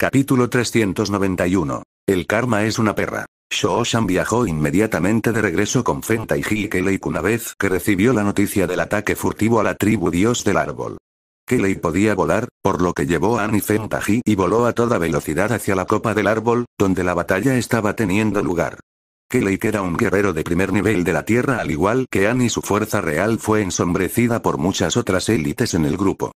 Capítulo 391. El karma es una perra. Sho-shan viajó inmediatamente de regreso con Fenta y Kelei una vez que recibió la noticia del ataque furtivo a la tribu dios del árbol. Kelei podía volar, por lo que llevó a Annie Fenta y voló a toda velocidad hacia la copa del árbol, donde la batalla estaba teniendo lugar. que era un guerrero de primer nivel de la Tierra al igual que Annie su fuerza real fue ensombrecida por muchas otras élites en el grupo.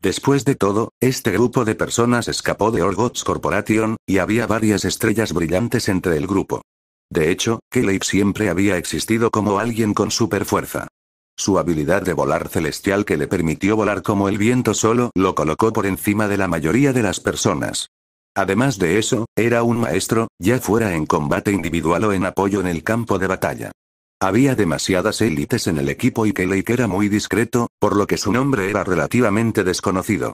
Después de todo, este grupo de personas escapó de Orgots Corporation, y había varias estrellas brillantes entre el grupo. De hecho, Kelly siempre había existido como alguien con superfuerza. Su habilidad de volar celestial que le permitió volar como el viento solo lo colocó por encima de la mayoría de las personas. Además de eso, era un maestro, ya fuera en combate individual o en apoyo en el campo de batalla. Había demasiadas élites en el equipo y que era muy discreto, por lo que su nombre era relativamente desconocido.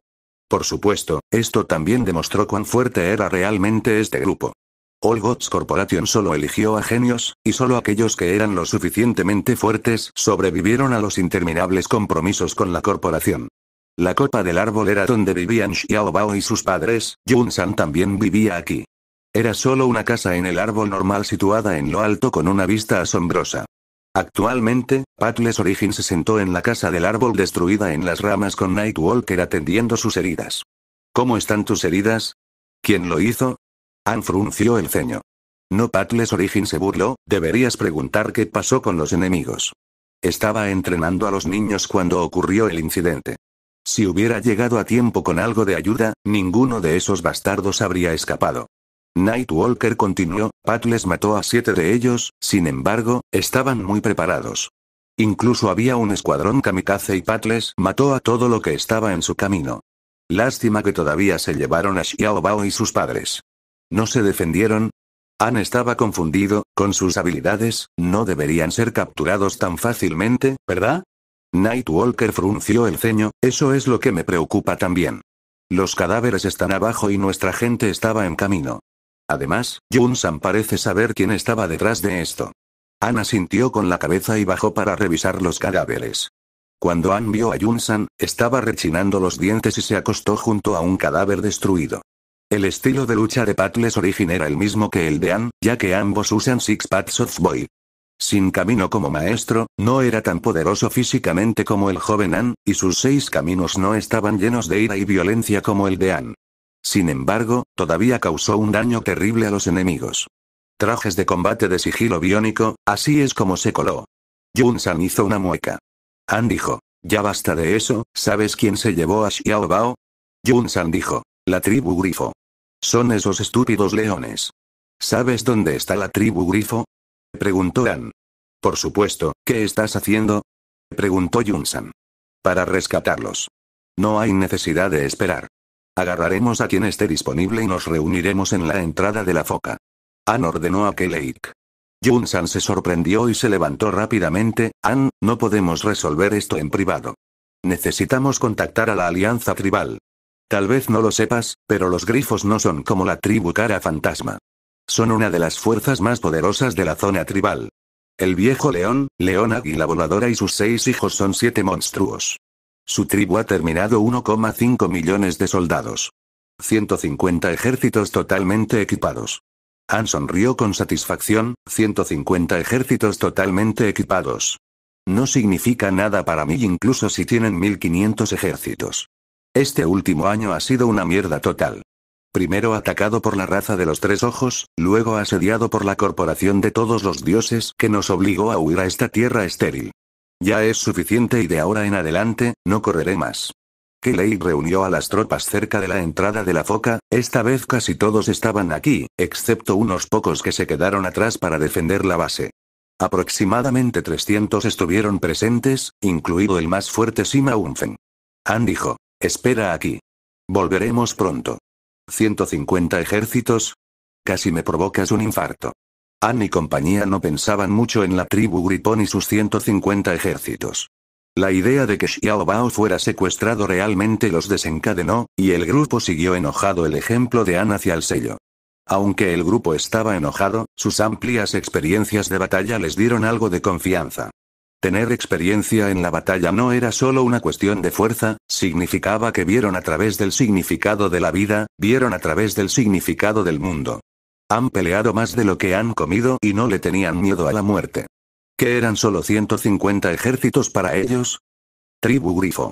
Por supuesto, esto también demostró cuán fuerte era realmente este grupo. All Gods Corporation solo eligió a genios, y solo aquellos que eran lo suficientemente fuertes sobrevivieron a los interminables compromisos con la corporación. La copa del árbol era donde vivían Bao y sus padres, Yun San también vivía aquí. Era solo una casa en el árbol normal situada en lo alto con una vista asombrosa. Actualmente, Patles Origin se sentó en la casa del árbol destruida en las ramas con Nightwalker atendiendo sus heridas. ¿Cómo están tus heridas? ¿Quién lo hizo? Ann frunció el ceño. No Patles Origin se burló, deberías preguntar qué pasó con los enemigos. Estaba entrenando a los niños cuando ocurrió el incidente. Si hubiera llegado a tiempo con algo de ayuda, ninguno de esos bastardos habría escapado. Nightwalker continuó, Patles mató a siete de ellos, sin embargo, estaban muy preparados. Incluso había un escuadrón kamikaze y Patles mató a todo lo que estaba en su camino. Lástima que todavía se llevaron a Xiao y sus padres. No se defendieron. Han estaba confundido, con sus habilidades, no deberían ser capturados tan fácilmente, ¿verdad? Nightwalker frunció el ceño, eso es lo que me preocupa también. Los cadáveres están abajo y nuestra gente estaba en camino. Además, Jun-san parece saber quién estaba detrás de esto. Ana sintió con la cabeza y bajó para revisar los cadáveres. Cuando Ann vio a Yun-San, estaba rechinando los dientes y se acostó junto a un cadáver destruido. El estilo de lucha de Patles Origin era el mismo que el de An, ya que ambos usan Six Paths of Boy. Sin camino como maestro, no era tan poderoso físicamente como el joven Ann, y sus seis caminos no estaban llenos de ira y violencia como el de An. Sin embargo, todavía causó un daño terrible a los enemigos. Trajes de combate de sigilo biónico, así es como se coló. Yun san hizo una mueca. Han dijo, ya basta de eso, ¿sabes quién se llevó a Xiao Bao? Jun-san dijo, la tribu grifo. Son esos estúpidos leones. ¿Sabes dónde está la tribu grifo? Preguntó Han. Por supuesto, ¿qué estás haciendo? Preguntó Yun san Para rescatarlos. No hay necesidad de esperar. Agarraremos a quien esté disponible y nos reuniremos en la entrada de la foca. Ann ordenó a Keleik. Jun-san se sorprendió y se levantó rápidamente, Ann, no podemos resolver esto en privado. Necesitamos contactar a la alianza tribal. Tal vez no lo sepas, pero los grifos no son como la tribu cara fantasma. Son una de las fuerzas más poderosas de la zona tribal. El viejo león, león águila voladora y sus seis hijos son siete monstruos. Su tribu ha terminado 1,5 millones de soldados. 150 ejércitos totalmente equipados. Han sonrió con satisfacción, 150 ejércitos totalmente equipados. No significa nada para mí incluso si tienen 1500 ejércitos. Este último año ha sido una mierda total. Primero atacado por la raza de los tres ojos, luego asediado por la corporación de todos los dioses que nos obligó a huir a esta tierra estéril. Ya es suficiente y de ahora en adelante, no correré más. ley reunió a las tropas cerca de la entrada de la foca, esta vez casi todos estaban aquí, excepto unos pocos que se quedaron atrás para defender la base. Aproximadamente 300 estuvieron presentes, incluido el más fuerte Sima Unfen. Han dijo, espera aquí. Volveremos pronto. 150 ejércitos. Casi me provocas un infarto. An y compañía no pensaban mucho en la tribu Gripón y sus 150 ejércitos. La idea de que Xiao Bao fuera secuestrado realmente los desencadenó, y el grupo siguió enojado el ejemplo de An hacia el sello. Aunque el grupo estaba enojado, sus amplias experiencias de batalla les dieron algo de confianza. Tener experiencia en la batalla no era solo una cuestión de fuerza, significaba que vieron a través del significado de la vida, vieron a través del significado del mundo. Han peleado más de lo que han comido y no le tenían miedo a la muerte. ¿Que eran solo 150 ejércitos para ellos? Tribu Grifo.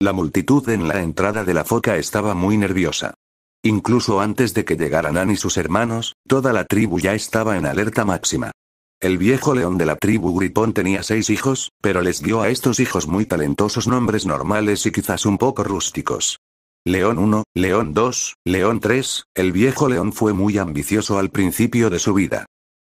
La multitud en la entrada de la foca estaba muy nerviosa. Incluso antes de que llegaran Annie y sus hermanos, toda la tribu ya estaba en alerta máxima. El viejo león de la tribu Gripón tenía seis hijos, pero les dio a estos hijos muy talentosos nombres normales y quizás un poco rústicos. León 1, León 2, León 3, el viejo León fue muy ambicioso al principio de su vida.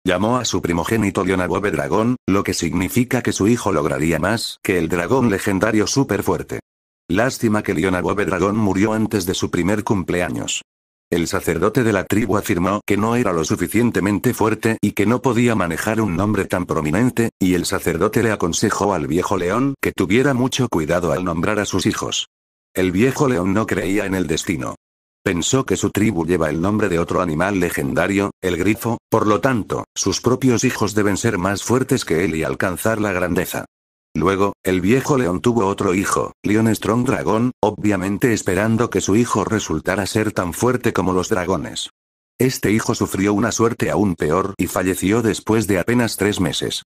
Llamó a su primogénito Leonagobe Dragón, lo que significa que su hijo lograría más que el dragón legendario superfuerte. fuerte. Lástima que Leona Dragón murió antes de su primer cumpleaños. El sacerdote de la tribu afirmó que no era lo suficientemente fuerte y que no podía manejar un nombre tan prominente, y el sacerdote le aconsejó al viejo león que tuviera mucho cuidado al nombrar a sus hijos. El viejo león no creía en el destino. Pensó que su tribu lleva el nombre de otro animal legendario, el grifo, por lo tanto, sus propios hijos deben ser más fuertes que él y alcanzar la grandeza. Luego, el viejo león tuvo otro hijo, León Strong Dragón, obviamente esperando que su hijo resultara ser tan fuerte como los dragones. Este hijo sufrió una suerte aún peor y falleció después de apenas tres meses.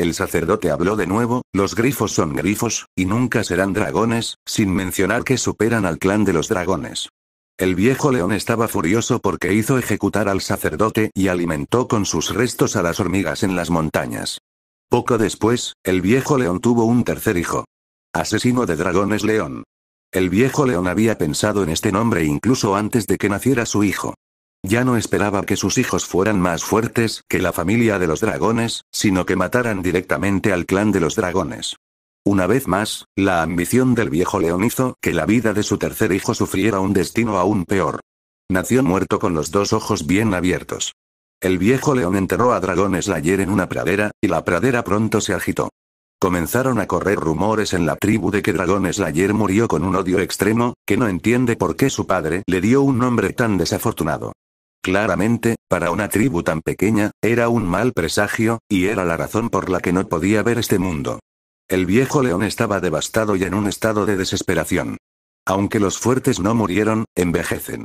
El sacerdote habló de nuevo, los grifos son grifos, y nunca serán dragones, sin mencionar que superan al clan de los dragones. El viejo león estaba furioso porque hizo ejecutar al sacerdote y alimentó con sus restos a las hormigas en las montañas. Poco después, el viejo león tuvo un tercer hijo. Asesino de dragones león. El viejo león había pensado en este nombre incluso antes de que naciera su hijo. Ya no esperaba que sus hijos fueran más fuertes que la familia de los dragones, sino que mataran directamente al clan de los dragones. Una vez más, la ambición del viejo león hizo que la vida de su tercer hijo sufriera un destino aún peor. Nació muerto con los dos ojos bien abiertos. El viejo león enterró a Dragón Slayer en una pradera, y la pradera pronto se agitó. Comenzaron a correr rumores en la tribu de que Dragón Slayer murió con un odio extremo, que no entiende por qué su padre le dio un nombre tan desafortunado. Claramente, para una tribu tan pequeña, era un mal presagio, y era la razón por la que no podía ver este mundo. El viejo león estaba devastado y en un estado de desesperación. Aunque los fuertes no murieron, envejecen.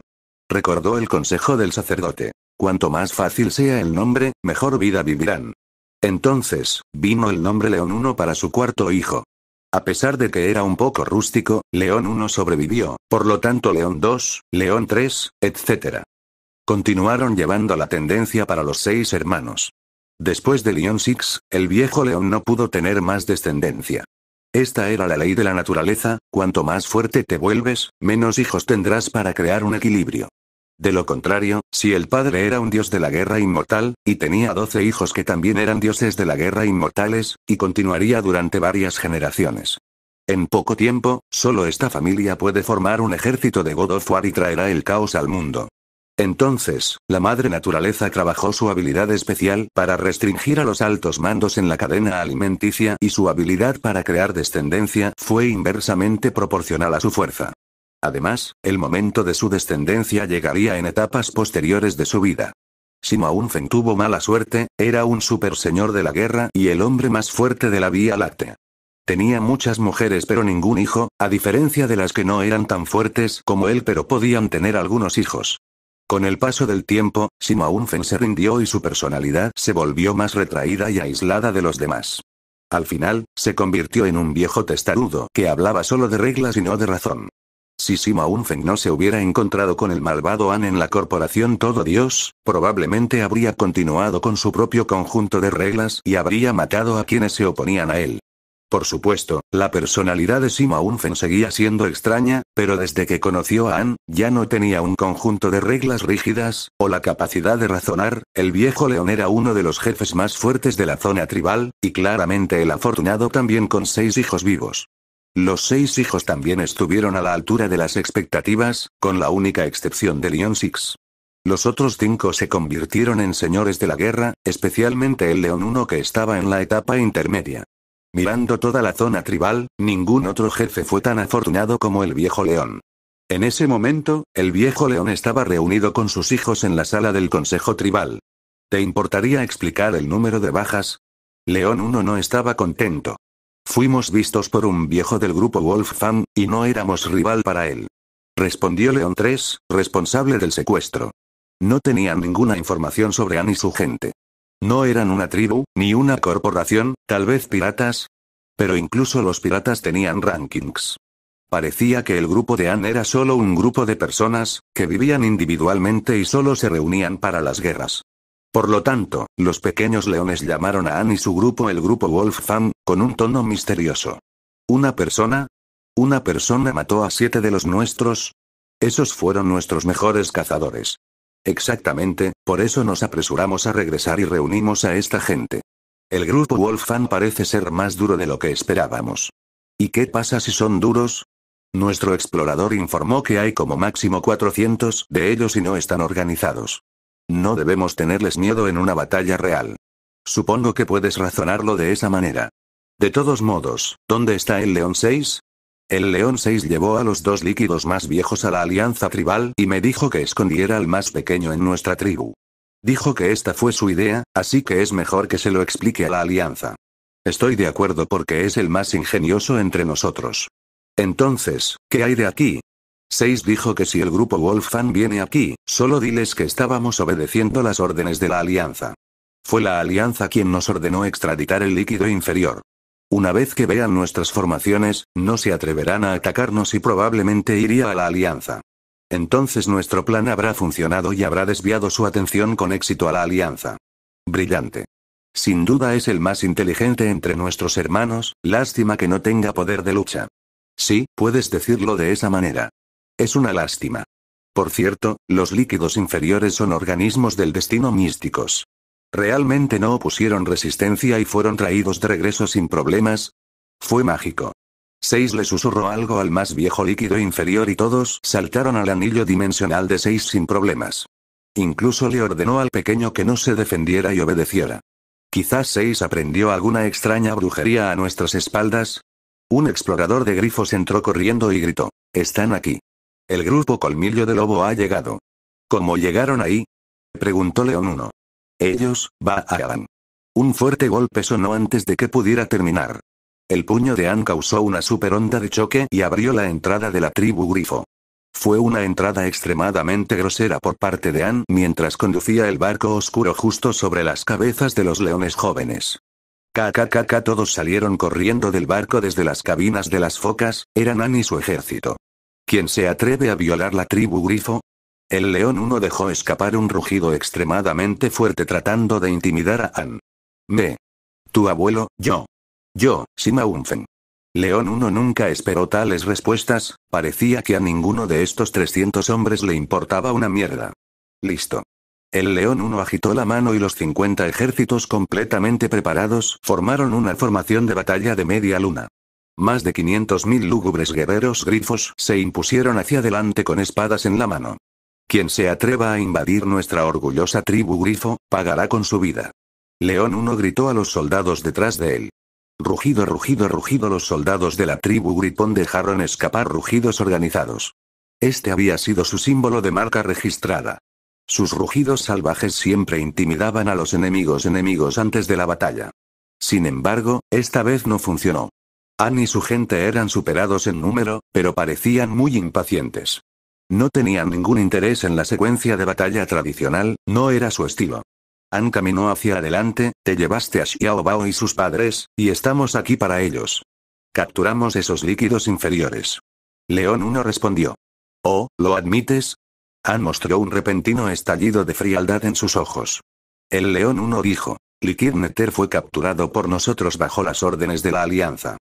Recordó el consejo del sacerdote. Cuanto más fácil sea el nombre, mejor vida vivirán. Entonces, vino el nombre León 1 para su cuarto hijo. A pesar de que era un poco rústico, León I sobrevivió, por lo tanto León 2, León 3, etc. Continuaron llevando la tendencia para los seis hermanos. Después de León Six, el viejo león no pudo tener más descendencia. Esta era la ley de la naturaleza, cuanto más fuerte te vuelves, menos hijos tendrás para crear un equilibrio. De lo contrario, si el padre era un dios de la guerra inmortal, y tenía doce hijos que también eran dioses de la guerra inmortales, y continuaría durante varias generaciones. En poco tiempo, solo esta familia puede formar un ejército de God of War y traerá el caos al mundo. Entonces, la madre naturaleza trabajó su habilidad especial para restringir a los altos mandos en la cadena alimenticia y su habilidad para crear descendencia fue inversamente proporcional a su fuerza. Además, el momento de su descendencia llegaría en etapas posteriores de su vida. Si Simaunfen tuvo mala suerte, era un superseñor de la guerra y el hombre más fuerte de la Vía Láctea. Tenía muchas mujeres pero ningún hijo, a diferencia de las que no eran tan fuertes como él pero podían tener algunos hijos. Con el paso del tiempo, Simaunfen se rindió y su personalidad se volvió más retraída y aislada de los demás. Al final, se convirtió en un viejo testarudo que hablaba solo de reglas y no de razón. Si Simaunfen no se hubiera encontrado con el malvado An en la corporación Todo Dios, probablemente habría continuado con su propio conjunto de reglas y habría matado a quienes se oponían a él. Por supuesto, la personalidad de Sima Unfen seguía siendo extraña, pero desde que conoció a An, ya no tenía un conjunto de reglas rígidas, o la capacidad de razonar, el viejo león era uno de los jefes más fuertes de la zona tribal, y claramente el afortunado también con seis hijos vivos. Los seis hijos también estuvieron a la altura de las expectativas, con la única excepción de Leon Six. Los otros cinco se convirtieron en señores de la guerra, especialmente el León 1 que estaba en la etapa intermedia. Mirando toda la zona tribal, ningún otro jefe fue tan afortunado como el viejo león. En ese momento, el viejo león estaba reunido con sus hijos en la sala del Consejo Tribal. ¿Te importaría explicar el número de bajas? León 1 no estaba contento. Fuimos vistos por un viejo del grupo Wolf Fang, y no éramos rival para él. Respondió León 3, responsable del secuestro. No tenían ninguna información sobre Anne y su gente. No eran una tribu, ni una corporación, tal vez piratas. Pero incluso los piratas tenían rankings. Parecía que el grupo de Anne era solo un grupo de personas, que vivían individualmente y solo se reunían para las guerras. Por lo tanto, los pequeños leones llamaron a Anne y su grupo el grupo Wolfgang, con un tono misterioso. ¿Una persona? ¿Una persona mató a siete de los nuestros? Esos fueron nuestros mejores cazadores. Exactamente, por eso nos apresuramos a regresar y reunimos a esta gente. El grupo Wolfan parece ser más duro de lo que esperábamos. ¿Y qué pasa si son duros? Nuestro explorador informó que hay como máximo 400 de ellos y no están organizados. No debemos tenerles miedo en una batalla real. Supongo que puedes razonarlo de esa manera. De todos modos, ¿dónde está el León 6? El León 6 llevó a los dos líquidos más viejos a la alianza tribal y me dijo que escondiera al más pequeño en nuestra tribu. Dijo que esta fue su idea, así que es mejor que se lo explique a la alianza. Estoy de acuerdo porque es el más ingenioso entre nosotros. Entonces, ¿qué hay de aquí? 6 dijo que si el grupo Wolfan viene aquí, solo diles que estábamos obedeciendo las órdenes de la alianza. Fue la alianza quien nos ordenó extraditar el líquido inferior. Una vez que vean nuestras formaciones, no se atreverán a atacarnos y probablemente iría a la Alianza. Entonces nuestro plan habrá funcionado y habrá desviado su atención con éxito a la Alianza. Brillante. Sin duda es el más inteligente entre nuestros hermanos, lástima que no tenga poder de lucha. Sí, puedes decirlo de esa manera. Es una lástima. Por cierto, los líquidos inferiores son organismos del destino místicos. Realmente no opusieron resistencia y fueron traídos de regreso sin problemas. Fue mágico. Seis le susurró algo al más viejo líquido inferior y todos saltaron al anillo dimensional de Seis sin problemas. Incluso le ordenó al pequeño que no se defendiera y obedeciera. Quizás Seis aprendió alguna extraña brujería a nuestras espaldas. Un explorador de grifos entró corriendo y gritó, Están aquí. El grupo Colmillo de Lobo ha llegado. ¿Cómo llegaron ahí? Preguntó León 1. Ellos, va a An. Un fuerte golpe sonó antes de que pudiera terminar. El puño de An causó una superonda de choque y abrió la entrada de la tribu grifo. Fue una entrada extremadamente grosera por parte de An mientras conducía el barco oscuro justo sobre las cabezas de los leones jóvenes. KKKK todos salieron corriendo del barco desde las cabinas de las focas, eran An y su ejército. ¿Quién se atreve a violar la tribu grifo? El león 1 dejó escapar un rugido extremadamente fuerte tratando de intimidar a An. Me. Tu abuelo, yo. Yo, Simaunfen. León 1 nunca esperó tales respuestas, parecía que a ninguno de estos 300 hombres le importaba una mierda. Listo. El León 1 agitó la mano y los 50 ejércitos completamente preparados formaron una formación de batalla de media luna. Más de 500.000 lúgubres guerreros grifos se impusieron hacia adelante con espadas en la mano. Quien se atreva a invadir nuestra orgullosa tribu grifo, pagará con su vida. León 1 gritó a los soldados detrás de él. Rugido, rugido, rugido, los soldados de la tribu gripón dejaron escapar rugidos organizados. Este había sido su símbolo de marca registrada. Sus rugidos salvajes siempre intimidaban a los enemigos enemigos antes de la batalla. Sin embargo, esta vez no funcionó. Anne y su gente eran superados en número, pero parecían muy impacientes. No tenían ningún interés en la secuencia de batalla tradicional, no era su estilo. Han caminó hacia adelante, te llevaste a Bao y sus padres, y estamos aquí para ellos. Capturamos esos líquidos inferiores. León 1 respondió. Oh, ¿lo admites? Han mostró un repentino estallido de frialdad en sus ojos. El León 1 dijo. liquid fue capturado por nosotros bajo las órdenes de la Alianza.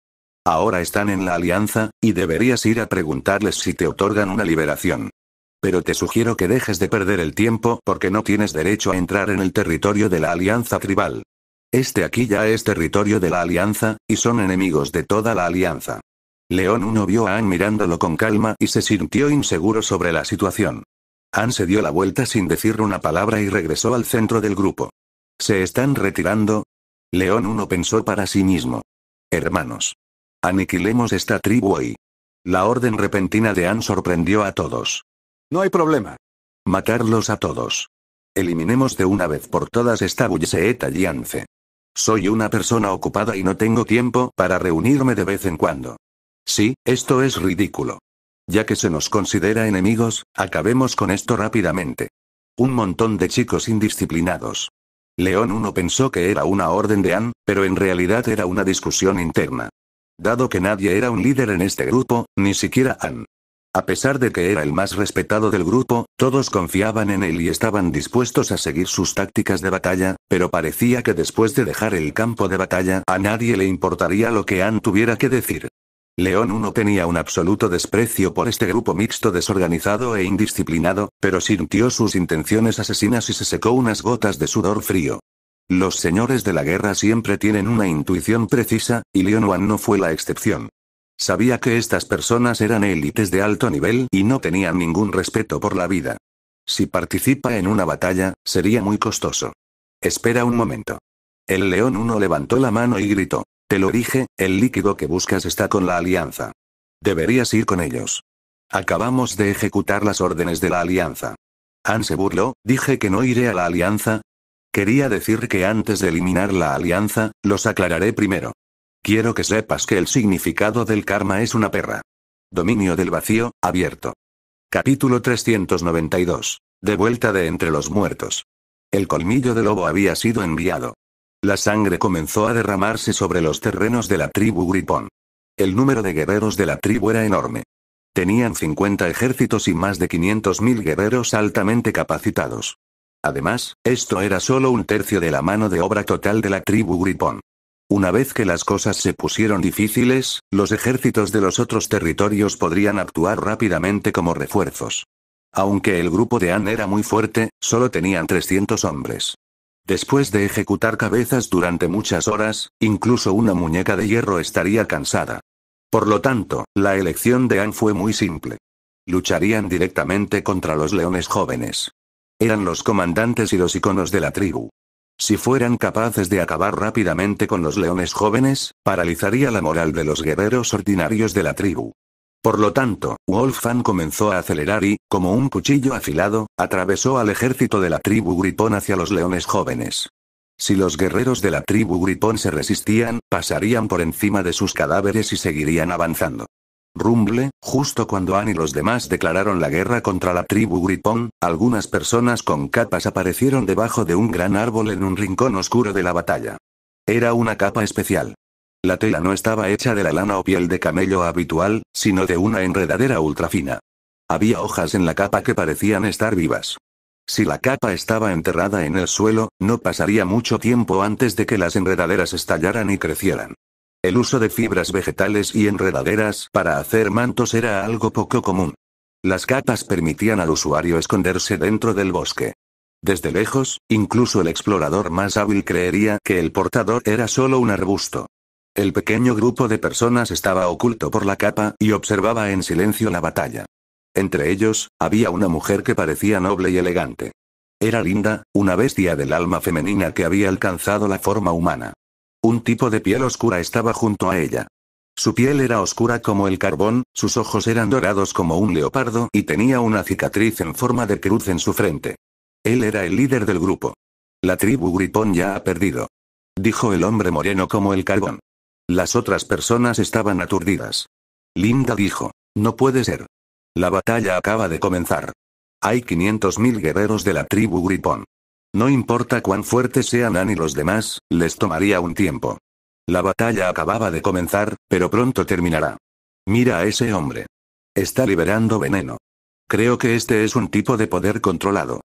Ahora están en la alianza, y deberías ir a preguntarles si te otorgan una liberación. Pero te sugiero que dejes de perder el tiempo porque no tienes derecho a entrar en el territorio de la alianza tribal. Este aquí ya es territorio de la alianza, y son enemigos de toda la alianza. León 1 vio a Ann mirándolo con calma y se sintió inseguro sobre la situación. Ann se dio la vuelta sin decir una palabra y regresó al centro del grupo. ¿Se están retirando? León 1 pensó para sí mismo. Hermanos. Aniquilemos esta tribu hoy. La orden repentina de An sorprendió a todos. No hay problema. Matarlos a todos. Eliminemos de una vez por todas esta bullseeta yance. Soy una persona ocupada y no tengo tiempo para reunirme de vez en cuando. Sí, esto es ridículo. Ya que se nos considera enemigos, acabemos con esto rápidamente. Un montón de chicos indisciplinados. León 1 pensó que era una orden de An, pero en realidad era una discusión interna. Dado que nadie era un líder en este grupo, ni siquiera Ann. A pesar de que era el más respetado del grupo, todos confiaban en él y estaban dispuestos a seguir sus tácticas de batalla, pero parecía que después de dejar el campo de batalla a nadie le importaría lo que Ann tuviera que decir. León 1 tenía un absoluto desprecio por este grupo mixto desorganizado e indisciplinado, pero sintió sus intenciones asesinas y se secó unas gotas de sudor frío. Los señores de la guerra siempre tienen una intuición precisa, y Leon Wan no fue la excepción. Sabía que estas personas eran élites de alto nivel y no tenían ningún respeto por la vida. Si participa en una batalla, sería muy costoso. Espera un momento. El león 1 levantó la mano y gritó. Te lo dije, el líquido que buscas está con la alianza. Deberías ir con ellos. Acabamos de ejecutar las órdenes de la alianza. Han se burló, dije que no iré a la alianza, Quería decir que antes de eliminar la alianza, los aclararé primero. Quiero que sepas que el significado del karma es una perra. Dominio del vacío, abierto. Capítulo 392. De vuelta de entre los muertos. El colmillo de lobo había sido enviado. La sangre comenzó a derramarse sobre los terrenos de la tribu Gripón. El número de guerreros de la tribu era enorme. Tenían 50 ejércitos y más de 500.000 guerreros altamente capacitados. Además, esto era solo un tercio de la mano de obra total de la tribu Gripón. Una vez que las cosas se pusieron difíciles, los ejércitos de los otros territorios podrían actuar rápidamente como refuerzos. Aunque el grupo de Anne era muy fuerte, solo tenían 300 hombres. Después de ejecutar cabezas durante muchas horas, incluso una muñeca de hierro estaría cansada. Por lo tanto, la elección de An fue muy simple. Lucharían directamente contra los leones jóvenes. Eran los comandantes y los iconos de la tribu. Si fueran capaces de acabar rápidamente con los leones jóvenes, paralizaría la moral de los guerreros ordinarios de la tribu. Por lo tanto, Wolfan comenzó a acelerar y, como un cuchillo afilado, atravesó al ejército de la tribu Gripón hacia los leones jóvenes. Si los guerreros de la tribu Gripón se resistían, pasarían por encima de sus cadáveres y seguirían avanzando. Rumble, justo cuando Anne y los demás declararon la guerra contra la tribu Gripón, algunas personas con capas aparecieron debajo de un gran árbol en un rincón oscuro de la batalla. Era una capa especial. La tela no estaba hecha de la lana o piel de camello habitual, sino de una enredadera ultrafina. Había hojas en la capa que parecían estar vivas. Si la capa estaba enterrada en el suelo, no pasaría mucho tiempo antes de que las enredaderas estallaran y crecieran. El uso de fibras vegetales y enredaderas para hacer mantos era algo poco común. Las capas permitían al usuario esconderse dentro del bosque. Desde lejos, incluso el explorador más hábil creería que el portador era solo un arbusto. El pequeño grupo de personas estaba oculto por la capa y observaba en silencio la batalla. Entre ellos, había una mujer que parecía noble y elegante. Era linda, una bestia del alma femenina que había alcanzado la forma humana. Un tipo de piel oscura estaba junto a ella. Su piel era oscura como el carbón, sus ojos eran dorados como un leopardo y tenía una cicatriz en forma de cruz en su frente. Él era el líder del grupo. La tribu Gripón ya ha perdido. Dijo el hombre moreno como el carbón. Las otras personas estaban aturdidas. Linda dijo, no puede ser. La batalla acaba de comenzar. Hay 500.000 guerreros de la tribu Gripón. No importa cuán fuertes sean Annie y los demás, les tomaría un tiempo. La batalla acababa de comenzar, pero pronto terminará. Mira a ese hombre. Está liberando veneno. Creo que este es un tipo de poder controlado.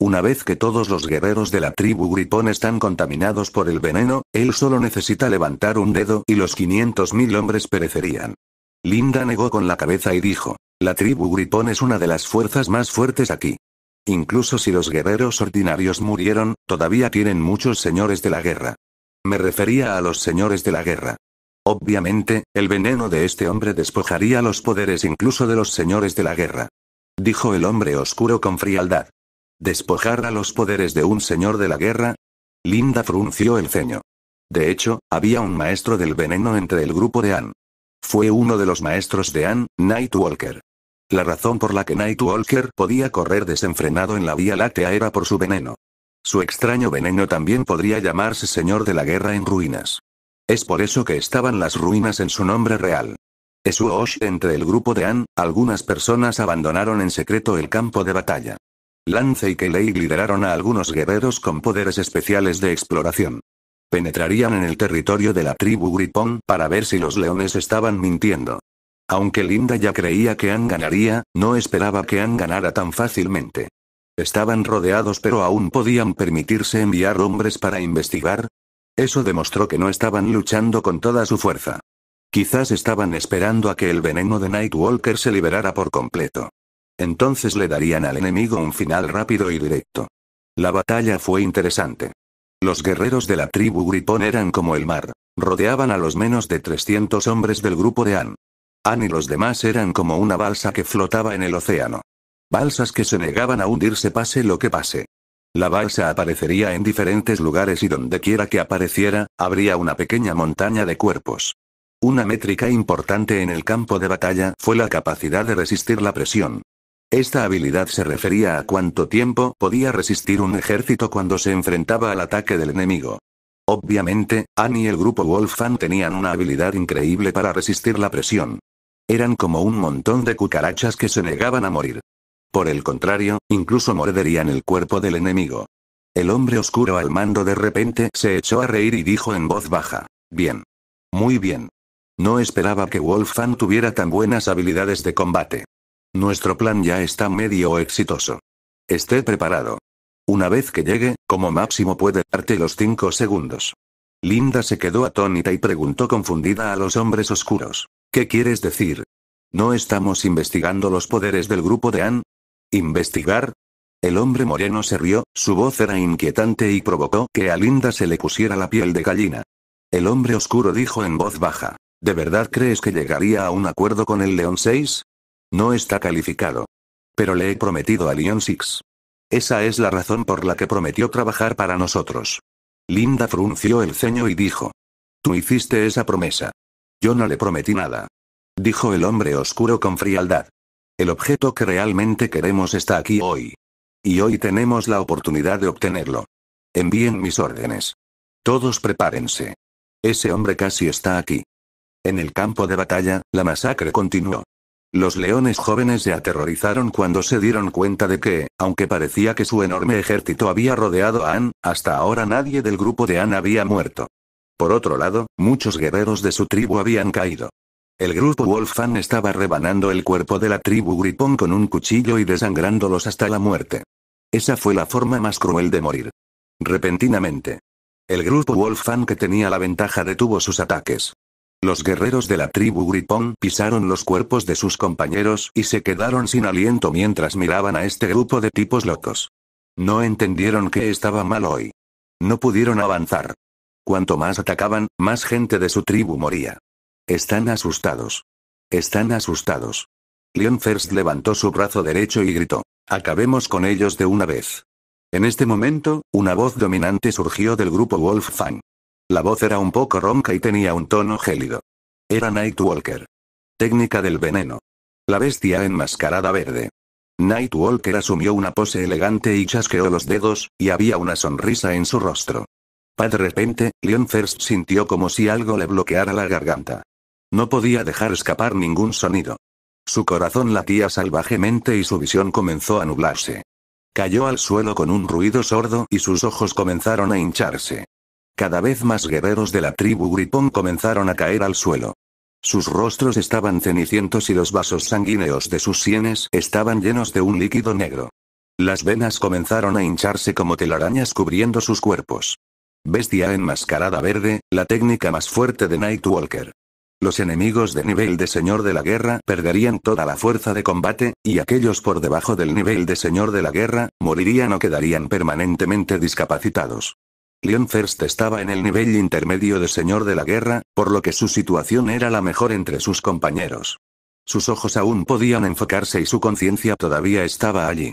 Una vez que todos los guerreros de la tribu Gripón están contaminados por el veneno, él solo necesita levantar un dedo y los 500.000 hombres perecerían. Linda negó con la cabeza y dijo, la tribu Gripón es una de las fuerzas más fuertes aquí. Incluso si los guerreros ordinarios murieron, todavía tienen muchos señores de la guerra. Me refería a los señores de la guerra. Obviamente, el veneno de este hombre despojaría los poderes incluso de los señores de la guerra. Dijo el hombre oscuro con frialdad. ¿Despojar a los poderes de un señor de la guerra? Linda frunció el ceño. De hecho, había un maestro del veneno entre el grupo de Anne. Fue uno de los maestros de Anne, Nightwalker. La razón por la que Nightwalker podía correr desenfrenado en la Vía Láctea era por su veneno. Su extraño veneno también podría llamarse Señor de la Guerra en Ruinas. Es por eso que estaban las ruinas en su nombre real. Esuosh entre el grupo de Anne, algunas personas abandonaron en secreto el campo de batalla. Lance y Kelei lideraron a algunos guerreros con poderes especiales de exploración. Penetrarían en el territorio de la tribu Gripón para ver si los leones estaban mintiendo. Aunque Linda ya creía que Ann ganaría, no esperaba que Ann ganara tan fácilmente. Estaban rodeados pero aún podían permitirse enviar hombres para investigar. Eso demostró que no estaban luchando con toda su fuerza. Quizás estaban esperando a que el veneno de Nightwalker se liberara por completo. Entonces le darían al enemigo un final rápido y directo. La batalla fue interesante. Los guerreros de la tribu Gripón eran como el mar. Rodeaban a los menos de 300 hombres del grupo de Ann. Anne y los demás eran como una balsa que flotaba en el océano. Balsas que se negaban a hundirse pase lo que pase. La balsa aparecería en diferentes lugares y donde quiera que apareciera, habría una pequeña montaña de cuerpos. Una métrica importante en el campo de batalla fue la capacidad de resistir la presión. Esta habilidad se refería a cuánto tiempo podía resistir un ejército cuando se enfrentaba al ataque del enemigo. Obviamente, Annie y el grupo Wolfan tenían una habilidad increíble para resistir la presión. Eran como un montón de cucarachas que se negaban a morir. Por el contrario, incluso morderían el cuerpo del enemigo. El hombre oscuro al mando de repente se echó a reír y dijo en voz baja. Bien. Muy bien. No esperaba que Wolfan tuviera tan buenas habilidades de combate. Nuestro plan ya está medio exitoso. Esté preparado. Una vez que llegue, como máximo puede darte los cinco segundos. Linda se quedó atónita y preguntó confundida a los hombres oscuros. ¿Qué quieres decir? ¿No estamos investigando los poderes del grupo de Ann? ¿Investigar? El hombre moreno se rió, su voz era inquietante y provocó que a Linda se le pusiera la piel de gallina. El hombre oscuro dijo en voz baja, ¿de verdad crees que llegaría a un acuerdo con el León 6? No está calificado. Pero le he prometido a León 6. Esa es la razón por la que prometió trabajar para nosotros. Linda frunció el ceño y dijo. Tú hiciste esa promesa. Yo no le prometí nada. Dijo el hombre oscuro con frialdad. El objeto que realmente queremos está aquí hoy. Y hoy tenemos la oportunidad de obtenerlo. Envíen mis órdenes. Todos prepárense. Ese hombre casi está aquí. En el campo de batalla, la masacre continuó. Los leones jóvenes se aterrorizaron cuando se dieron cuenta de que, aunque parecía que su enorme ejército había rodeado a Anne, hasta ahora nadie del grupo de Anne había muerto. Por otro lado, muchos guerreros de su tribu habían caído. El grupo Wolfan estaba rebanando el cuerpo de la tribu Gripón con un cuchillo y desangrándolos hasta la muerte. Esa fue la forma más cruel de morir. Repentinamente. El grupo Wolfan que tenía la ventaja detuvo sus ataques. Los guerreros de la tribu Gripón pisaron los cuerpos de sus compañeros y se quedaron sin aliento mientras miraban a este grupo de tipos locos. No entendieron que estaba mal hoy. No pudieron avanzar. Cuanto más atacaban, más gente de su tribu moría. Están asustados. Están asustados. Leon First levantó su brazo derecho y gritó. Acabemos con ellos de una vez. En este momento, una voz dominante surgió del grupo Wolf Fang. La voz era un poco ronca y tenía un tono gélido. Era Nightwalker. Técnica del veneno. La bestia enmascarada verde. Nightwalker asumió una pose elegante y chasqueó los dedos, y había una sonrisa en su rostro. De repente, Leon First sintió como si algo le bloqueara la garganta. No podía dejar escapar ningún sonido. Su corazón latía salvajemente y su visión comenzó a nublarse. Cayó al suelo con un ruido sordo y sus ojos comenzaron a hincharse. Cada vez más guerreros de la tribu Gripón comenzaron a caer al suelo. Sus rostros estaban cenicientos y los vasos sanguíneos de sus sienes estaban llenos de un líquido negro. Las venas comenzaron a hincharse como telarañas cubriendo sus cuerpos. Bestia enmascarada verde, la técnica más fuerte de Nightwalker. Los enemigos de nivel de Señor de la Guerra perderían toda la fuerza de combate, y aquellos por debajo del nivel de Señor de la Guerra, morirían o quedarían permanentemente discapacitados. Leon First estaba en el nivel intermedio de Señor de la Guerra, por lo que su situación era la mejor entre sus compañeros. Sus ojos aún podían enfocarse y su conciencia todavía estaba allí.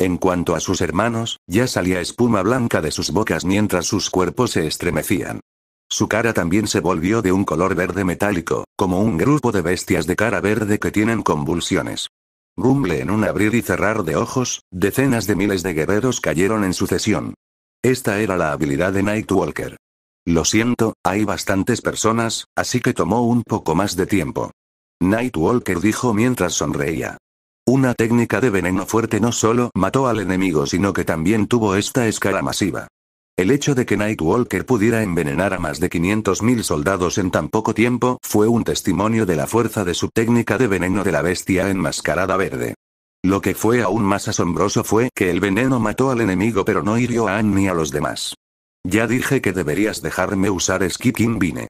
En cuanto a sus hermanos, ya salía espuma blanca de sus bocas mientras sus cuerpos se estremecían. Su cara también se volvió de un color verde metálico, como un grupo de bestias de cara verde que tienen convulsiones. Rumble en un abrir y cerrar de ojos, decenas de miles de guerreros cayeron en sucesión. Esta era la habilidad de Nightwalker. Lo siento, hay bastantes personas, así que tomó un poco más de tiempo. Nightwalker dijo mientras sonreía. Una técnica de veneno fuerte no solo mató al enemigo sino que también tuvo esta escala masiva. El hecho de que Nightwalker pudiera envenenar a más de 500.000 soldados en tan poco tiempo fue un testimonio de la fuerza de su técnica de veneno de la bestia enmascarada verde. Lo que fue aún más asombroso fue que el veneno mató al enemigo pero no hirió a Anne ni a los demás. Ya dije que deberías dejarme usar Skipping Vine.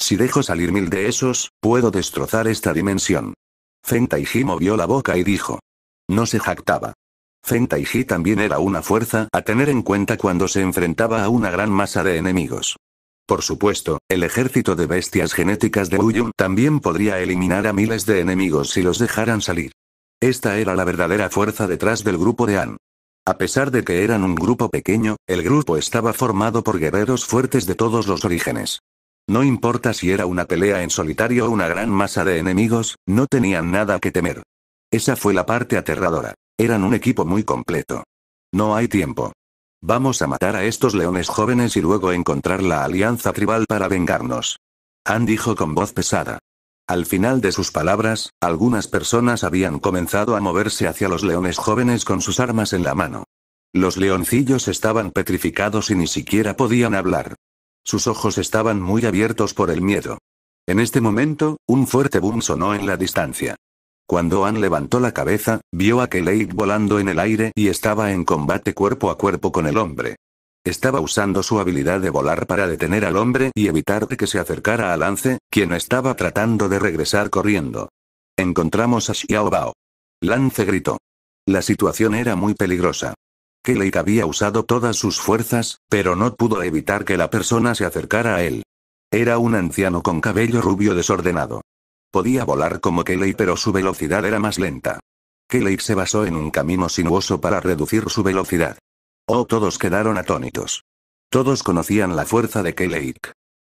Si dejo salir mil de esos, puedo destrozar esta dimensión. Fentaiji movió la boca y dijo. No se jactaba. Fentaiji también era una fuerza a tener en cuenta cuando se enfrentaba a una gran masa de enemigos. Por supuesto, el ejército de bestias genéticas de Buyun también podría eliminar a miles de enemigos si los dejaran salir. Esta era la verdadera fuerza detrás del grupo de An. A pesar de que eran un grupo pequeño, el grupo estaba formado por guerreros fuertes de todos los orígenes. No importa si era una pelea en solitario o una gran masa de enemigos, no tenían nada que temer. Esa fue la parte aterradora. Eran un equipo muy completo. No hay tiempo. Vamos a matar a estos leones jóvenes y luego encontrar la alianza tribal para vengarnos. Han dijo con voz pesada. Al final de sus palabras, algunas personas habían comenzado a moverse hacia los leones jóvenes con sus armas en la mano. Los leoncillos estaban petrificados y ni siquiera podían hablar. Sus ojos estaban muy abiertos por el miedo. En este momento, un fuerte boom sonó en la distancia. Cuando An levantó la cabeza, vio a Keleid volando en el aire y estaba en combate cuerpo a cuerpo con el hombre. Estaba usando su habilidad de volar para detener al hombre y evitar que se acercara a Lance, quien estaba tratando de regresar corriendo. Encontramos a Bao. Lance gritó. La situación era muy peligrosa. Kelly había usado todas sus fuerzas, pero no pudo evitar que la persona se acercara a él. Era un anciano con cabello rubio desordenado. Podía volar como Kaleik, pero su velocidad era más lenta. Kelly se basó en un camino sinuoso para reducir su velocidad. Oh, todos quedaron atónitos. Todos conocían la fuerza de Kelly.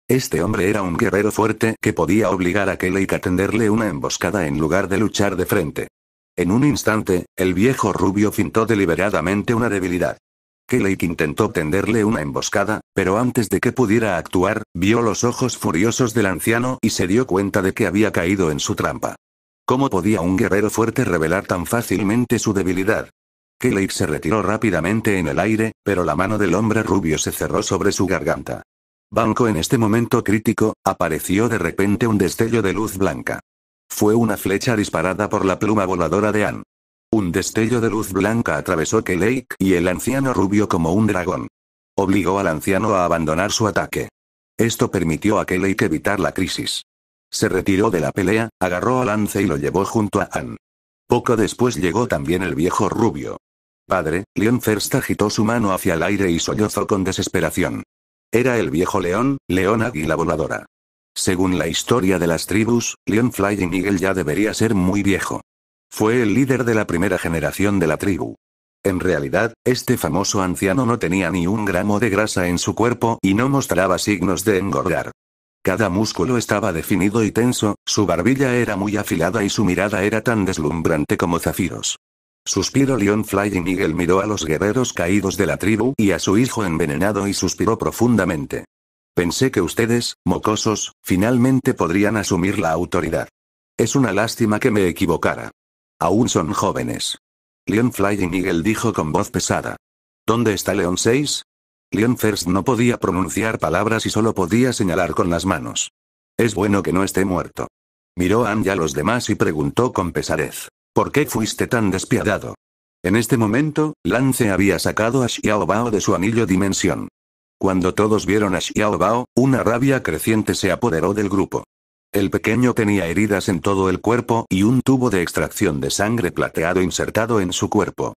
Este hombre era un guerrero fuerte que podía obligar a Kelly a tenderle una emboscada en lugar de luchar de frente. En un instante, el viejo rubio fintó deliberadamente una debilidad. Kelek intentó tenderle una emboscada, pero antes de que pudiera actuar, vio los ojos furiosos del anciano y se dio cuenta de que había caído en su trampa. ¿Cómo podía un guerrero fuerte revelar tan fácilmente su debilidad? Kelek se retiró rápidamente en el aire, pero la mano del hombre rubio se cerró sobre su garganta. Banco en este momento crítico, apareció de repente un destello de luz blanca. Fue una flecha disparada por la pluma voladora de Ann. Un destello de luz blanca atravesó Keleik y el anciano rubio como un dragón. Obligó al anciano a abandonar su ataque. Esto permitió a Keleik evitar la crisis. Se retiró de la pelea, agarró al Lance y lo llevó junto a Ann. Poco después llegó también el viejo rubio. Padre, Leon First agitó su mano hacia el aire y sollozó con desesperación. Era el viejo león, león águila voladora. Según la historia de las tribus, Leon Flying y Miguel ya debería ser muy viejo. Fue el líder de la primera generación de la tribu. En realidad, este famoso anciano no tenía ni un gramo de grasa en su cuerpo y no mostraba signos de engordar. Cada músculo estaba definido y tenso, su barbilla era muy afilada y su mirada era tan deslumbrante como zafiros. Suspiro Leon Flying y Miguel miró a los guerreros caídos de la tribu y a su hijo envenenado y suspiró profundamente. Pensé que ustedes, mocosos, finalmente podrían asumir la autoridad. Es una lástima que me equivocara. Aún son jóvenes. Leon Flying Miguel dijo con voz pesada. ¿Dónde está Leon 6? Leon First no podía pronunciar palabras y solo podía señalar con las manos. Es bueno que no esté muerto. Miró a Anja a los demás y preguntó con pesadez. ¿Por qué fuiste tan despiadado? En este momento, Lance había sacado a Xiaobao de su anillo dimensión. Cuando todos vieron a Xiao Bao, una rabia creciente se apoderó del grupo. El pequeño tenía heridas en todo el cuerpo y un tubo de extracción de sangre plateado insertado en su cuerpo.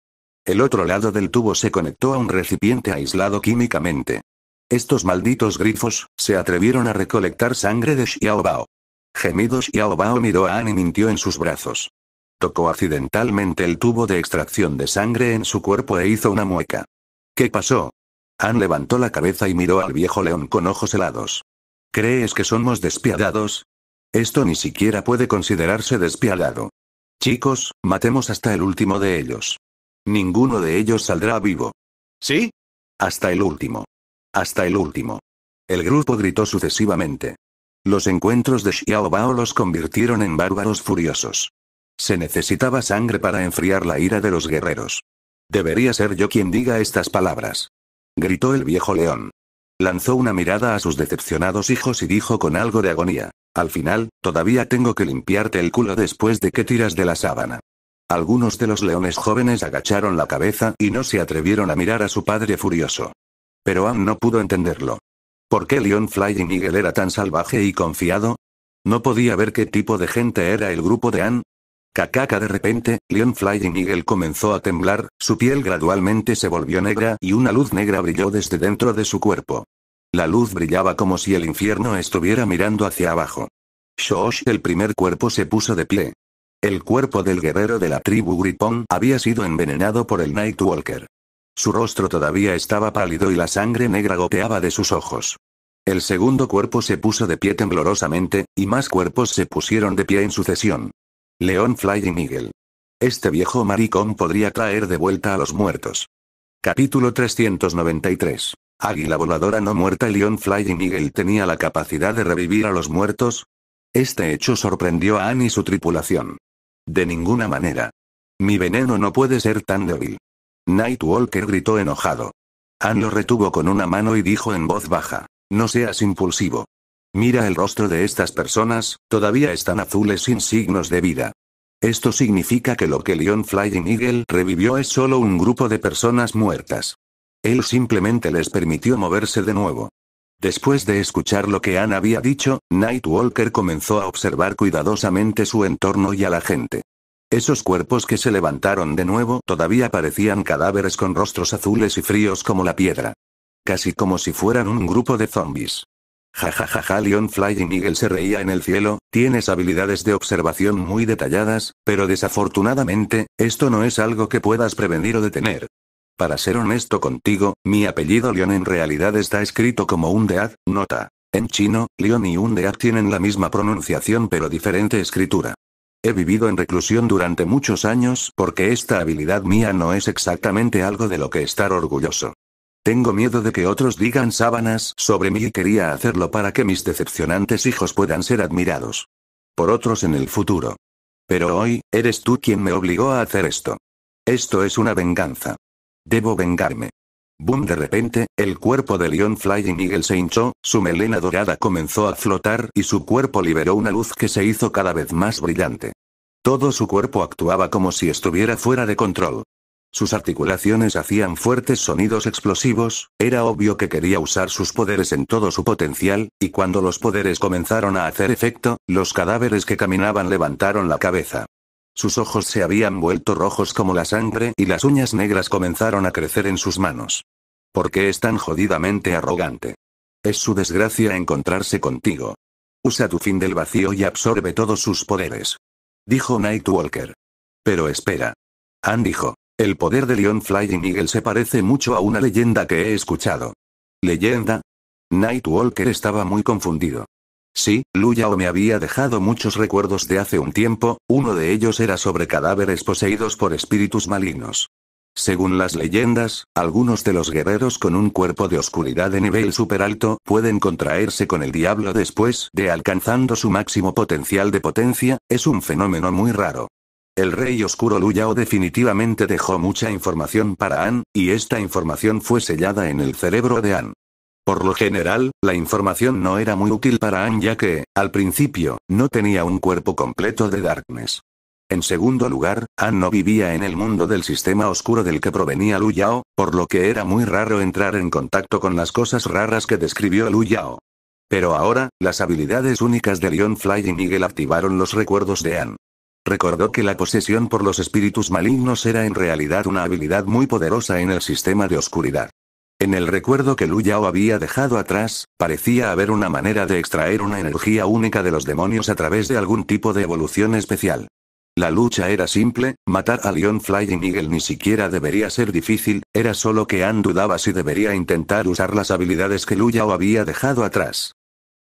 El otro lado del tubo se conectó a un recipiente aislado químicamente. Estos malditos grifos, se atrevieron a recolectar sangre de Xiaobao. Gemido Xiaobao miró a An y mintió en sus brazos. Tocó accidentalmente el tubo de extracción de sangre en su cuerpo e hizo una mueca. ¿Qué pasó? Han levantó la cabeza y miró al viejo león con ojos helados. ¿Crees que somos despiadados? Esto ni siquiera puede considerarse despiadado. Chicos, matemos hasta el último de ellos. Ninguno de ellos saldrá vivo. ¿Sí? Hasta el último. Hasta el último. El grupo gritó sucesivamente. Los encuentros de Xiaobao los convirtieron en bárbaros furiosos. Se necesitaba sangre para enfriar la ira de los guerreros. Debería ser yo quien diga estas palabras gritó el viejo león. Lanzó una mirada a sus decepcionados hijos y dijo con algo de agonía. Al final, todavía tengo que limpiarte el culo después de que tiras de la sábana. Algunos de los leones jóvenes agacharon la cabeza y no se atrevieron a mirar a su padre furioso. Pero Ann no pudo entenderlo. ¿Por qué Leon Fly y Miguel era tan salvaje y confiado? No podía ver qué tipo de gente era el grupo de Ann, Cacaca de repente, Leon y Miguel comenzó a temblar, su piel gradualmente se volvió negra y una luz negra brilló desde dentro de su cuerpo. La luz brillaba como si el infierno estuviera mirando hacia abajo. Shosh el primer cuerpo se puso de pie. El cuerpo del guerrero de la tribu Gripon había sido envenenado por el Nightwalker. Su rostro todavía estaba pálido y la sangre negra goteaba de sus ojos. El segundo cuerpo se puso de pie temblorosamente, y más cuerpos se pusieron de pie en sucesión. León Fly y Miguel. Este viejo maricón podría traer de vuelta a los muertos. Capítulo 393. Águila voladora no muerta León Fly y Miguel tenía la capacidad de revivir a los muertos. Este hecho sorprendió a Anne y su tripulación. De ninguna manera. Mi veneno no puede ser tan débil. Nightwalker gritó enojado. Anne lo retuvo con una mano y dijo en voz baja. No seas impulsivo. Mira el rostro de estas personas, todavía están azules sin signos de vida. Esto significa que lo que Leon Flying Eagle revivió es solo un grupo de personas muertas. Él simplemente les permitió moverse de nuevo. Después de escuchar lo que Anne había dicho, Nightwalker comenzó a observar cuidadosamente su entorno y a la gente. Esos cuerpos que se levantaron de nuevo todavía parecían cadáveres con rostros azules y fríos como la piedra. Casi como si fueran un grupo de zombies. Jajajaja Fly Flying Miguel se reía en el cielo, tienes habilidades de observación muy detalladas, pero desafortunadamente, esto no es algo que puedas prevenir o detener. Para ser honesto contigo, mi apellido Leon en realidad está escrito como un dead, nota. En chino, Leon y un dead tienen la misma pronunciación pero diferente escritura. He vivido en reclusión durante muchos años porque esta habilidad mía no es exactamente algo de lo que estar orgulloso. Tengo miedo de que otros digan sábanas sobre mí y quería hacerlo para que mis decepcionantes hijos puedan ser admirados. Por otros en el futuro. Pero hoy, eres tú quien me obligó a hacer esto. Esto es una venganza. Debo vengarme. Boom de repente, el cuerpo de Leon Flying Eagle se hinchó, su melena dorada comenzó a flotar y su cuerpo liberó una luz que se hizo cada vez más brillante. Todo su cuerpo actuaba como si estuviera fuera de control. Sus articulaciones hacían fuertes sonidos explosivos, era obvio que quería usar sus poderes en todo su potencial, y cuando los poderes comenzaron a hacer efecto, los cadáveres que caminaban levantaron la cabeza. Sus ojos se habían vuelto rojos como la sangre y las uñas negras comenzaron a crecer en sus manos. ¿Por qué es tan jodidamente arrogante? Es su desgracia encontrarse contigo. Usa tu fin del vacío y absorbe todos sus poderes. Dijo Nightwalker. Pero espera. Han dijo. El poder de Leon Flying Eagle se parece mucho a una leyenda que he escuchado. ¿Leyenda? Nightwalker estaba muy confundido. Sí, Luyao me había dejado muchos recuerdos de hace un tiempo, uno de ellos era sobre cadáveres poseídos por espíritus malignos. Según las leyendas, algunos de los guerreros con un cuerpo de oscuridad de nivel super alto pueden contraerse con el diablo después de alcanzando su máximo potencial de potencia, es un fenómeno muy raro. El rey oscuro Yao definitivamente dejó mucha información para An, y esta información fue sellada en el cerebro de An. Por lo general, la información no era muy útil para An, ya que, al principio, no tenía un cuerpo completo de Darkness. En segundo lugar, An no vivía en el mundo del sistema oscuro del que provenía Lu Yao, por lo que era muy raro entrar en contacto con las cosas raras que describió Lu Yao. Pero ahora, las habilidades únicas de Leon Fly y Miguel activaron los recuerdos de An. Recordó que la posesión por los espíritus malignos era en realidad una habilidad muy poderosa en el sistema de oscuridad. En el recuerdo que Lu Yao había dejado atrás, parecía haber una manera de extraer una energía única de los demonios a través de algún tipo de evolución especial. La lucha era simple, matar a Leon Flying Eagle ni siquiera debería ser difícil, era solo que Ann dudaba si debería intentar usar las habilidades que Lu Yao había dejado atrás.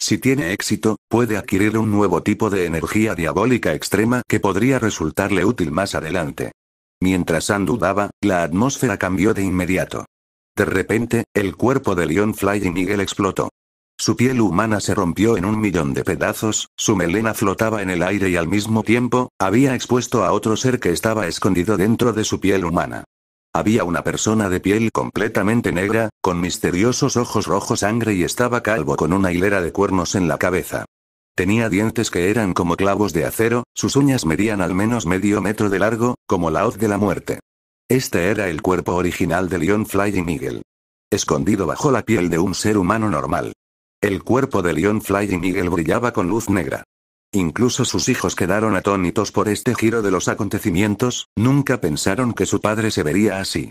Si tiene éxito, puede adquirir un nuevo tipo de energía diabólica extrema que podría resultarle útil más adelante. Mientras Ann dudaba, la atmósfera cambió de inmediato. De repente, el cuerpo de Leon Fly y Miguel explotó. Su piel humana se rompió en un millón de pedazos, su melena flotaba en el aire y al mismo tiempo, había expuesto a otro ser que estaba escondido dentro de su piel humana. Había una persona de piel completamente negra, con misteriosos ojos rojos sangre y estaba calvo con una hilera de cuernos en la cabeza. Tenía dientes que eran como clavos de acero, sus uñas medían al menos medio metro de largo, como la hoz de la muerte. Este era el cuerpo original de Leon Flying Eagle. Escondido bajo la piel de un ser humano normal. El cuerpo de Leon Flying Eagle brillaba con luz negra. Incluso sus hijos quedaron atónitos por este giro de los acontecimientos, nunca pensaron que su padre se vería así.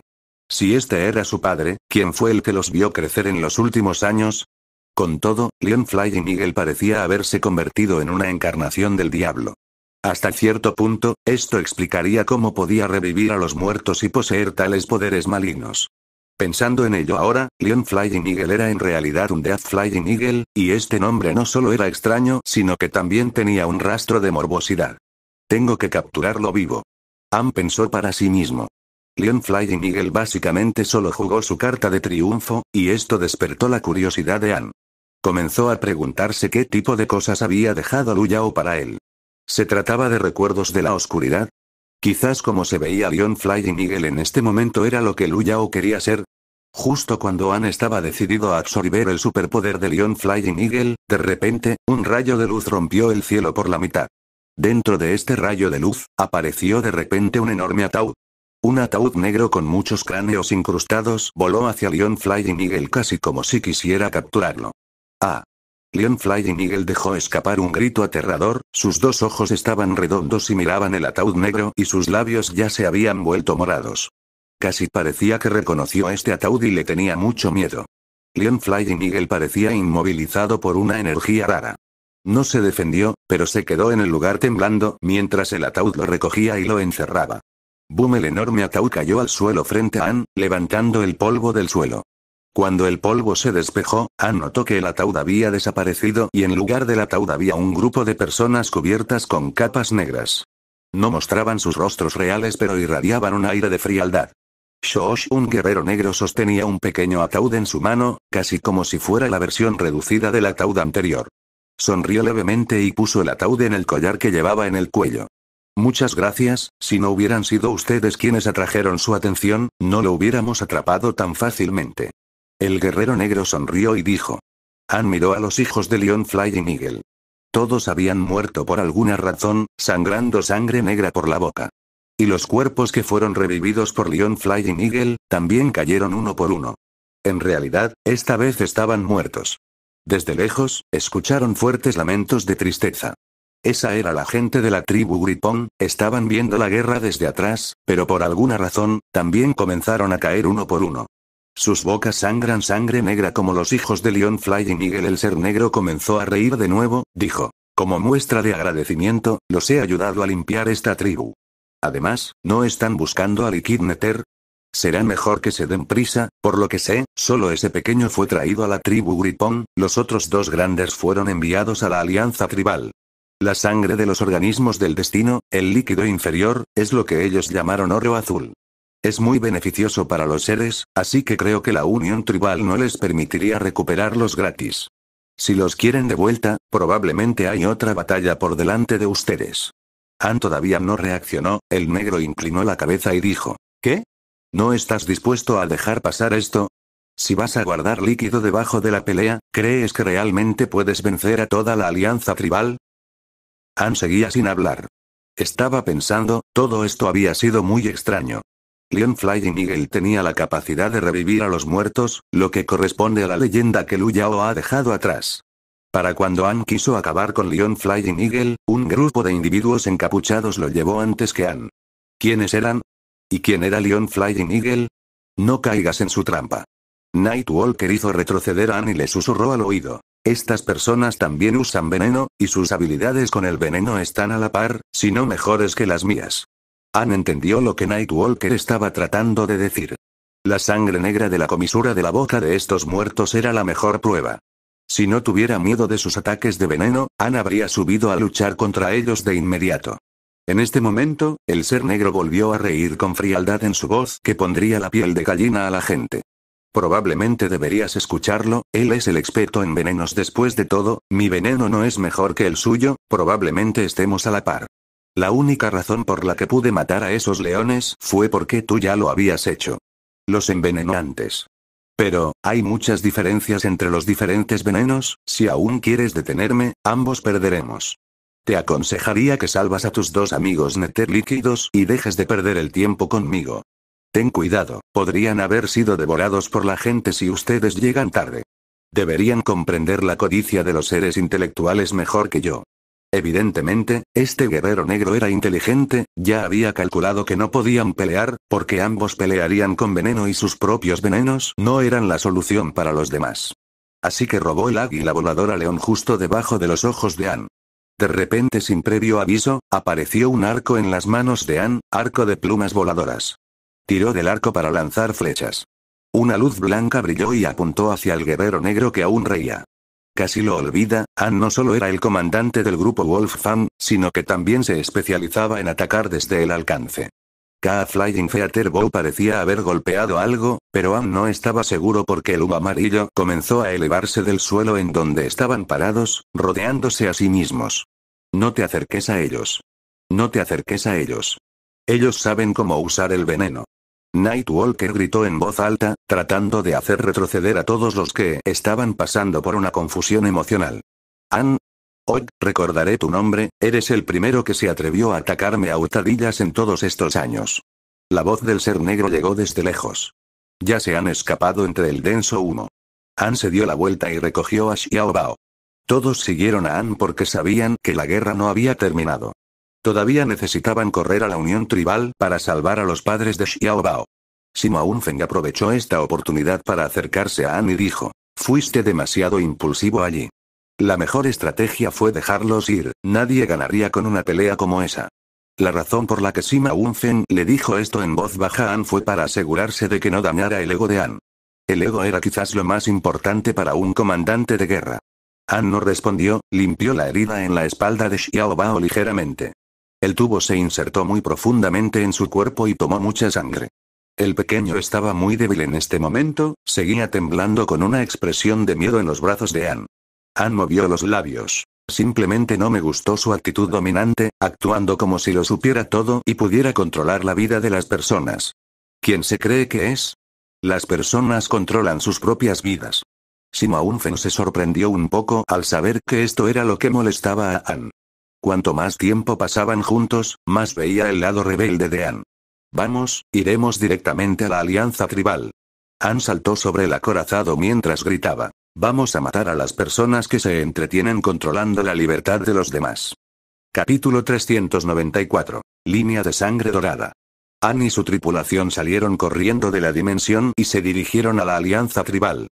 Si este era su padre, ¿quién fue el que los vio crecer en los últimos años? Con todo, Leon Fly y Miguel parecía haberse convertido en una encarnación del diablo. Hasta cierto punto, esto explicaría cómo podía revivir a los muertos y poseer tales poderes malignos. Pensando en ello ahora, Leon Flying Eagle era en realidad un Death Flying Eagle, y este nombre no solo era extraño, sino que también tenía un rastro de morbosidad. Tengo que capturarlo vivo. Am pensó para sí mismo. Leon Flying Eagle básicamente solo jugó su carta de triunfo, y esto despertó la curiosidad de Anne. Comenzó a preguntarse qué tipo de cosas había dejado Luyao para él. ¿Se trataba de recuerdos de la oscuridad? Quizás como se veía Leon Fly y en este momento era lo que Lu Yao quería ser. Justo cuando Anne estaba decidido a absorber el superpoder de Leon Fly y de repente, un rayo de luz rompió el cielo por la mitad. Dentro de este rayo de luz, apareció de repente un enorme ataúd. Un ataúd negro con muchos cráneos incrustados voló hacia Leon Fly y casi como si quisiera capturarlo. Ah, Leon y Miguel dejó escapar un grito aterrador, sus dos ojos estaban redondos y miraban el ataúd negro y sus labios ya se habían vuelto morados. Casi parecía que reconoció este ataúd y le tenía mucho miedo. Leon y Miguel parecía inmovilizado por una energía rara. No se defendió, pero se quedó en el lugar temblando mientras el ataúd lo recogía y lo encerraba. Boom el enorme ataúd cayó al suelo frente a Ann, levantando el polvo del suelo. Cuando el polvo se despejó, Ann notó que el ataúd había desaparecido y en lugar del ataúd había un grupo de personas cubiertas con capas negras. No mostraban sus rostros reales pero irradiaban un aire de frialdad. Shosh, un guerrero negro, sostenía un pequeño ataúd en su mano, casi como si fuera la versión reducida del ataúd anterior. Sonrió levemente y puso el ataúd en el collar que llevaba en el cuello. Muchas gracias, si no hubieran sido ustedes quienes atrajeron su atención, no lo hubiéramos atrapado tan fácilmente. El guerrero negro sonrió y dijo. Han miró a los hijos de Leon y Eagle. Todos habían muerto por alguna razón, sangrando sangre negra por la boca. Y los cuerpos que fueron revividos por Leon y Eagle, también cayeron uno por uno. En realidad, esta vez estaban muertos. Desde lejos, escucharon fuertes lamentos de tristeza. Esa era la gente de la tribu Gripón, estaban viendo la guerra desde atrás, pero por alguna razón, también comenzaron a caer uno por uno. Sus bocas sangran sangre negra como los hijos de Leon Fly y Miguel el ser negro comenzó a reír de nuevo, dijo. Como muestra de agradecimiento, los he ayudado a limpiar esta tribu. Además, ¿no están buscando a Liquidneter? Será mejor que se den prisa, por lo que sé, solo ese pequeño fue traído a la tribu Gripón, los otros dos grandes fueron enviados a la alianza tribal. La sangre de los organismos del destino, el líquido inferior, es lo que ellos llamaron oro azul. Es muy beneficioso para los seres, así que creo que la unión tribal no les permitiría recuperarlos gratis. Si los quieren de vuelta, probablemente hay otra batalla por delante de ustedes. Han todavía no reaccionó, el negro inclinó la cabeza y dijo, ¿qué? ¿No estás dispuesto a dejar pasar esto? Si vas a guardar líquido debajo de la pelea, ¿crees que realmente puedes vencer a toda la alianza tribal? Han seguía sin hablar. Estaba pensando, todo esto había sido muy extraño. Leon Flying Eagle tenía la capacidad de revivir a los muertos, lo que corresponde a la leyenda que Lu Yao ha dejado atrás. Para cuando Ann quiso acabar con Leon Flying Eagle, un grupo de individuos encapuchados lo llevó antes que Ann. ¿Quiénes eran? ¿Y quién era Leon Flying Eagle? No caigas en su trampa. Nightwalker hizo retroceder a Ann y le susurró al oído. Estas personas también usan veneno, y sus habilidades con el veneno están a la par, si no mejores que las mías. Anne entendió lo que Nightwalker estaba tratando de decir. La sangre negra de la comisura de la boca de estos muertos era la mejor prueba. Si no tuviera miedo de sus ataques de veneno, Anne habría subido a luchar contra ellos de inmediato. En este momento, el ser negro volvió a reír con frialdad en su voz que pondría la piel de gallina a la gente. Probablemente deberías escucharlo, él es el experto en venenos después de todo, mi veneno no es mejor que el suyo, probablemente estemos a la par. La única razón por la que pude matar a esos leones fue porque tú ya lo habías hecho. Los envenenó antes. Pero, hay muchas diferencias entre los diferentes venenos, si aún quieres detenerme, ambos perderemos. Te aconsejaría que salvas a tus dos amigos neter líquidos y dejes de perder el tiempo conmigo. Ten cuidado, podrían haber sido devorados por la gente si ustedes llegan tarde. Deberían comprender la codicia de los seres intelectuales mejor que yo. Evidentemente, este guerrero negro era inteligente, ya había calculado que no podían pelear, porque ambos pelearían con veneno y sus propios venenos no eran la solución para los demás. Así que robó el águila voladora león justo debajo de los ojos de Anne. De repente sin previo aviso, apareció un arco en las manos de Anne, arco de plumas voladoras. Tiró del arco para lanzar flechas. Una luz blanca brilló y apuntó hacia el guerrero negro que aún reía. Casi lo olvida, Ann no solo era el comandante del grupo Wolf Fang, sino que también se especializaba en atacar desde el alcance. ka Flying Featherbow parecía haber golpeado algo, pero Ann no estaba seguro porque el humo amarillo comenzó a elevarse del suelo en donde estaban parados, rodeándose a sí mismos. No te acerques a ellos. No te acerques a ellos. Ellos saben cómo usar el veneno. Nightwalker gritó en voz alta, tratando de hacer retroceder a todos los que estaban pasando por una confusión emocional. Ann. Hoy, recordaré tu nombre, eres el primero que se atrevió a atacarme a utadillas en todos estos años. La voz del ser negro llegó desde lejos. Ya se han escapado entre el denso humo. Ann se dio la vuelta y recogió a Xiaobao. Todos siguieron a Ann porque sabían que la guerra no había terminado. Todavía necesitaban correr a la unión tribal para salvar a los padres de Xiaobao. Sima Feng aprovechó esta oportunidad para acercarse a An y dijo, fuiste demasiado impulsivo allí. La mejor estrategia fue dejarlos ir, nadie ganaría con una pelea como esa. La razón por la que Sima Unfen le dijo esto en voz baja a An fue para asegurarse de que no dañara el ego de An. El ego era quizás lo más importante para un comandante de guerra. An no respondió, limpió la herida en la espalda de Xiaobao ligeramente. El tubo se insertó muy profundamente en su cuerpo y tomó mucha sangre. El pequeño estaba muy débil en este momento, seguía temblando con una expresión de miedo en los brazos de Ann. Ann movió los labios. Simplemente no me gustó su actitud dominante, actuando como si lo supiera todo y pudiera controlar la vida de las personas. ¿Quién se cree que es? Las personas controlan sus propias vidas. Simaunfen se sorprendió un poco al saber que esto era lo que molestaba a Ann. Cuanto más tiempo pasaban juntos, más veía el lado rebelde de Ann. Vamos, iremos directamente a la alianza tribal. Ann saltó sobre el acorazado mientras gritaba. Vamos a matar a las personas que se entretienen controlando la libertad de los demás. Capítulo 394. Línea de sangre dorada. Ann y su tripulación salieron corriendo de la dimensión y se dirigieron a la alianza tribal.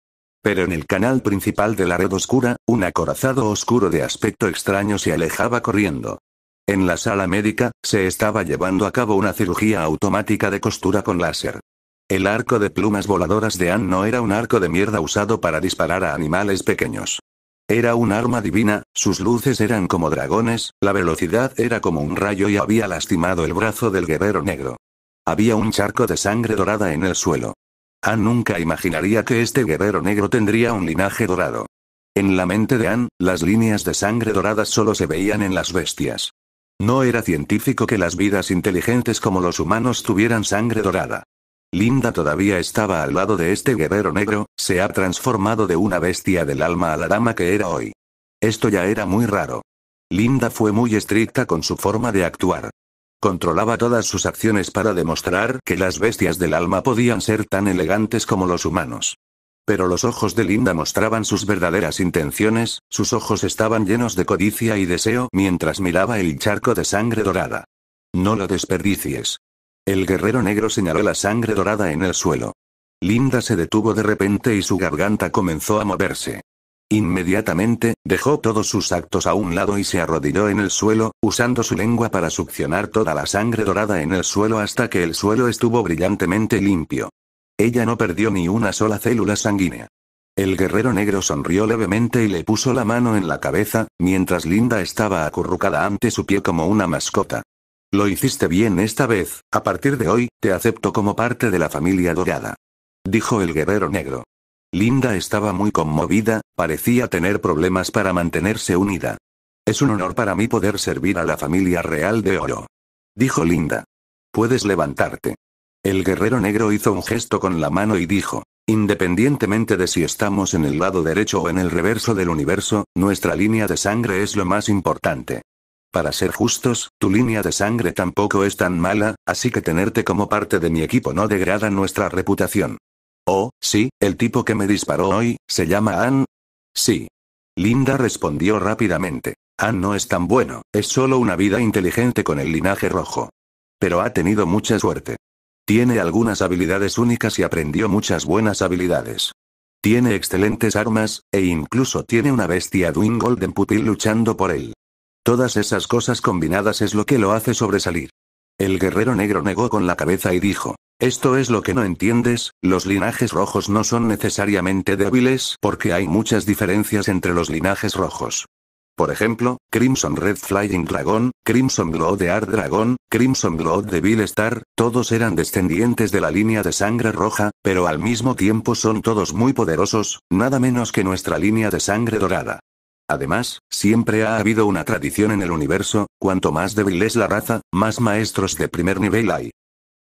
Pero en el canal principal de la red oscura, un acorazado oscuro de aspecto extraño se alejaba corriendo. En la sala médica, se estaba llevando a cabo una cirugía automática de costura con láser. El arco de plumas voladoras de Ann no era un arco de mierda usado para disparar a animales pequeños. Era un arma divina, sus luces eran como dragones, la velocidad era como un rayo y había lastimado el brazo del guerrero negro. Había un charco de sangre dorada en el suelo. Ann ah, nunca imaginaría que este guerrero negro tendría un linaje dorado. En la mente de Ann, las líneas de sangre dorada solo se veían en las bestias. No era científico que las vidas inteligentes como los humanos tuvieran sangre dorada. Linda todavía estaba al lado de este guerrero negro, se ha transformado de una bestia del alma a la dama que era hoy. Esto ya era muy raro. Linda fue muy estricta con su forma de actuar. Controlaba todas sus acciones para demostrar que las bestias del alma podían ser tan elegantes como los humanos. Pero los ojos de Linda mostraban sus verdaderas intenciones, sus ojos estaban llenos de codicia y deseo mientras miraba el charco de sangre dorada. No lo desperdicies. El guerrero negro señaló la sangre dorada en el suelo. Linda se detuvo de repente y su garganta comenzó a moverse. Inmediatamente, dejó todos sus actos a un lado y se arrodilló en el suelo, usando su lengua para succionar toda la sangre dorada en el suelo hasta que el suelo estuvo brillantemente limpio. Ella no perdió ni una sola célula sanguínea. El guerrero negro sonrió levemente y le puso la mano en la cabeza, mientras Linda estaba acurrucada ante su pie como una mascota. Lo hiciste bien esta vez, a partir de hoy, te acepto como parte de la familia dorada. Dijo el guerrero negro. Linda estaba muy conmovida, parecía tener problemas para mantenerse unida. Es un honor para mí poder servir a la familia real de oro. Dijo Linda. Puedes levantarte. El guerrero negro hizo un gesto con la mano y dijo, Independientemente de si estamos en el lado derecho o en el reverso del universo, nuestra línea de sangre es lo más importante. Para ser justos, tu línea de sangre tampoco es tan mala, así que tenerte como parte de mi equipo no degrada nuestra reputación. Oh, sí, el tipo que me disparó hoy, ¿se llama Ann? Sí. Linda respondió rápidamente. Ann no es tan bueno, es solo una vida inteligente con el linaje rojo. Pero ha tenido mucha suerte. Tiene algunas habilidades únicas y aprendió muchas buenas habilidades. Tiene excelentes armas, e incluso tiene una bestia Dwing Golden Pupil luchando por él. Todas esas cosas combinadas es lo que lo hace sobresalir. El guerrero negro negó con la cabeza y dijo, esto es lo que no entiendes, los linajes rojos no son necesariamente débiles porque hay muchas diferencias entre los linajes rojos. Por ejemplo, Crimson Red Flying Dragon, Crimson glow de Art Dragon, Crimson Blood de Bill Star, todos eran descendientes de la línea de sangre roja, pero al mismo tiempo son todos muy poderosos, nada menos que nuestra línea de sangre dorada. Además, siempre ha habido una tradición en el universo, cuanto más débil es la raza, más maestros de primer nivel hay.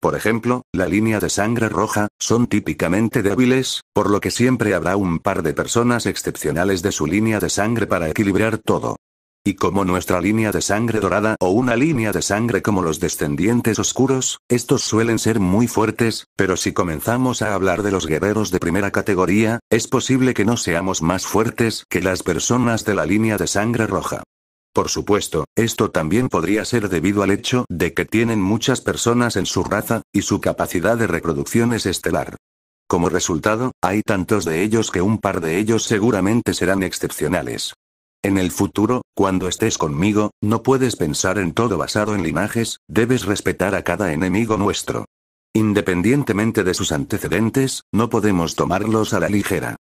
Por ejemplo, la línea de sangre roja, son típicamente débiles, por lo que siempre habrá un par de personas excepcionales de su línea de sangre para equilibrar todo. Y como nuestra línea de sangre dorada o una línea de sangre como los descendientes oscuros, estos suelen ser muy fuertes, pero si comenzamos a hablar de los guerreros de primera categoría, es posible que no seamos más fuertes que las personas de la línea de sangre roja. Por supuesto, esto también podría ser debido al hecho de que tienen muchas personas en su raza, y su capacidad de reproducción es estelar. Como resultado, hay tantos de ellos que un par de ellos seguramente serán excepcionales. En el futuro, cuando estés conmigo, no puedes pensar en todo basado en linajes, debes respetar a cada enemigo nuestro. Independientemente de sus antecedentes, no podemos tomarlos a la ligera.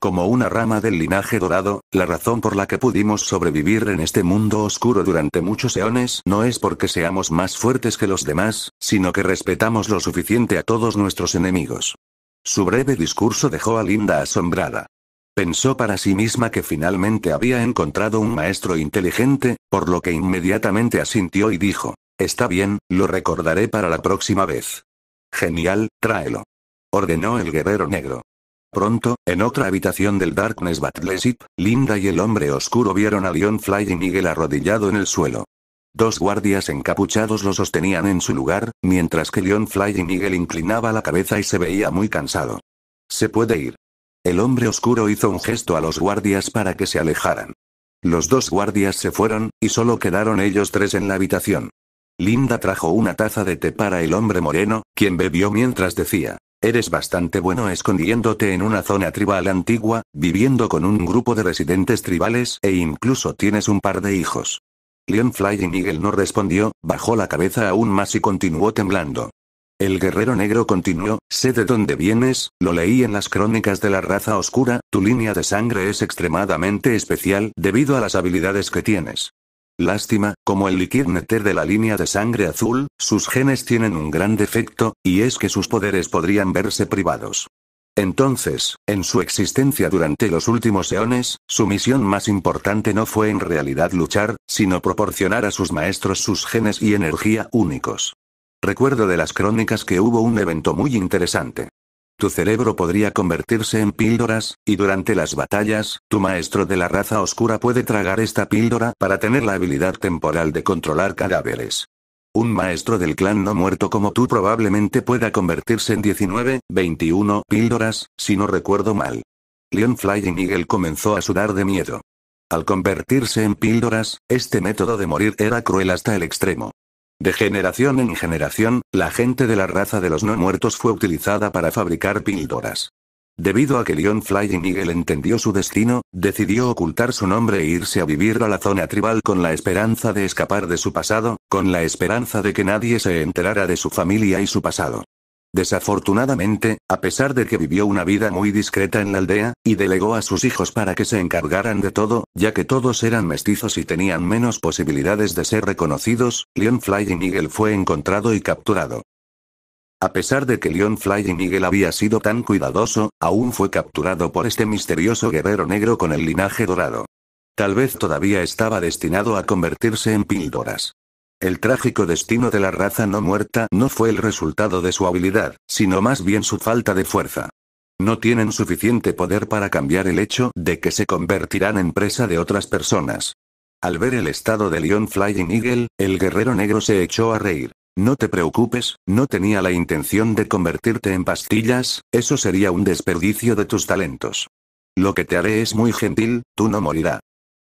Como una rama del linaje dorado, la razón por la que pudimos sobrevivir en este mundo oscuro durante muchos eones no es porque seamos más fuertes que los demás, sino que respetamos lo suficiente a todos nuestros enemigos. Su breve discurso dejó a Linda asombrada. Pensó para sí misma que finalmente había encontrado un maestro inteligente, por lo que inmediatamente asintió y dijo, Está bien, lo recordaré para la próxima vez. Genial, tráelo. Ordenó el guerrero negro. Pronto, en otra habitación del Darkness Battleship, Linda y el hombre oscuro vieron a Leon Fly y Miguel arrodillado en el suelo. Dos guardias encapuchados lo sostenían en su lugar, mientras que Leon Fly y Miguel inclinaba la cabeza y se veía muy cansado. Se puede ir. El hombre oscuro hizo un gesto a los guardias para que se alejaran. Los dos guardias se fueron, y solo quedaron ellos tres en la habitación. Linda trajo una taza de té para el hombre moreno, quien bebió mientras decía, Eres bastante bueno escondiéndote en una zona tribal antigua, viviendo con un grupo de residentes tribales e incluso tienes un par de hijos. Leon Flying Miguel no respondió, bajó la cabeza aún más y continuó temblando. El guerrero negro continuó, sé de dónde vienes, lo leí en las crónicas de la raza oscura, tu línea de sangre es extremadamente especial debido a las habilidades que tienes. Lástima, como el nether de la línea de sangre azul, sus genes tienen un gran defecto, y es que sus poderes podrían verse privados. Entonces, en su existencia durante los últimos eones, su misión más importante no fue en realidad luchar, sino proporcionar a sus maestros sus genes y energía únicos. Recuerdo de las crónicas que hubo un evento muy interesante. Tu cerebro podría convertirse en píldoras, y durante las batallas, tu maestro de la raza oscura puede tragar esta píldora para tener la habilidad temporal de controlar cadáveres. Un maestro del clan no muerto como tú probablemente pueda convertirse en 19, 21 píldoras, si no recuerdo mal. Leon Flying Miguel comenzó a sudar de miedo. Al convertirse en píldoras, este método de morir era cruel hasta el extremo. De generación en generación, la gente de la raza de los no muertos fue utilizada para fabricar píldoras. Debido a que Leon Flying Miguel entendió su destino, decidió ocultar su nombre e irse a vivir a la zona tribal con la esperanza de escapar de su pasado, con la esperanza de que nadie se enterara de su familia y su pasado. Desafortunadamente, a pesar de que vivió una vida muy discreta en la aldea, y delegó a sus hijos para que se encargaran de todo, ya que todos eran mestizos y tenían menos posibilidades de ser reconocidos, Leon Fly y Miguel fue encontrado y capturado. A pesar de que Leon Fly y Miguel había sido tan cuidadoso, aún fue capturado por este misterioso guerrero negro con el linaje dorado. Tal vez todavía estaba destinado a convertirse en píldoras. El trágico destino de la raza no muerta no fue el resultado de su habilidad, sino más bien su falta de fuerza. No tienen suficiente poder para cambiar el hecho de que se convertirán en presa de otras personas. Al ver el estado de Leon Flying Eagle, el guerrero negro se echó a reír. No te preocupes, no tenía la intención de convertirte en pastillas, eso sería un desperdicio de tus talentos. Lo que te haré es muy gentil, tú no morirás.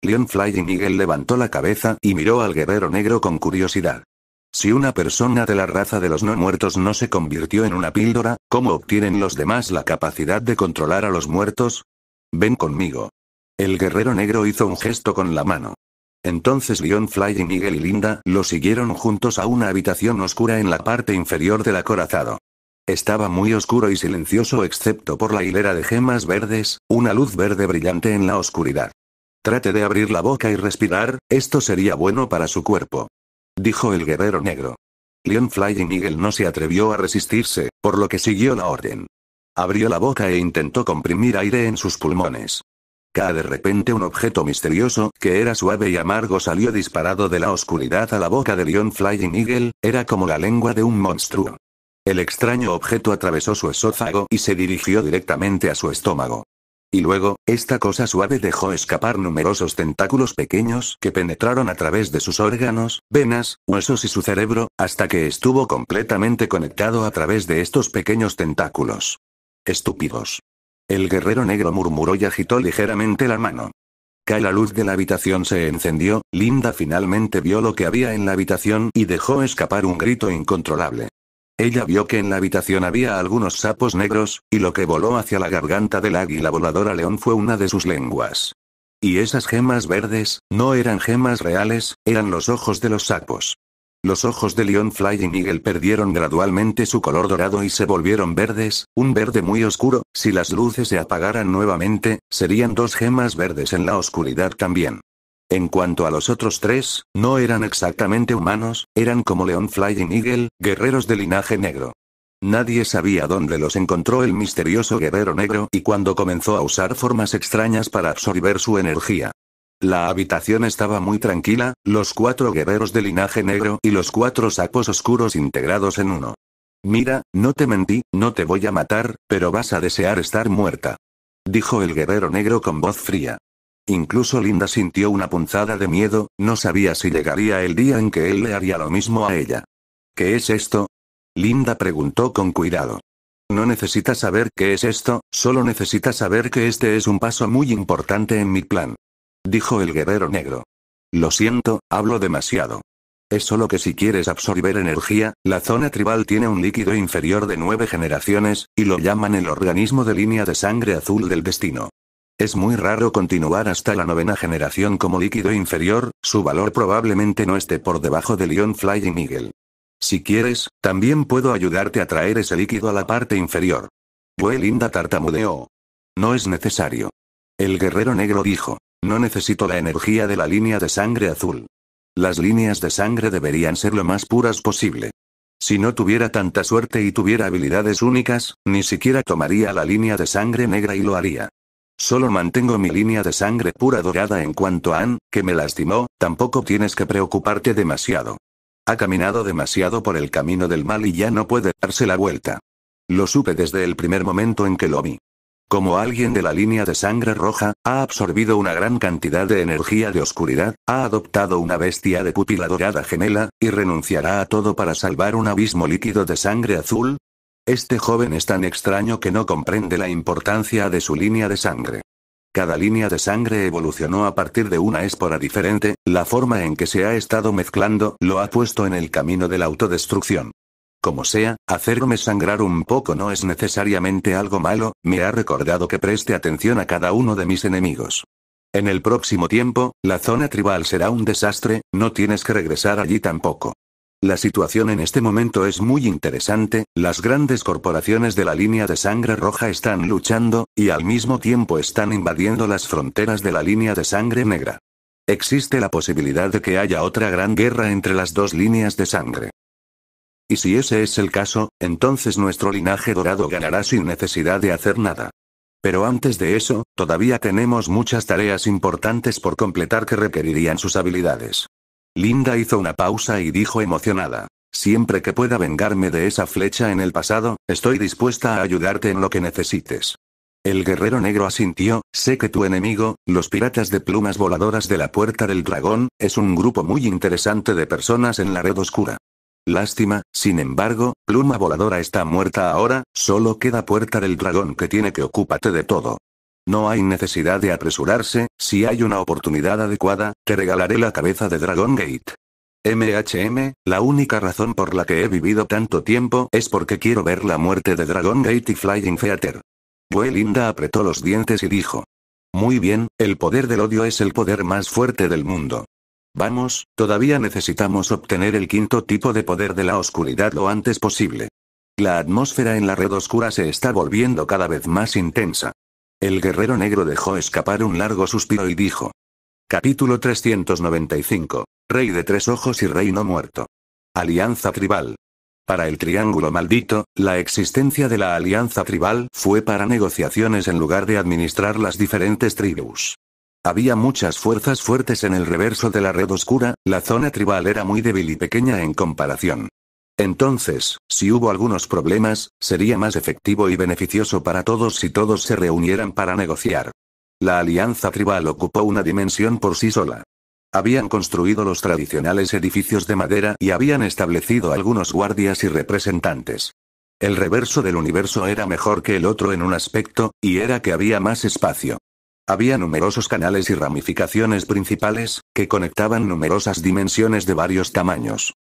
Leon y Miguel levantó la cabeza y miró al guerrero negro con curiosidad. Si una persona de la raza de los no muertos no se convirtió en una píldora, ¿cómo obtienen los demás la capacidad de controlar a los muertos? Ven conmigo. El guerrero negro hizo un gesto con la mano. Entonces Leon y Miguel y Linda lo siguieron juntos a una habitación oscura en la parte inferior del acorazado. Estaba muy oscuro y silencioso excepto por la hilera de gemas verdes, una luz verde brillante en la oscuridad. Trate de abrir la boca y respirar, esto sería bueno para su cuerpo. Dijo el guerrero negro. Leon Flying Eagle no se atrevió a resistirse, por lo que siguió la orden. Abrió la boca e intentó comprimir aire en sus pulmones. Cada de repente un objeto misterioso, que era suave y amargo, salió disparado de la oscuridad a la boca de Leon Flying Eagle, era como la lengua de un monstruo. El extraño objeto atravesó su esófago y se dirigió directamente a su estómago. Y luego, esta cosa suave dejó escapar numerosos tentáculos pequeños que penetraron a través de sus órganos, venas, huesos y su cerebro, hasta que estuvo completamente conectado a través de estos pequeños tentáculos. Estúpidos. El guerrero negro murmuró y agitó ligeramente la mano. La luz de la habitación se encendió, Linda finalmente vio lo que había en la habitación y dejó escapar un grito incontrolable. Ella vio que en la habitación había algunos sapos negros, y lo que voló hacia la garganta del águila voladora león fue una de sus lenguas. Y esas gemas verdes, no eran gemas reales, eran los ojos de los sapos. Los ojos de Leon Flying Eagle perdieron gradualmente su color dorado y se volvieron verdes, un verde muy oscuro, si las luces se apagaran nuevamente, serían dos gemas verdes en la oscuridad también. En cuanto a los otros tres, no eran exactamente humanos, eran como Leon Flying Eagle, guerreros de linaje negro. Nadie sabía dónde los encontró el misterioso guerrero negro y cuando comenzó a usar formas extrañas para absorber su energía. La habitación estaba muy tranquila, los cuatro guerreros de linaje negro y los cuatro sapos oscuros integrados en uno. Mira, no te mentí, no te voy a matar, pero vas a desear estar muerta. Dijo el guerrero negro con voz fría. Incluso Linda sintió una punzada de miedo, no sabía si llegaría el día en que él le haría lo mismo a ella. ¿Qué es esto? Linda preguntó con cuidado. No necesitas saber qué es esto, solo necesitas saber que este es un paso muy importante en mi plan. Dijo el guerrero negro. Lo siento, hablo demasiado. Es solo que si quieres absorber energía, la zona tribal tiene un líquido inferior de nueve generaciones, y lo llaman el organismo de línea de sangre azul del destino. Es muy raro continuar hasta la novena generación como líquido inferior, su valor probablemente no esté por debajo Leon Fly y Miguel. Si quieres, también puedo ayudarte a traer ese líquido a la parte inferior. Linda tartamudeó. No es necesario. El guerrero negro dijo, no necesito la energía de la línea de sangre azul. Las líneas de sangre deberían ser lo más puras posible. Si no tuviera tanta suerte y tuviera habilidades únicas, ni siquiera tomaría la línea de sangre negra y lo haría. Solo mantengo mi línea de sangre pura dorada en cuanto a Ann, que me lastimó, tampoco tienes que preocuparte demasiado. Ha caminado demasiado por el camino del mal y ya no puede darse la vuelta. Lo supe desde el primer momento en que lo vi. Como alguien de la línea de sangre roja, ha absorbido una gran cantidad de energía de oscuridad, ha adoptado una bestia de pupila dorada gemela, y renunciará a todo para salvar un abismo líquido de sangre azul, este joven es tan extraño que no comprende la importancia de su línea de sangre. Cada línea de sangre evolucionó a partir de una espora diferente, la forma en que se ha estado mezclando lo ha puesto en el camino de la autodestrucción. Como sea, hacerme sangrar un poco no es necesariamente algo malo, me ha recordado que preste atención a cada uno de mis enemigos. En el próximo tiempo, la zona tribal será un desastre, no tienes que regresar allí tampoco. La situación en este momento es muy interesante, las grandes corporaciones de la línea de sangre roja están luchando, y al mismo tiempo están invadiendo las fronteras de la línea de sangre negra. Existe la posibilidad de que haya otra gran guerra entre las dos líneas de sangre. Y si ese es el caso, entonces nuestro linaje dorado ganará sin necesidad de hacer nada. Pero antes de eso, todavía tenemos muchas tareas importantes por completar que requerirían sus habilidades. Linda hizo una pausa y dijo emocionada. Siempre que pueda vengarme de esa flecha en el pasado, estoy dispuesta a ayudarte en lo que necesites. El guerrero negro asintió, sé que tu enemigo, los piratas de plumas voladoras de la Puerta del Dragón, es un grupo muy interesante de personas en la red oscura. Lástima, sin embargo, Pluma Voladora está muerta ahora, solo queda Puerta del Dragón que tiene que ocuparte de todo. No hay necesidad de apresurarse, si hay una oportunidad adecuada, te regalaré la cabeza de Dragon Gate. MHM, la única razón por la que he vivido tanto tiempo es porque quiero ver la muerte de Dragon Gate y Flying Theater. Linda apretó los dientes y dijo. Muy bien, el poder del odio es el poder más fuerte del mundo. Vamos, todavía necesitamos obtener el quinto tipo de poder de la oscuridad lo antes posible. La atmósfera en la red oscura se está volviendo cada vez más intensa. El guerrero negro dejó escapar un largo suspiro y dijo. Capítulo 395. Rey de tres ojos y reino muerto. Alianza tribal. Para el Triángulo Maldito, la existencia de la Alianza Tribal fue para negociaciones en lugar de administrar las diferentes tribus. Había muchas fuerzas fuertes en el reverso de la red oscura, la zona tribal era muy débil y pequeña en comparación. Entonces, si hubo algunos problemas, sería más efectivo y beneficioso para todos si todos se reunieran para negociar. La alianza tribal ocupó una dimensión por sí sola. Habían construido los tradicionales edificios de madera y habían establecido algunos guardias y representantes. El reverso del universo era mejor que el otro en un aspecto, y era que había más espacio. Había numerosos canales y ramificaciones principales, que conectaban numerosas dimensiones de varios tamaños.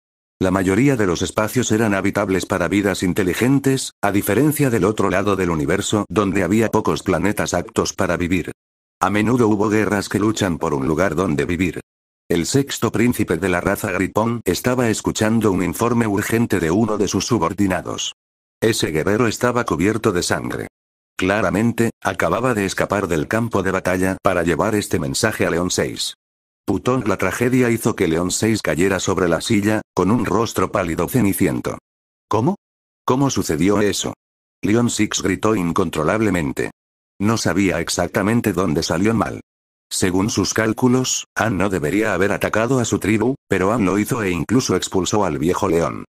La mayoría de los espacios eran habitables para vidas inteligentes, a diferencia del otro lado del universo donde había pocos planetas aptos para vivir. A menudo hubo guerras que luchan por un lugar donde vivir. El sexto príncipe de la raza Gripón estaba escuchando un informe urgente de uno de sus subordinados. Ese guerrero estaba cubierto de sangre. Claramente, acababa de escapar del campo de batalla para llevar este mensaje a León 6. Putón la tragedia hizo que León 6 cayera sobre la silla, con un rostro pálido ceniciento. ¿Cómo? ¿Cómo sucedió eso? León 6 gritó incontrolablemente. No sabía exactamente dónde salió mal. Según sus cálculos, Anne no debería haber atacado a su tribu, pero Anne lo hizo e incluso expulsó al viejo león.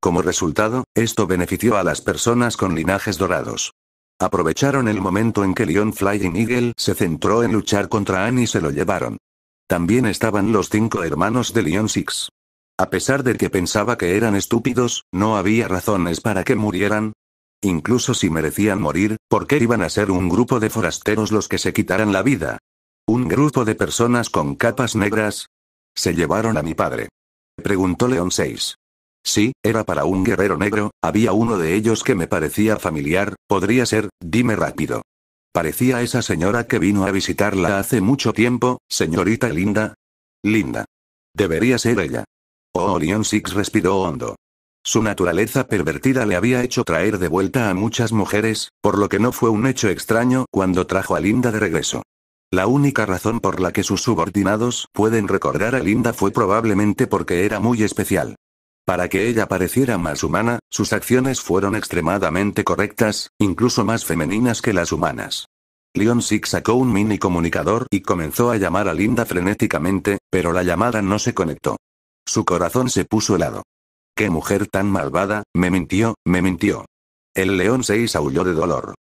Como resultado, esto benefició a las personas con linajes dorados. Aprovecharon el momento en que León Flying Eagle se centró en luchar contra Anne y se lo llevaron. También estaban los cinco hermanos de Leon Six. A pesar de que pensaba que eran estúpidos, no había razones para que murieran. Incluso si merecían morir, ¿por qué iban a ser un grupo de forasteros los que se quitaran la vida? Un grupo de personas con capas negras. Se llevaron a mi padre. Preguntó León 6. Sí, era para un guerrero negro, había uno de ellos que me parecía familiar, podría ser, dime rápido. Parecía esa señora que vino a visitarla hace mucho tiempo, señorita Linda. Linda. Debería ser ella. Oh, Orion Six respiró hondo. Su naturaleza pervertida le había hecho traer de vuelta a muchas mujeres, por lo que no fue un hecho extraño cuando trajo a Linda de regreso. La única razón por la que sus subordinados pueden recordar a Linda fue probablemente porque era muy especial. Para que ella pareciera más humana, sus acciones fueron extremadamente correctas, incluso más femeninas que las humanas. Leon Six sacó un mini comunicador y comenzó a llamar a Linda frenéticamente, pero la llamada no se conectó. Su corazón se puso helado. ¡Qué mujer tan malvada! Me mintió, me mintió. El león 6 aulló de dolor.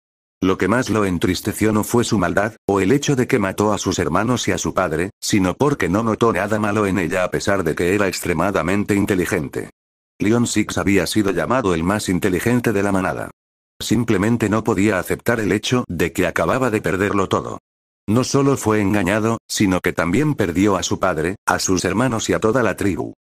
Lo que más lo entristeció no fue su maldad, o el hecho de que mató a sus hermanos y a su padre, sino porque no notó nada malo en ella a pesar de que era extremadamente inteligente. Leon Six había sido llamado el más inteligente de la manada. Simplemente no podía aceptar el hecho de que acababa de perderlo todo. No solo fue engañado, sino que también perdió a su padre, a sus hermanos y a toda la tribu.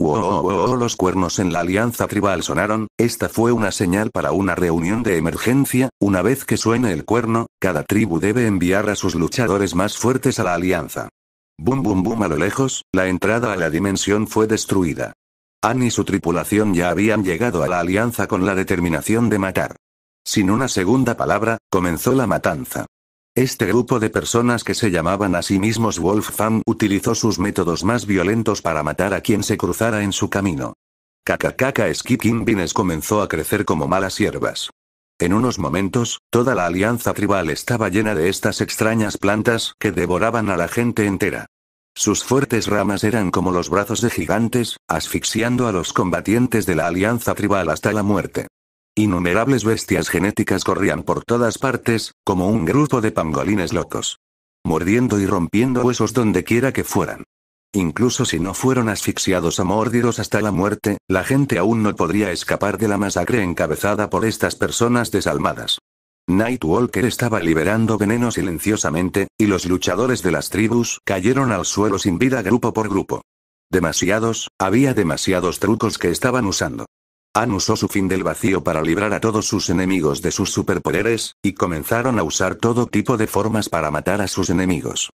Wow, oh, oh, los cuernos en la alianza tribal sonaron, esta fue una señal para una reunión de emergencia, una vez que suene el cuerno, cada tribu debe enviar a sus luchadores más fuertes a la alianza. Bum bum bum a lo lejos, la entrada a la dimensión fue destruida. Annie y su tripulación ya habían llegado a la alianza con la determinación de matar. Sin una segunda palabra, comenzó la matanza. Este grupo de personas que se llamaban a sí mismos Wolf Fam utilizó sus métodos más violentos para matar a quien se cruzara en su camino. Kakakaka Skipping comenzó a crecer como malas hierbas. En unos momentos, toda la alianza tribal estaba llena de estas extrañas plantas que devoraban a la gente entera. Sus fuertes ramas eran como los brazos de gigantes, asfixiando a los combatientes de la alianza tribal hasta la muerte. Innumerables bestias genéticas corrían por todas partes, como un grupo de pangolines locos. Mordiendo y rompiendo huesos donde quiera que fueran. Incluso si no fueron asfixiados o mordidos hasta la muerte, la gente aún no podría escapar de la masacre encabezada por estas personas desalmadas. Nightwalker estaba liberando veneno silenciosamente, y los luchadores de las tribus cayeron al suelo sin vida grupo por grupo. Demasiados, había demasiados trucos que estaban usando. Ann usó su fin del vacío para librar a todos sus enemigos de sus superpoderes, y comenzaron a usar todo tipo de formas para matar a sus enemigos.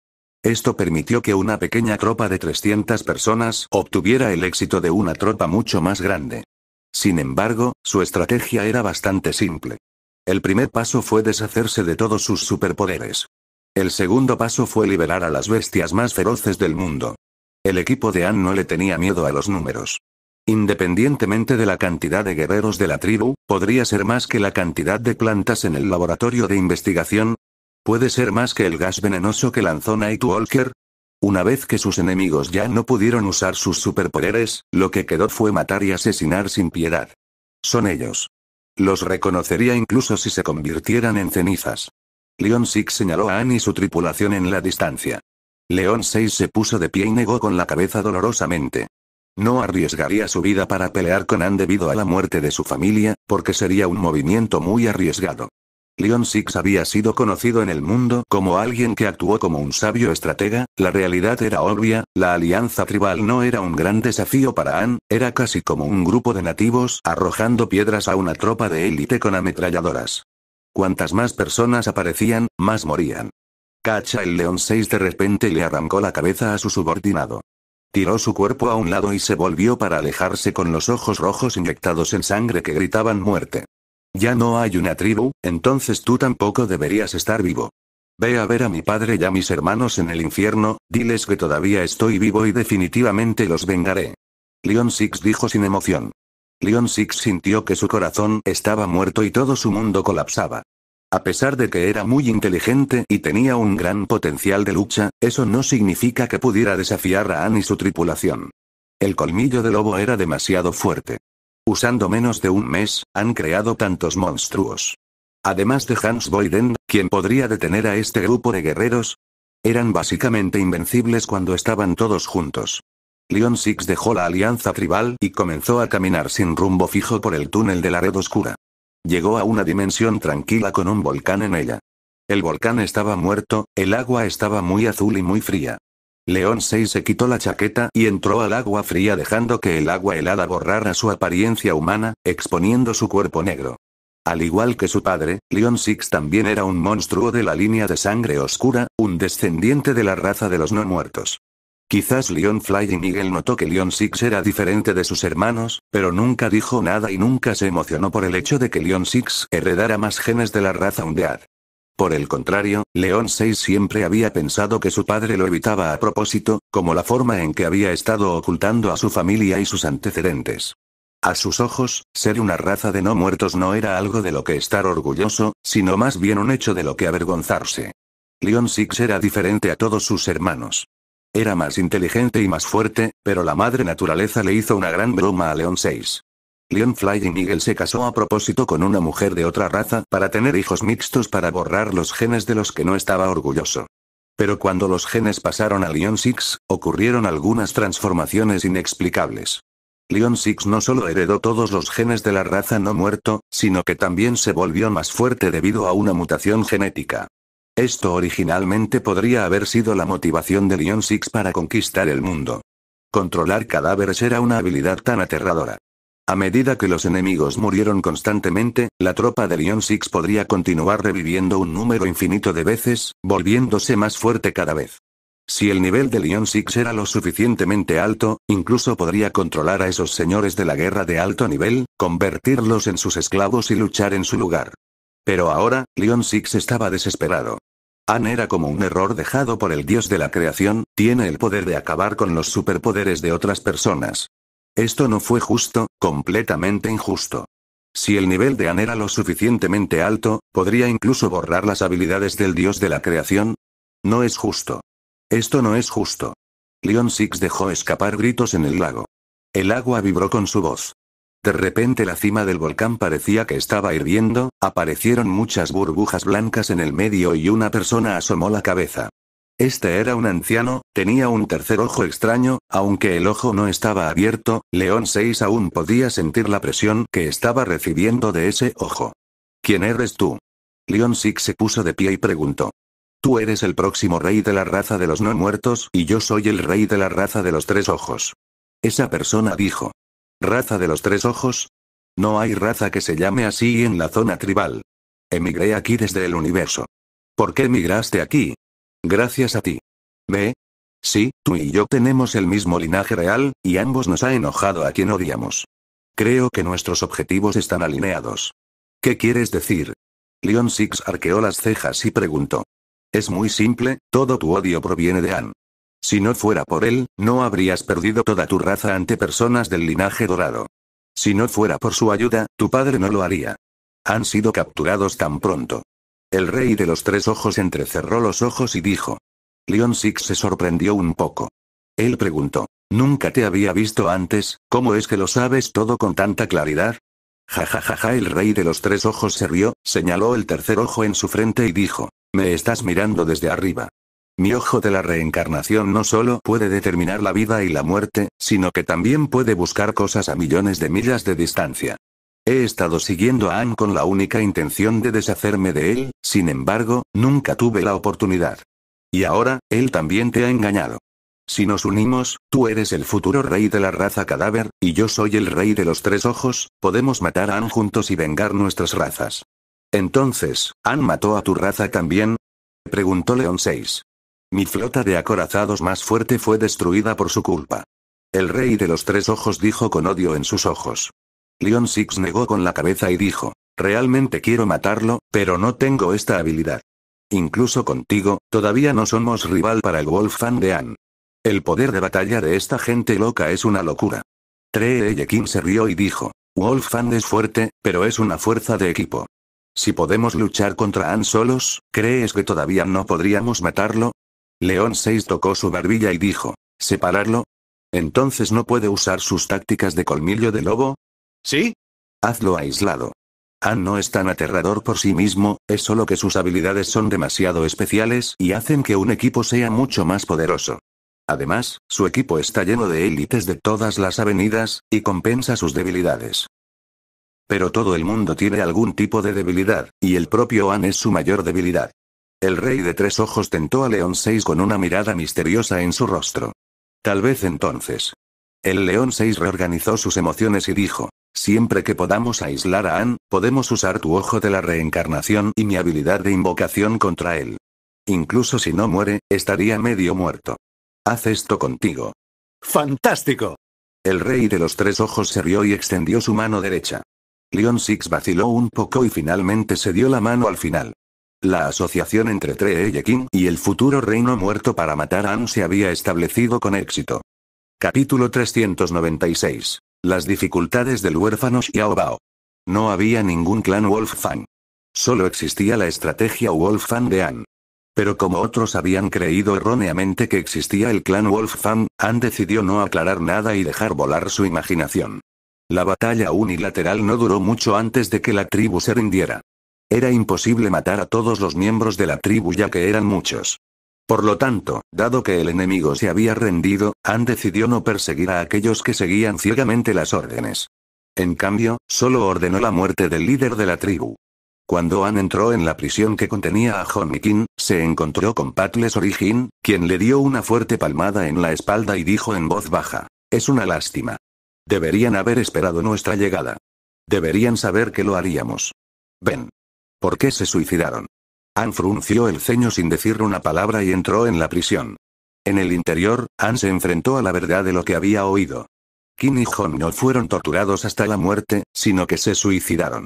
Esto permitió que una pequeña tropa de 300 personas obtuviera el éxito de una tropa mucho más grande. Sin embargo, su estrategia era bastante simple. El primer paso fue deshacerse de todos sus superpoderes. El segundo paso fue liberar a las bestias más feroces del mundo. El equipo de Ann no le tenía miedo a los números. Independientemente de la cantidad de guerreros de la tribu, podría ser más que la cantidad de plantas en el laboratorio de investigación. Puede ser más que el gas venenoso que lanzó Nightwalker. Una vez que sus enemigos ya no pudieron usar sus superpoderes, lo que quedó fue matar y asesinar sin piedad. Son ellos. Los reconocería incluso si se convirtieran en cenizas. Leon Six señaló a Annie y su tripulación en la distancia. León 6 se puso de pie y negó con la cabeza dolorosamente. No arriesgaría su vida para pelear con Anne debido a la muerte de su familia, porque sería un movimiento muy arriesgado. Leon Six había sido conocido en el mundo como alguien que actuó como un sabio estratega, la realidad era obvia, la alianza tribal no era un gran desafío para Anne, era casi como un grupo de nativos arrojando piedras a una tropa de élite con ametralladoras. Cuantas más personas aparecían, más morían. Cacha el León 6 de repente le arrancó la cabeza a su subordinado. Tiró su cuerpo a un lado y se volvió para alejarse con los ojos rojos inyectados en sangre que gritaban muerte. Ya no hay una tribu, entonces tú tampoco deberías estar vivo. Ve a ver a mi padre y a mis hermanos en el infierno, diles que todavía estoy vivo y definitivamente los vengaré. Leon Six dijo sin emoción. Leon Six sintió que su corazón estaba muerto y todo su mundo colapsaba. A pesar de que era muy inteligente y tenía un gran potencial de lucha, eso no significa que pudiera desafiar a Anne y su tripulación. El colmillo de lobo era demasiado fuerte. Usando menos de un mes, han creado tantos monstruos. Además de Hans Boyden, quien podría detener a este grupo de guerreros, eran básicamente invencibles cuando estaban todos juntos. Leon Six dejó la alianza tribal y comenzó a caminar sin rumbo fijo por el túnel de la red oscura. Llegó a una dimensión tranquila con un volcán en ella. El volcán estaba muerto, el agua estaba muy azul y muy fría. León 6 se quitó la chaqueta y entró al agua fría dejando que el agua helada borrara su apariencia humana, exponiendo su cuerpo negro. Al igual que su padre, León Six también era un monstruo de la línea de sangre oscura, un descendiente de la raza de los no muertos. Quizás Leon Fly y Miguel notó que Leon Six era diferente de sus hermanos, pero nunca dijo nada y nunca se emocionó por el hecho de que Leon Six heredara más genes de la raza Undead. Por el contrario, Leon 6 siempre había pensado que su padre lo evitaba a propósito, como la forma en que había estado ocultando a su familia y sus antecedentes. A sus ojos, ser una raza de no muertos no era algo de lo que estar orgulloso, sino más bien un hecho de lo que avergonzarse. Leon Six era diferente a todos sus hermanos. Era más inteligente y más fuerte, pero la madre naturaleza le hizo una gran broma a León 6. Leon y Eagle se casó a propósito con una mujer de otra raza para tener hijos mixtos para borrar los genes de los que no estaba orgulloso. Pero cuando los genes pasaron a Leon 6, ocurrieron algunas transformaciones inexplicables. Leon 6 no solo heredó todos los genes de la raza no muerto, sino que también se volvió más fuerte debido a una mutación genética. Esto originalmente podría haber sido la motivación de Leon Six para conquistar el mundo. Controlar cadáveres era una habilidad tan aterradora. A medida que los enemigos murieron constantemente, la tropa de Leon Six podría continuar reviviendo un número infinito de veces, volviéndose más fuerte cada vez. Si el nivel de Leon Six era lo suficientemente alto, incluso podría controlar a esos señores de la guerra de alto nivel, convertirlos en sus esclavos y luchar en su lugar. Pero ahora, Leon Six estaba desesperado. An era como un error dejado por el dios de la creación, tiene el poder de acabar con los superpoderes de otras personas. Esto no fue justo, completamente injusto. Si el nivel de An era lo suficientemente alto, podría incluso borrar las habilidades del dios de la creación. No es justo. Esto no es justo. Leon Six dejó escapar gritos en el lago. El agua vibró con su voz. De repente la cima del volcán parecía que estaba hirviendo, aparecieron muchas burbujas blancas en el medio y una persona asomó la cabeza. Este era un anciano, tenía un tercer ojo extraño, aunque el ojo no estaba abierto, León 6 aún podía sentir la presión que estaba recibiendo de ese ojo. ¿Quién eres tú? León 6 se puso de pie y preguntó. Tú eres el próximo rey de la raza de los no muertos y yo soy el rey de la raza de los tres ojos. Esa persona dijo. Raza de los tres ojos. No hay raza que se llame así en la zona tribal. Emigré aquí desde el universo. ¿Por qué emigraste aquí? Gracias a ti. ¿Ve? Sí, tú y yo tenemos el mismo linaje real, y ambos nos ha enojado a quien odiamos. Creo que nuestros objetivos están alineados. ¿Qué quieres decir? Leon Six arqueó las cejas y preguntó. Es muy simple, todo tu odio proviene de An. Si no fuera por él, no habrías perdido toda tu raza ante personas del linaje dorado. Si no fuera por su ayuda, tu padre no lo haría. Han sido capturados tan pronto. El rey de los tres ojos entrecerró los ojos y dijo. Leon Six se sorprendió un poco. Él preguntó. Nunca te había visto antes, ¿cómo es que lo sabes todo con tanta claridad? Ja ja ja ja el rey de los tres ojos se rió, señaló el tercer ojo en su frente y dijo. Me estás mirando desde arriba. Mi ojo de la reencarnación no solo puede determinar la vida y la muerte, sino que también puede buscar cosas a millones de millas de distancia. He estado siguiendo a Ann con la única intención de deshacerme de él, sin embargo, nunca tuve la oportunidad. Y ahora, él también te ha engañado. Si nos unimos, tú eres el futuro rey de la raza cadáver, y yo soy el rey de los tres ojos, podemos matar a Ann juntos y vengar nuestras razas. Entonces, ¿Ann mató a tu raza también? Preguntó León 6. Mi flota de acorazados más fuerte fue destruida por su culpa. El rey de los tres ojos dijo con odio en sus ojos. Leon Six negó con la cabeza y dijo, realmente quiero matarlo, pero no tengo esta habilidad. Incluso contigo, todavía no somos rival para el Wolfan de Anne. El poder de batalla de esta gente loca es una locura. Kim se rió y dijo, Wolfan es fuerte, pero es una fuerza de equipo. Si podemos luchar contra Anne solos, ¿crees que todavía no podríamos matarlo? León 6 tocó su barbilla y dijo, ¿separarlo? Entonces no puede usar sus tácticas de colmillo de lobo. ¿Sí? Hazlo aislado. Han ah, no es tan aterrador por sí mismo, es solo que sus habilidades son demasiado especiales y hacen que un equipo sea mucho más poderoso. Además, su equipo está lleno de élites de todas las avenidas, y compensa sus debilidades. Pero todo el mundo tiene algún tipo de debilidad, y el propio Han es su mayor debilidad. El rey de tres ojos tentó a León VI con una mirada misteriosa en su rostro. Tal vez entonces. El León VI reorganizó sus emociones y dijo, siempre que podamos aislar a Ann, podemos usar tu ojo de la reencarnación y mi habilidad de invocación contra él. Incluso si no muere, estaría medio muerto. Haz esto contigo. ¡Fantástico! El rey de los tres ojos se rió y extendió su mano derecha. León VI vaciló un poco y finalmente se dio la mano al final. La asociación entre King y el futuro reino muerto para matar a se había establecido con éxito. Capítulo 396. Las dificultades del huérfano Xiaobao. No había ningún clan Wolffang. Solo existía la estrategia Wolffang de An. Pero como otros habían creído erróneamente que existía el clan Wolffang, An decidió no aclarar nada y dejar volar su imaginación. La batalla unilateral no duró mucho antes de que la tribu se rindiera. Era imposible matar a todos los miembros de la tribu ya que eran muchos. Por lo tanto, dado que el enemigo se había rendido, Han decidió no perseguir a aquellos que seguían ciegamente las órdenes. En cambio, solo ordenó la muerte del líder de la tribu. Cuando Han entró en la prisión que contenía a Honmikin, se encontró con Patles Origin, quien le dio una fuerte palmada en la espalda y dijo en voz baja: Es una lástima. Deberían haber esperado nuestra llegada. Deberían saber que lo haríamos. Ven. ¿Por qué se suicidaron? Han frunció el ceño sin decir una palabra y entró en la prisión. En el interior, Han se enfrentó a la verdad de lo que había oído. Kim y Hon no fueron torturados hasta la muerte, sino que se suicidaron.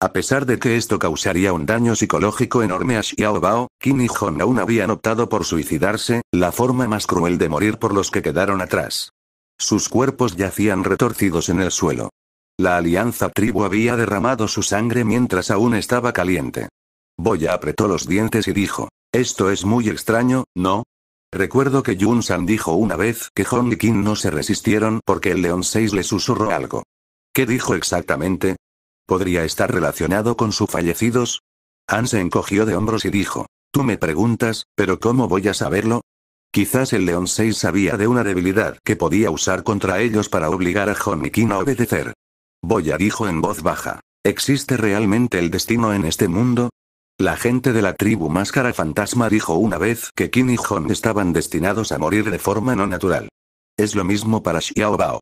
A pesar de que esto causaría un daño psicológico enorme a Xiao Bao, Kim y Hon aún habían optado por suicidarse, la forma más cruel de morir por los que quedaron atrás. Sus cuerpos yacían retorcidos en el suelo. La alianza tribu había derramado su sangre mientras aún estaba caliente. Boya apretó los dientes y dijo, esto es muy extraño, ¿no? Recuerdo que Yun San dijo una vez que Hong y Kim no se resistieron porque el León 6 le susurró algo. ¿Qué dijo exactamente? ¿Podría estar relacionado con sus fallecidos? Han se encogió de hombros y dijo, tú me preguntas, pero ¿cómo voy a saberlo? Quizás el León 6 sabía de una debilidad que podía usar contra ellos para obligar a Hong y Kim a obedecer. Boya dijo en voz baja. ¿Existe realmente el destino en este mundo? La gente de la tribu Máscara Fantasma dijo una vez que Kim y Hon estaban destinados a morir de forma no natural. Es lo mismo para Xiao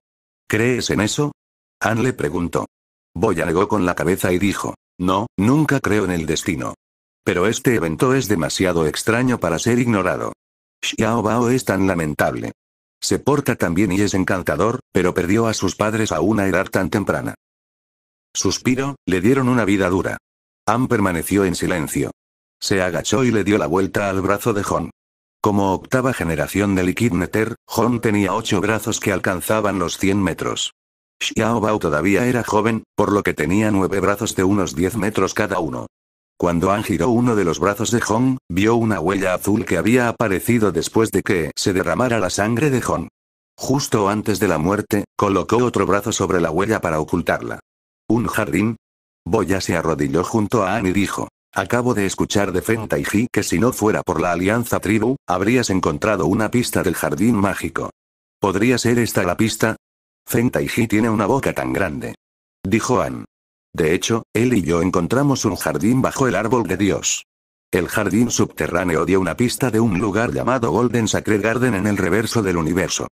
¿Crees en eso? An le preguntó. Boya negó con la cabeza y dijo, no, nunca creo en el destino. Pero este evento es demasiado extraño para ser ignorado. Xiao Bao es tan lamentable. Se porta tan bien y es encantador, pero perdió a sus padres a una edad tan temprana. Suspiro, le dieron una vida dura. Am permaneció en silencio. Se agachó y le dio la vuelta al brazo de Hon. Como octava generación de Liquidneter, Hon tenía ocho brazos que alcanzaban los 100 metros. Xiao Bao todavía era joven, por lo que tenía nueve brazos de unos 10 metros cada uno. Cuando An giró uno de los brazos de Hong, vio una huella azul que había aparecido después de que se derramara la sangre de Hong. Justo antes de la muerte, colocó otro brazo sobre la huella para ocultarla. ¿Un jardín? Boya se arrodilló junto a An y dijo. Acabo de escuchar de Fen ji que si no fuera por la alianza tribu, habrías encontrado una pista del jardín mágico. ¿Podría ser esta la pista? Fen ji tiene una boca tan grande. Dijo An. De hecho, él y yo encontramos un jardín bajo el árbol de Dios. El jardín subterráneo dio una pista de un lugar llamado Golden Sacred Garden en el reverso del universo.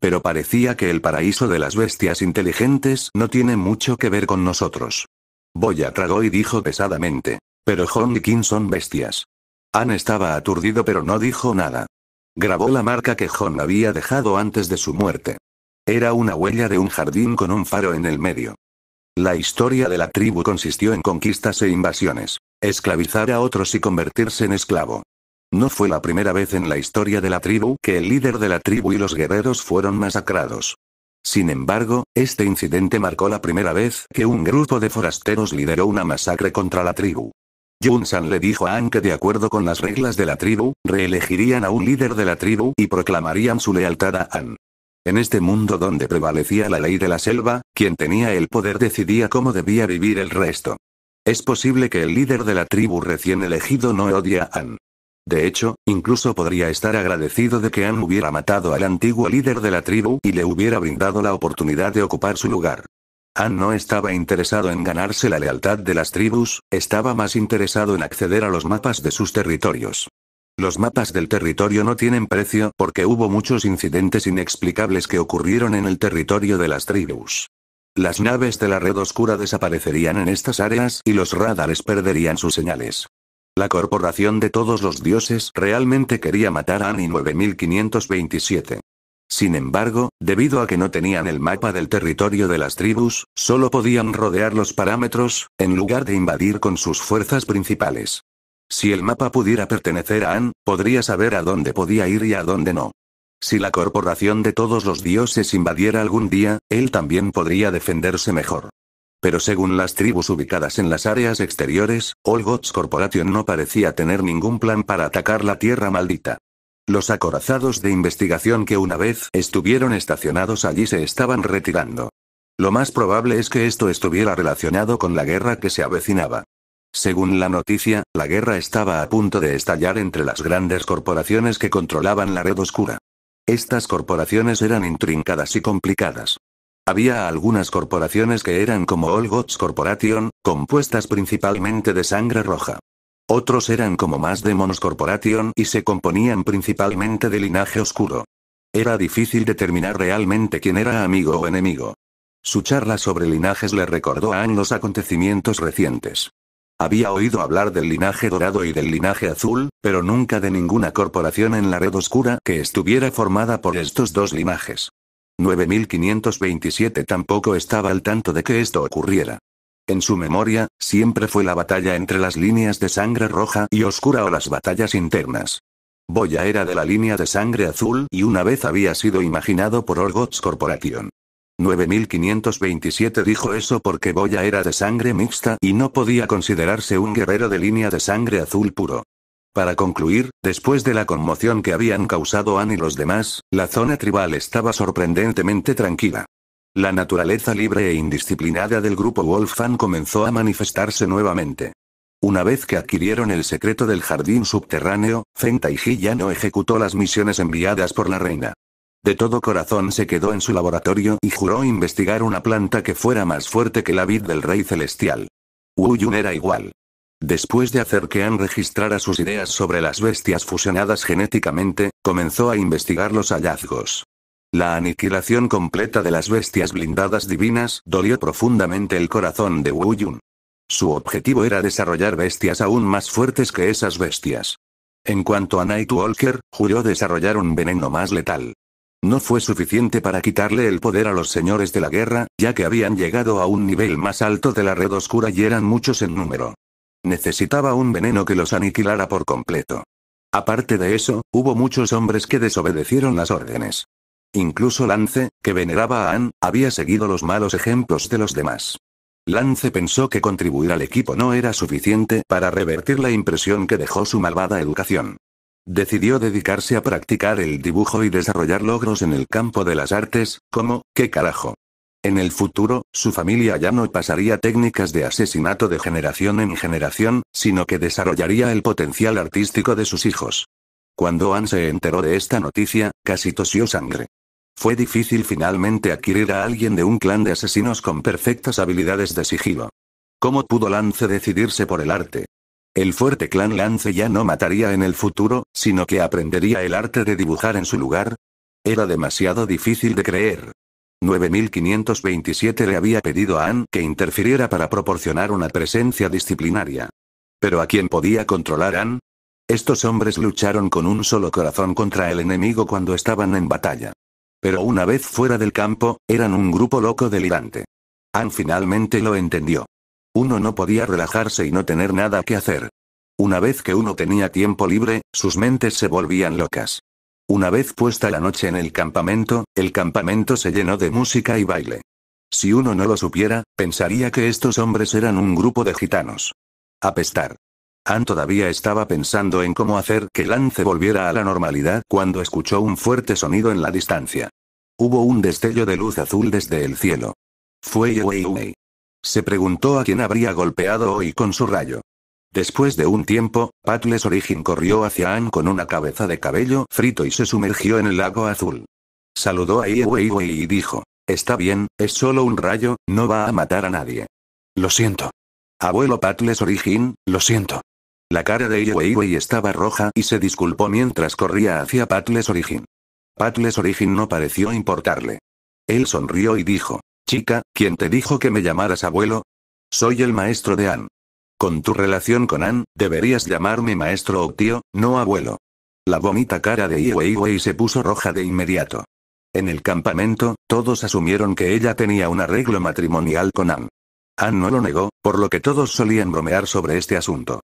Pero parecía que el paraíso de las bestias inteligentes no tiene mucho que ver con nosotros. Boya tragó y dijo pesadamente. Pero John y King son bestias. Anne estaba aturdido pero no dijo nada. Grabó la marca que John había dejado antes de su muerte. Era una huella de un jardín con un faro en el medio. La historia de la tribu consistió en conquistas e invasiones, esclavizar a otros y convertirse en esclavo. No fue la primera vez en la historia de la tribu que el líder de la tribu y los guerreros fueron masacrados. Sin embargo, este incidente marcó la primera vez que un grupo de forasteros lideró una masacre contra la tribu. San le dijo a An que de acuerdo con las reglas de la tribu, reelegirían a un líder de la tribu y proclamarían su lealtad a An. En este mundo donde prevalecía la ley de la selva, quien tenía el poder decidía cómo debía vivir el resto. Es posible que el líder de la tribu recién elegido no odie a Anne. De hecho, incluso podría estar agradecido de que Ann hubiera matado al antiguo líder de la tribu y le hubiera brindado la oportunidad de ocupar su lugar. Ann no estaba interesado en ganarse la lealtad de las tribus, estaba más interesado en acceder a los mapas de sus territorios. Los mapas del territorio no tienen precio porque hubo muchos incidentes inexplicables que ocurrieron en el territorio de las tribus. Las naves de la red oscura desaparecerían en estas áreas y los radares perderían sus señales. La corporación de todos los dioses realmente quería matar a Ani 9527. Sin embargo, debido a que no tenían el mapa del territorio de las tribus, solo podían rodear los parámetros, en lugar de invadir con sus fuerzas principales. Si el mapa pudiera pertenecer a Anne, podría saber a dónde podía ir y a dónde no. Si la corporación de todos los dioses invadiera algún día, él también podría defenderse mejor. Pero según las tribus ubicadas en las áreas exteriores, All Gods Corporation no parecía tener ningún plan para atacar la Tierra Maldita. Los acorazados de investigación que una vez estuvieron estacionados allí se estaban retirando. Lo más probable es que esto estuviera relacionado con la guerra que se avecinaba. Según la noticia, la guerra estaba a punto de estallar entre las grandes corporaciones que controlaban la red oscura. Estas corporaciones eran intrincadas y complicadas. Había algunas corporaciones que eran como All Gods Corporation, compuestas principalmente de sangre roja. Otros eran como más Demonos Corporation y se componían principalmente de linaje oscuro. Era difícil determinar realmente quién era amigo o enemigo. Su charla sobre linajes le recordó a los acontecimientos recientes. Había oído hablar del linaje dorado y del linaje azul, pero nunca de ninguna corporación en la red oscura que estuviera formada por estos dos linajes. 9527 tampoco estaba al tanto de que esto ocurriera. En su memoria, siempre fue la batalla entre las líneas de sangre roja y oscura o las batallas internas. Boya era de la línea de sangre azul y una vez había sido imaginado por Orgots Corporation. 9527 dijo eso porque Boya era de sangre mixta y no podía considerarse un guerrero de línea de sangre azul puro. Para concluir, después de la conmoción que habían causado Anne y los demás, la zona tribal estaba sorprendentemente tranquila. La naturaleza libre e indisciplinada del grupo Wolfan comenzó a manifestarse nuevamente. Una vez que adquirieron el secreto del jardín subterráneo, Fenta ya no ejecutó las misiones enviadas por la reina. De todo corazón se quedó en su laboratorio y juró investigar una planta que fuera más fuerte que la vid del rey celestial. Wu Yun era igual. Después de hacer que han registrara sus ideas sobre las bestias fusionadas genéticamente, comenzó a investigar los hallazgos. La aniquilación completa de las bestias blindadas divinas dolió profundamente el corazón de Wu Yun. Su objetivo era desarrollar bestias aún más fuertes que esas bestias. En cuanto a Nightwalker, juró desarrollar un veneno más letal. No fue suficiente para quitarle el poder a los señores de la guerra, ya que habían llegado a un nivel más alto de la red oscura y eran muchos en número. Necesitaba un veneno que los aniquilara por completo. Aparte de eso, hubo muchos hombres que desobedecieron las órdenes. Incluso Lance, que veneraba a Anne, había seguido los malos ejemplos de los demás. Lance pensó que contribuir al equipo no era suficiente para revertir la impresión que dejó su malvada educación. Decidió dedicarse a practicar el dibujo y desarrollar logros en el campo de las artes, como, ¿qué carajo? En el futuro, su familia ya no pasaría técnicas de asesinato de generación en generación, sino que desarrollaría el potencial artístico de sus hijos. Cuando Anne se enteró de esta noticia, casi tosió sangre. Fue difícil finalmente adquirir a alguien de un clan de asesinos con perfectas habilidades de sigilo. ¿Cómo pudo Lance decidirse por el arte? El fuerte clan Lance ya no mataría en el futuro, sino que aprendería el arte de dibujar en su lugar. Era demasiado difícil de creer. 9527 le había pedido a Anne que interfiriera para proporcionar una presencia disciplinaria. Pero ¿a quién podía controlar Anne? Estos hombres lucharon con un solo corazón contra el enemigo cuando estaban en batalla. Pero una vez fuera del campo, eran un grupo loco delirante. Anne finalmente lo entendió. Uno no podía relajarse y no tener nada que hacer. Una vez que uno tenía tiempo libre, sus mentes se volvían locas. Una vez puesta la noche en el campamento, el campamento se llenó de música y baile. Si uno no lo supiera, pensaría que estos hombres eran un grupo de gitanos. Apestar. Han todavía estaba pensando en cómo hacer que Lance volviera a la normalidad cuando escuchó un fuerte sonido en la distancia. Hubo un destello de luz azul desde el cielo. Fue Yewei se preguntó a quién habría golpeado hoy con su rayo. Después de un tiempo, Patles Origin corrió hacia Ann con una cabeza de cabello frito y se sumergió en el lago azul. Saludó a Iweiwei y dijo, Está bien, es solo un rayo, no va a matar a nadie. Lo siento. Abuelo Patles Origin, lo siento. La cara de Iweiwei estaba roja y se disculpó mientras corría hacia Patles Origin. Patles Origin no pareció importarle. Él sonrió y dijo, Chica, ¿quién te dijo que me llamaras abuelo? Soy el maestro de Ann. Con tu relación con Ann, deberías llamarme maestro o tío, no abuelo. La bonita cara de Iwe se puso roja de inmediato. En el campamento, todos asumieron que ella tenía un arreglo matrimonial con Ann. Ann no lo negó, por lo que todos solían bromear sobre este asunto.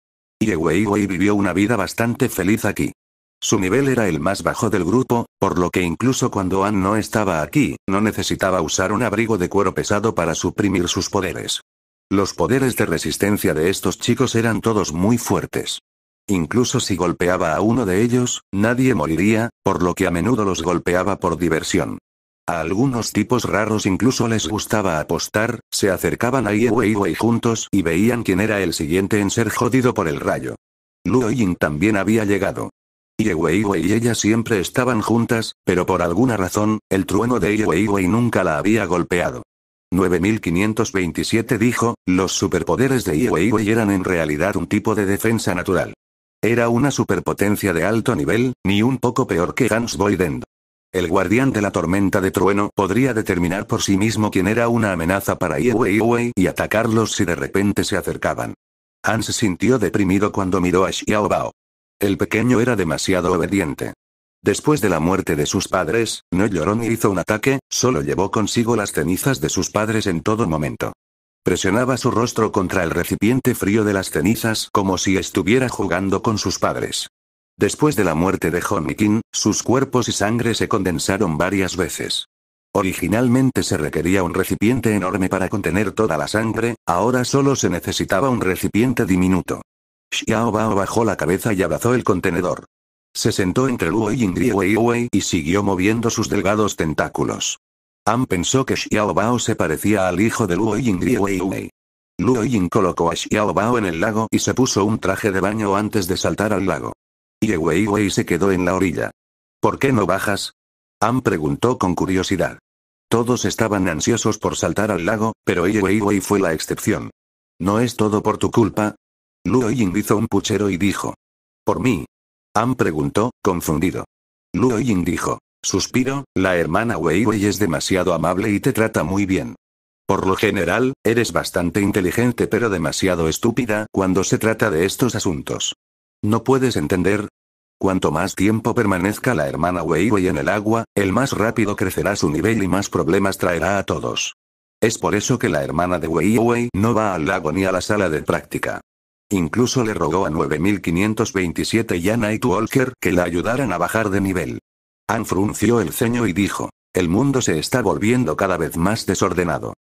Ieweiwei vivió una vida bastante feliz aquí. Su nivel era el más bajo del grupo, por lo que incluso cuando Ann no estaba aquí, no necesitaba usar un abrigo de cuero pesado para suprimir sus poderes. Los poderes de resistencia de estos chicos eran todos muy fuertes. Incluso si golpeaba a uno de ellos, nadie moriría, por lo que a menudo los golpeaba por diversión. A algunos tipos raros incluso les gustaba apostar, se acercaban a Ye Weiwei juntos y veían quién era el siguiente en ser jodido por el rayo. Luo Ying también había llegado y y ella siempre estaban juntas, pero por alguna razón, el trueno de Weiwei nunca la había golpeado. 9527 dijo, los superpoderes de Weiwei eran en realidad un tipo de defensa natural. Era una superpotencia de alto nivel, ni un poco peor que Hans Boydend. El guardián de la tormenta de trueno podría determinar por sí mismo quién era una amenaza para Weiwei y atacarlos si de repente se acercaban. Hans se sintió deprimido cuando miró a Xiaobao. El pequeño era demasiado obediente. Después de la muerte de sus padres, no lloró ni hizo un ataque, solo llevó consigo las cenizas de sus padres en todo momento. Presionaba su rostro contra el recipiente frío de las cenizas como si estuviera jugando con sus padres. Después de la muerte de Honikin, sus cuerpos y sangre se condensaron varias veces. Originalmente se requería un recipiente enorme para contener toda la sangre, ahora solo se necesitaba un recipiente diminuto. Xiao bajó la cabeza y abrazó el contenedor. Se sentó entre Luo y y siguió moviendo sus delgados tentáculos. Am pensó que Xiao se parecía al hijo de Luo y Weiwei. Luo colocó a Xiao en el lago y se puso un traje de baño antes de saltar al lago. Y se quedó en la orilla. ¿Por qué no bajas? Am preguntó con curiosidad. Todos estaban ansiosos por saltar al lago, pero Ye fue la excepción. No es todo por tu culpa, Luo Ying hizo un puchero y dijo. ¿Por mí? Han preguntó, confundido. Luo Ying dijo. Suspiro, la hermana Wei es demasiado amable y te trata muy bien. Por lo general, eres bastante inteligente pero demasiado estúpida cuando se trata de estos asuntos. ¿No puedes entender? Cuanto más tiempo permanezca la hermana Wei en el agua, el más rápido crecerá su nivel y más problemas traerá a todos. Es por eso que la hermana de Wei no va al lago ni a la sala de práctica. Incluso le rogó a 9527 y a que la ayudaran a bajar de nivel. Han frunció el ceño y dijo, el mundo se está volviendo cada vez más desordenado.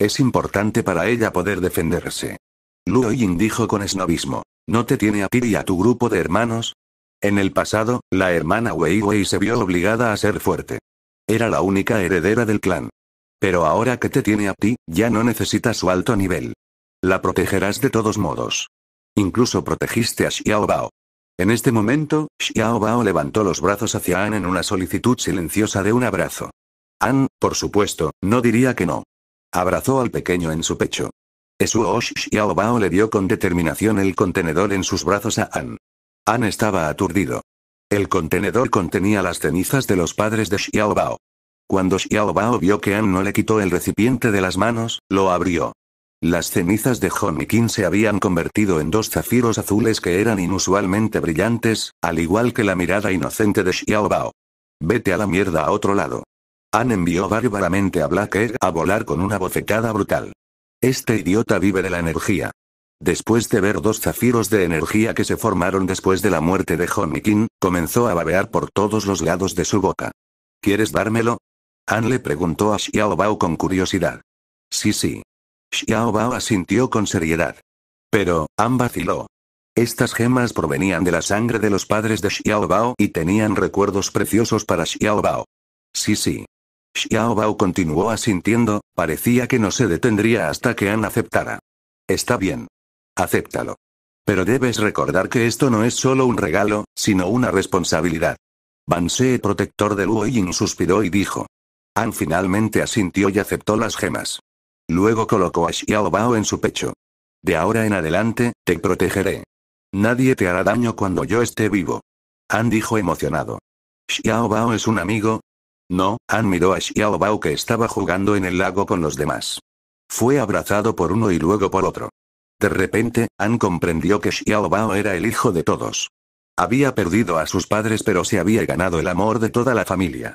Es importante para ella poder defenderse. Luo Yin dijo con esnovismo, ¿no te tiene a ti y a tu grupo de hermanos? En el pasado, la hermana Weiwei se vio obligada a ser fuerte. Era la única heredera del clan. Pero ahora que te tiene a ti, ya no necesita su alto nivel. La protegerás de todos modos. Incluso protegiste a Xiao Bao. En este momento, Xiao Bao levantó los brazos hacia An en una solicitud silenciosa de un abrazo. An, por supuesto, no diría que no. Abrazó al pequeño en su pecho. Esuo Xiao Bao le dio con determinación el contenedor en sus brazos a An. An estaba aturdido. El contenedor contenía las cenizas de los padres de Xiao Bao. Cuando Xiao Bao vio que An no le quitó el recipiente de las manos, lo abrió. Las cenizas de Qin se habían convertido en dos zafiros azules que eran inusualmente brillantes, al igual que la mirada inocente de Xiao Bao. Vete a la mierda a otro lado. Han envió bárbaramente a Black Air a volar con una bofetada brutal. Este idiota vive de la energía. Después de ver dos zafiros de energía que se formaron después de la muerte de Qin, comenzó a babear por todos los lados de su boca. ¿Quieres dármelo? Han le preguntó a Xiaobao con curiosidad. Sí, sí. Xiao Bao asintió con seriedad. Pero, An vaciló. Estas gemas provenían de la sangre de los padres de Xiao Bao y tenían recuerdos preciosos para Xiao Bao. Sí, sí. Xiao continuó asintiendo, parecía que no se detendría hasta que An aceptara. Está bien. Acéptalo. Pero debes recordar que esto no es solo un regalo, sino una responsabilidad. Banse protector de Luo suspiró y dijo. An finalmente asintió y aceptó las gemas. Luego colocó a Xiao Bao en su pecho. De ahora en adelante, te protegeré. Nadie te hará daño cuando yo esté vivo. Han dijo emocionado. Xiaobao Bao es un amigo? No, Han miró a Xiaobao Bao que estaba jugando en el lago con los demás. Fue abrazado por uno y luego por otro. De repente, Han comprendió que Xiao Bao era el hijo de todos. Había perdido a sus padres pero se había ganado el amor de toda la familia.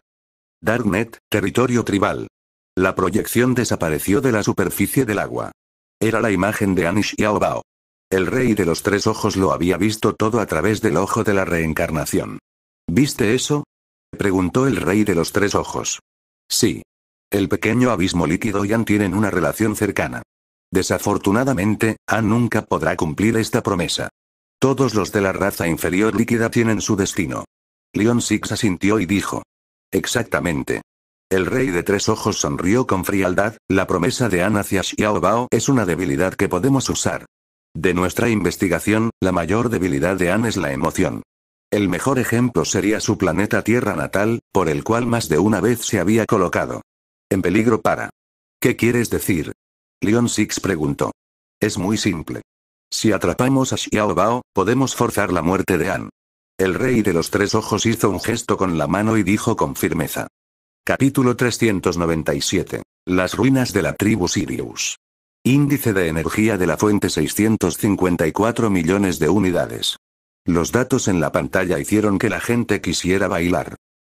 Darknet, territorio tribal. La proyección desapareció de la superficie del agua. Era la imagen de Anish El rey de los tres ojos lo había visto todo a través del ojo de la reencarnación. ¿Viste eso? preguntó el rey de los tres ojos. Sí. El pequeño abismo líquido y An tienen una relación cercana. Desafortunadamente, An nunca podrá cumplir esta promesa. Todos los de la raza inferior líquida tienen su destino. Leon Six asintió y dijo. Exactamente. El rey de tres ojos sonrió con frialdad, la promesa de An hacia Bao es una debilidad que podemos usar. De nuestra investigación, la mayor debilidad de An es la emoción. El mejor ejemplo sería su planeta Tierra natal, por el cual más de una vez se había colocado. En peligro para. ¿Qué quieres decir? Leon Six preguntó. Es muy simple. Si atrapamos a Bao, podemos forzar la muerte de An. El rey de los tres ojos hizo un gesto con la mano y dijo con firmeza. Capítulo 397. Las ruinas de la tribu Sirius. Índice de energía de la fuente 654 millones de unidades. Los datos en la pantalla hicieron que la gente quisiera bailar.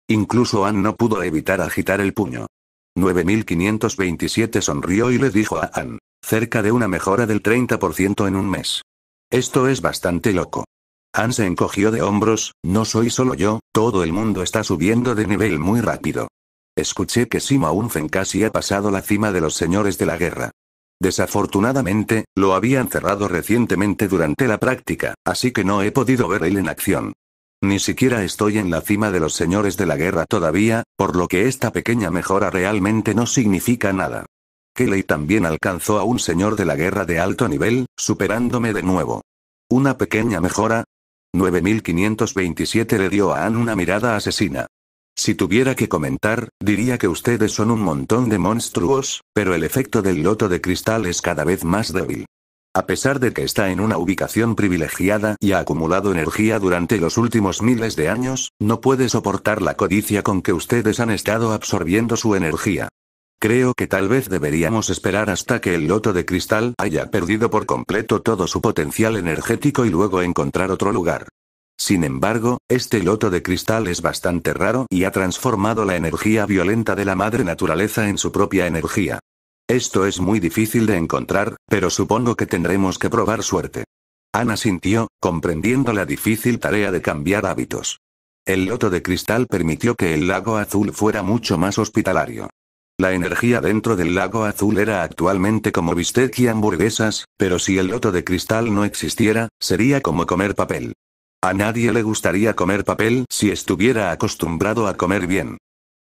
Incluso Ann no pudo evitar agitar el puño. 9527 sonrió y le dijo a Ann, cerca de una mejora del 30% en un mes. Esto es bastante loco. Ann se encogió de hombros, no soy solo yo, todo el mundo está subiendo de nivel muy rápido. Escuché que Sima Unfen casi ha pasado la cima de los señores de la guerra. Desafortunadamente, lo habían cerrado recientemente durante la práctica, así que no he podido ver él en acción. Ni siquiera estoy en la cima de los señores de la guerra todavía, por lo que esta pequeña mejora realmente no significa nada. Kelly también alcanzó a un señor de la guerra de alto nivel, superándome de nuevo. Una pequeña mejora. 9527 le dio a Ann una mirada asesina. Si tuviera que comentar, diría que ustedes son un montón de monstruos, pero el efecto del loto de cristal es cada vez más débil. A pesar de que está en una ubicación privilegiada y ha acumulado energía durante los últimos miles de años, no puede soportar la codicia con que ustedes han estado absorbiendo su energía. Creo que tal vez deberíamos esperar hasta que el loto de cristal haya perdido por completo todo su potencial energético y luego encontrar otro lugar. Sin embargo, este loto de cristal es bastante raro y ha transformado la energía violenta de la madre naturaleza en su propia energía. Esto es muy difícil de encontrar, pero supongo que tendremos que probar suerte. Ana sintió, comprendiendo la difícil tarea de cambiar hábitos. El loto de cristal permitió que el lago azul fuera mucho más hospitalario. La energía dentro del lago azul era actualmente como bistec y hamburguesas, pero si el loto de cristal no existiera, sería como comer papel. A nadie le gustaría comer papel si estuviera acostumbrado a comer bien.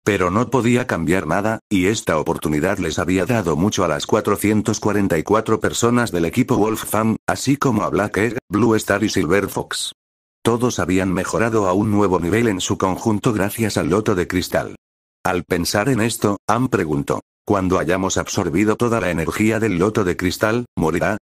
Pero no podía cambiar nada, y esta oportunidad les había dado mucho a las 444 personas del equipo Wolf fan así como a Black Egg, Blue Star y Silver Fox. Todos habían mejorado a un nuevo nivel en su conjunto gracias al loto de cristal. Al pensar en esto, Am preguntó, ¿cuando hayamos absorbido toda la energía del loto de cristal, morirá?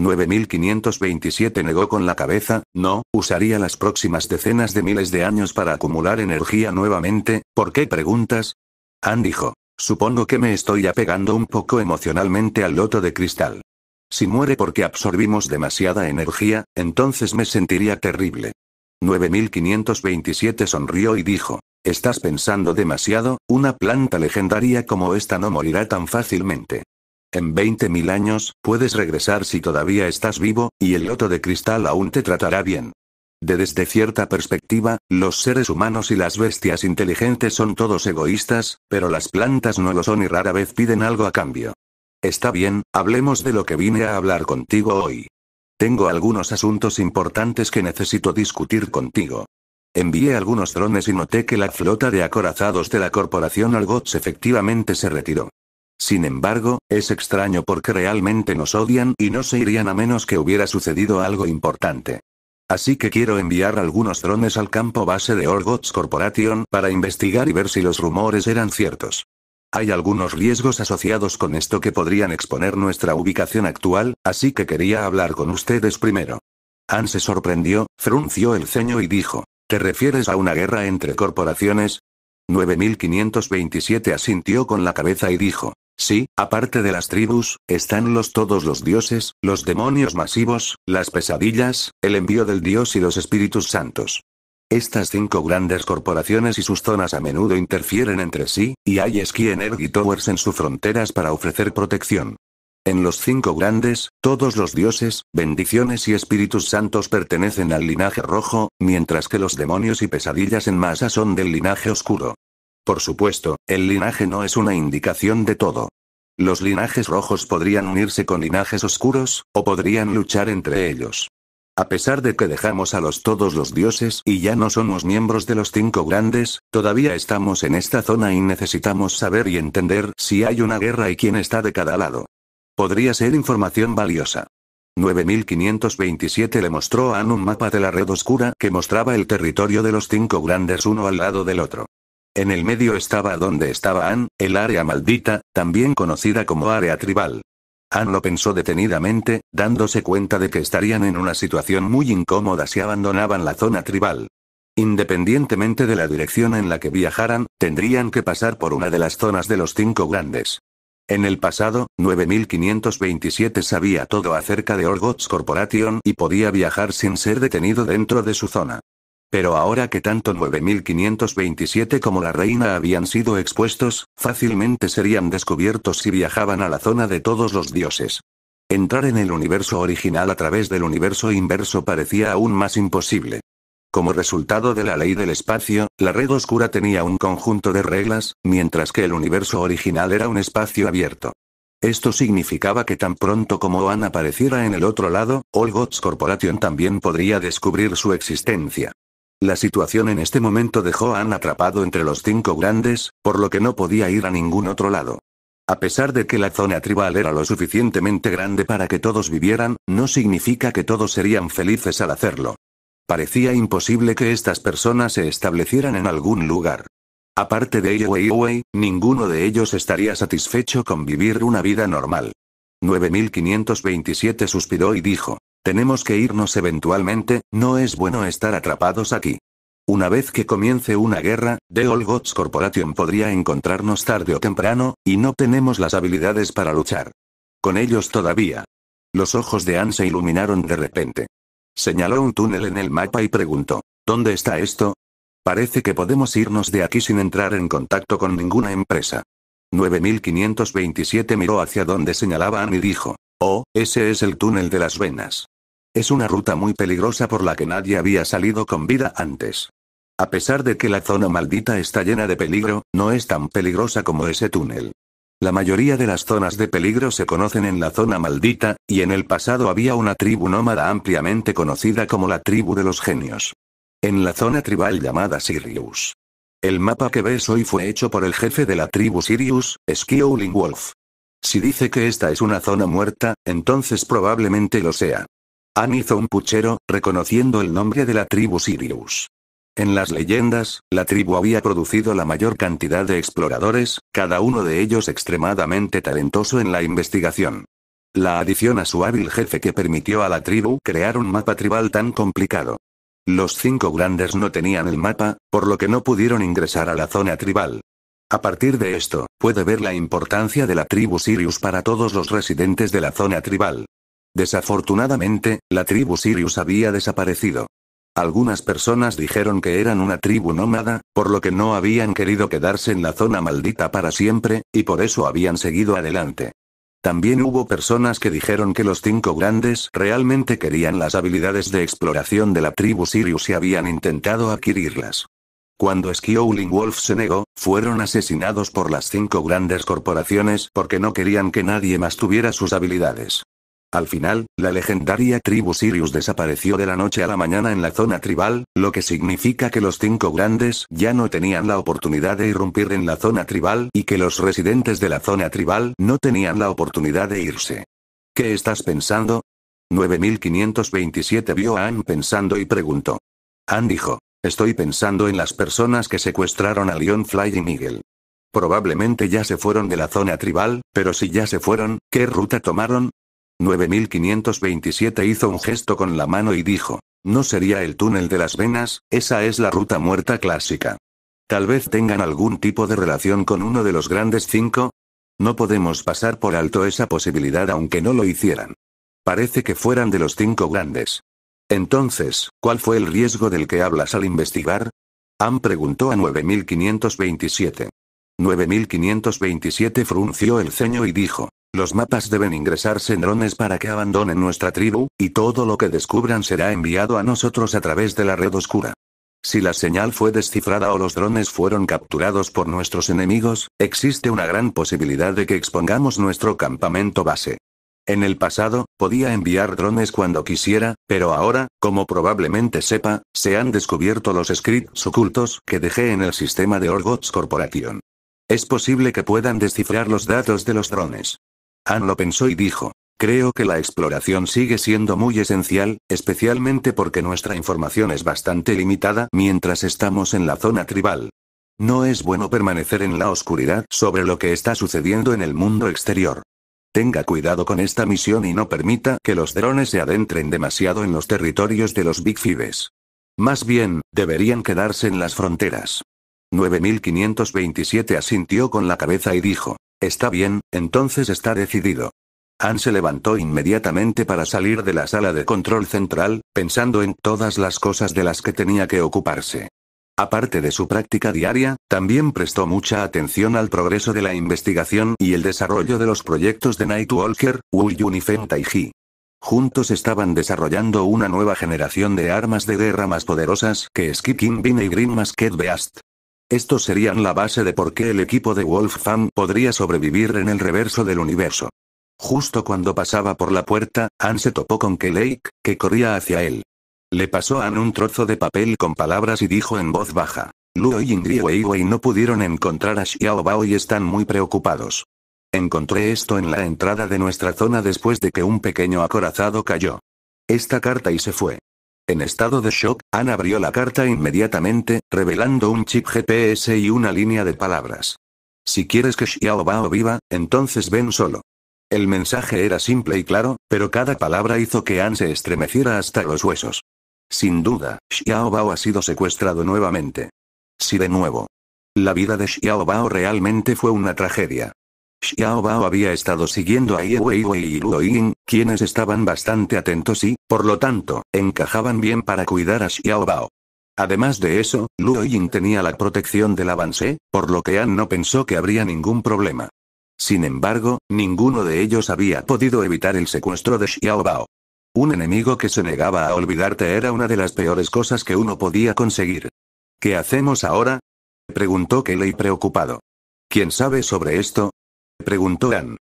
9527 negó con la cabeza, no, usaría las próximas decenas de miles de años para acumular energía nuevamente, ¿por qué preguntas? Han dijo, supongo que me estoy apegando un poco emocionalmente al loto de cristal. Si muere porque absorbimos demasiada energía, entonces me sentiría terrible. 9527 sonrió y dijo, Estás pensando demasiado, una planta legendaria como esta no morirá tan fácilmente. En 20.000 años, puedes regresar si todavía estás vivo, y el loto de cristal aún te tratará bien. De desde cierta perspectiva, los seres humanos y las bestias inteligentes son todos egoístas, pero las plantas no lo son y rara vez piden algo a cambio. Está bien, hablemos de lo que vine a hablar contigo hoy. Tengo algunos asuntos importantes que necesito discutir contigo. Envié algunos drones y noté que la flota de acorazados de la corporación Algots efectivamente se retiró. Sin embargo, es extraño porque realmente nos odian y no se irían a menos que hubiera sucedido algo importante. Así que quiero enviar algunos drones al campo base de Orgots Corporation para investigar y ver si los rumores eran ciertos. Hay algunos riesgos asociados con esto que podrían exponer nuestra ubicación actual, así que quería hablar con ustedes primero. Anne se sorprendió, frunció el ceño y dijo, ¿te refieres a una guerra entre corporaciones? 9527 asintió con la cabeza y dijo, Sí, aparte de las tribus, están los todos los dioses, los demonios masivos, las pesadillas, el envío del dios y los espíritus santos. Estas cinco grandes corporaciones y sus zonas a menudo interfieren entre sí, y hay esquí Energy Towers en sus fronteras para ofrecer protección. En los cinco grandes, todos los dioses, bendiciones y espíritus santos pertenecen al linaje rojo, mientras que los demonios y pesadillas en masa son del linaje oscuro. Por supuesto, el linaje no es una indicación de todo. Los linajes rojos podrían unirse con linajes oscuros, o podrían luchar entre ellos. A pesar de que dejamos a los todos los dioses y ya no somos miembros de los cinco grandes, todavía estamos en esta zona y necesitamos saber y entender si hay una guerra y quién está de cada lado. Podría ser información valiosa. 9527 le mostró a Anne un mapa de la red oscura que mostraba el territorio de los cinco grandes uno al lado del otro. En el medio estaba donde estaba Ann, el área maldita, también conocida como área tribal. Ann lo pensó detenidamente, dándose cuenta de que estarían en una situación muy incómoda si abandonaban la zona tribal. Independientemente de la dirección en la que viajaran, tendrían que pasar por una de las zonas de los cinco grandes. En el pasado, 9527 sabía todo acerca de Orgots Corporation y podía viajar sin ser detenido dentro de su zona. Pero ahora que tanto 9527 como la reina habían sido expuestos, fácilmente serían descubiertos si viajaban a la zona de todos los dioses. Entrar en el universo original a través del universo inverso parecía aún más imposible. Como resultado de la ley del espacio, la red oscura tenía un conjunto de reglas, mientras que el universo original era un espacio abierto. Esto significaba que tan pronto como Oan apareciera en el otro lado, All Corporation también podría descubrir su existencia. La situación en este momento dejó a Ann atrapado entre los cinco grandes, por lo que no podía ir a ningún otro lado. A pesar de que la zona tribal era lo suficientemente grande para que todos vivieran, no significa que todos serían felices al hacerlo. Parecía imposible que estas personas se establecieran en algún lugar. Aparte de Wei ninguno de ellos estaría satisfecho con vivir una vida normal. 9527 suspiró y dijo. Tenemos que irnos eventualmente, no es bueno estar atrapados aquí. Una vez que comience una guerra, The All Gods Corporation podría encontrarnos tarde o temprano, y no tenemos las habilidades para luchar. Con ellos todavía. Los ojos de Anne se iluminaron de repente. Señaló un túnel en el mapa y preguntó, ¿dónde está esto? Parece que podemos irnos de aquí sin entrar en contacto con ninguna empresa. 9527 miró hacia donde señalaba Anne y dijo, oh, ese es el túnel de las venas. Es una ruta muy peligrosa por la que nadie había salido con vida antes. A pesar de que la zona maldita está llena de peligro, no es tan peligrosa como ese túnel. La mayoría de las zonas de peligro se conocen en la zona maldita, y en el pasado había una tribu nómada ampliamente conocida como la tribu de los genios. En la zona tribal llamada Sirius. El mapa que ves hoy fue hecho por el jefe de la tribu Sirius, Skewling Wolf. Si dice que esta es una zona muerta, entonces probablemente lo sea. An hizo un puchero, reconociendo el nombre de la tribu Sirius. En las leyendas, la tribu había producido la mayor cantidad de exploradores, cada uno de ellos extremadamente talentoso en la investigación. La adición a su hábil jefe que permitió a la tribu crear un mapa tribal tan complicado. Los cinco grandes no tenían el mapa, por lo que no pudieron ingresar a la zona tribal. A partir de esto, puede ver la importancia de la tribu Sirius para todos los residentes de la zona tribal. Desafortunadamente, la tribu Sirius había desaparecido. Algunas personas dijeron que eran una tribu nómada, por lo que no habían querido quedarse en la zona maldita para siempre, y por eso habían seguido adelante. También hubo personas que dijeron que los cinco grandes realmente querían las habilidades de exploración de la tribu Sirius y habían intentado adquirirlas. Cuando Skowling Wolf se negó, fueron asesinados por las cinco grandes corporaciones porque no querían que nadie más tuviera sus habilidades. Al final, la legendaria tribu Sirius desapareció de la noche a la mañana en la zona tribal, lo que significa que los cinco grandes ya no tenían la oportunidad de irrumpir en la zona tribal y que los residentes de la zona tribal no tenían la oportunidad de irse. ¿Qué estás pensando? 9527 vio a Ann pensando y preguntó. Ann dijo, estoy pensando en las personas que secuestraron a Leon Fly y Miguel. Probablemente ya se fueron de la zona tribal, pero si ya se fueron, ¿qué ruta tomaron? 9527 hizo un gesto con la mano y dijo, no sería el túnel de las venas, esa es la ruta muerta clásica. Tal vez tengan algún tipo de relación con uno de los grandes cinco. No podemos pasar por alto esa posibilidad aunque no lo hicieran. Parece que fueran de los cinco grandes. Entonces, ¿cuál fue el riesgo del que hablas al investigar? han preguntó a 9527. 9527 frunció el ceño y dijo, los mapas deben ingresarse en drones para que abandonen nuestra tribu, y todo lo que descubran será enviado a nosotros a través de la red oscura. Si la señal fue descifrada o los drones fueron capturados por nuestros enemigos, existe una gran posibilidad de que expongamos nuestro campamento base. En el pasado, podía enviar drones cuando quisiera, pero ahora, como probablemente sepa, se han descubierto los scripts ocultos que dejé en el sistema de Orgots Corporation. Es posible que puedan descifrar los datos de los drones. Anne lo pensó y dijo. Creo que la exploración sigue siendo muy esencial, especialmente porque nuestra información es bastante limitada mientras estamos en la zona tribal. No es bueno permanecer en la oscuridad sobre lo que está sucediendo en el mundo exterior. Tenga cuidado con esta misión y no permita que los drones se adentren demasiado en los territorios de los Big Fives. Más bien, deberían quedarse en las fronteras. 9527 asintió con la cabeza y dijo, Está bien, entonces está decidido. Han se levantó inmediatamente para salir de la sala de control central, pensando en todas las cosas de las que tenía que ocuparse. Aparte de su práctica diaria, también prestó mucha atención al progreso de la investigación y el desarrollo de los proyectos de Nightwalker, Wu Unifem Taiji. Juntos estaban desarrollando una nueva generación de armas de guerra más poderosas que Skiping Bin y Green Masked Beast. Estos serían la base de por qué el equipo de Wolf Fang podría sobrevivir en el reverso del universo. Justo cuando pasaba por la puerta, Anne se topó con Kelake, que corría hacia él. Le pasó a un trozo de papel con palabras y dijo en voz baja. Luo y Ingrid Weiwei no pudieron encontrar a Xiao Bao y están muy preocupados. Encontré esto en la entrada de nuestra zona después de que un pequeño acorazado cayó. Esta carta y se fue. En estado de shock, Anne abrió la carta inmediatamente, revelando un chip GPS y una línea de palabras. Si quieres que Xiao Bao viva, entonces ven solo. El mensaje era simple y claro, pero cada palabra hizo que Anne se estremeciera hasta los huesos. Sin duda, Xiao Bao ha sido secuestrado nuevamente. Si de nuevo. La vida de Xiao Bao realmente fue una tragedia. Xiao Bao había estado siguiendo a Ye Weiwei y Luo Ying, quienes estaban bastante atentos y, por lo tanto, encajaban bien para cuidar a Xiao Bao. Además de eso, Luo tenía la protección del avance, por lo que Han no pensó que habría ningún problema. Sin embargo, ninguno de ellos había podido evitar el secuestro de Xiao Bao. Un enemigo que se negaba a olvidarte era una de las peores cosas que uno podía conseguir. ¿Qué hacemos ahora? Preguntó Kelei preocupado. ¿Quién sabe sobre esto? Preguntó Ann.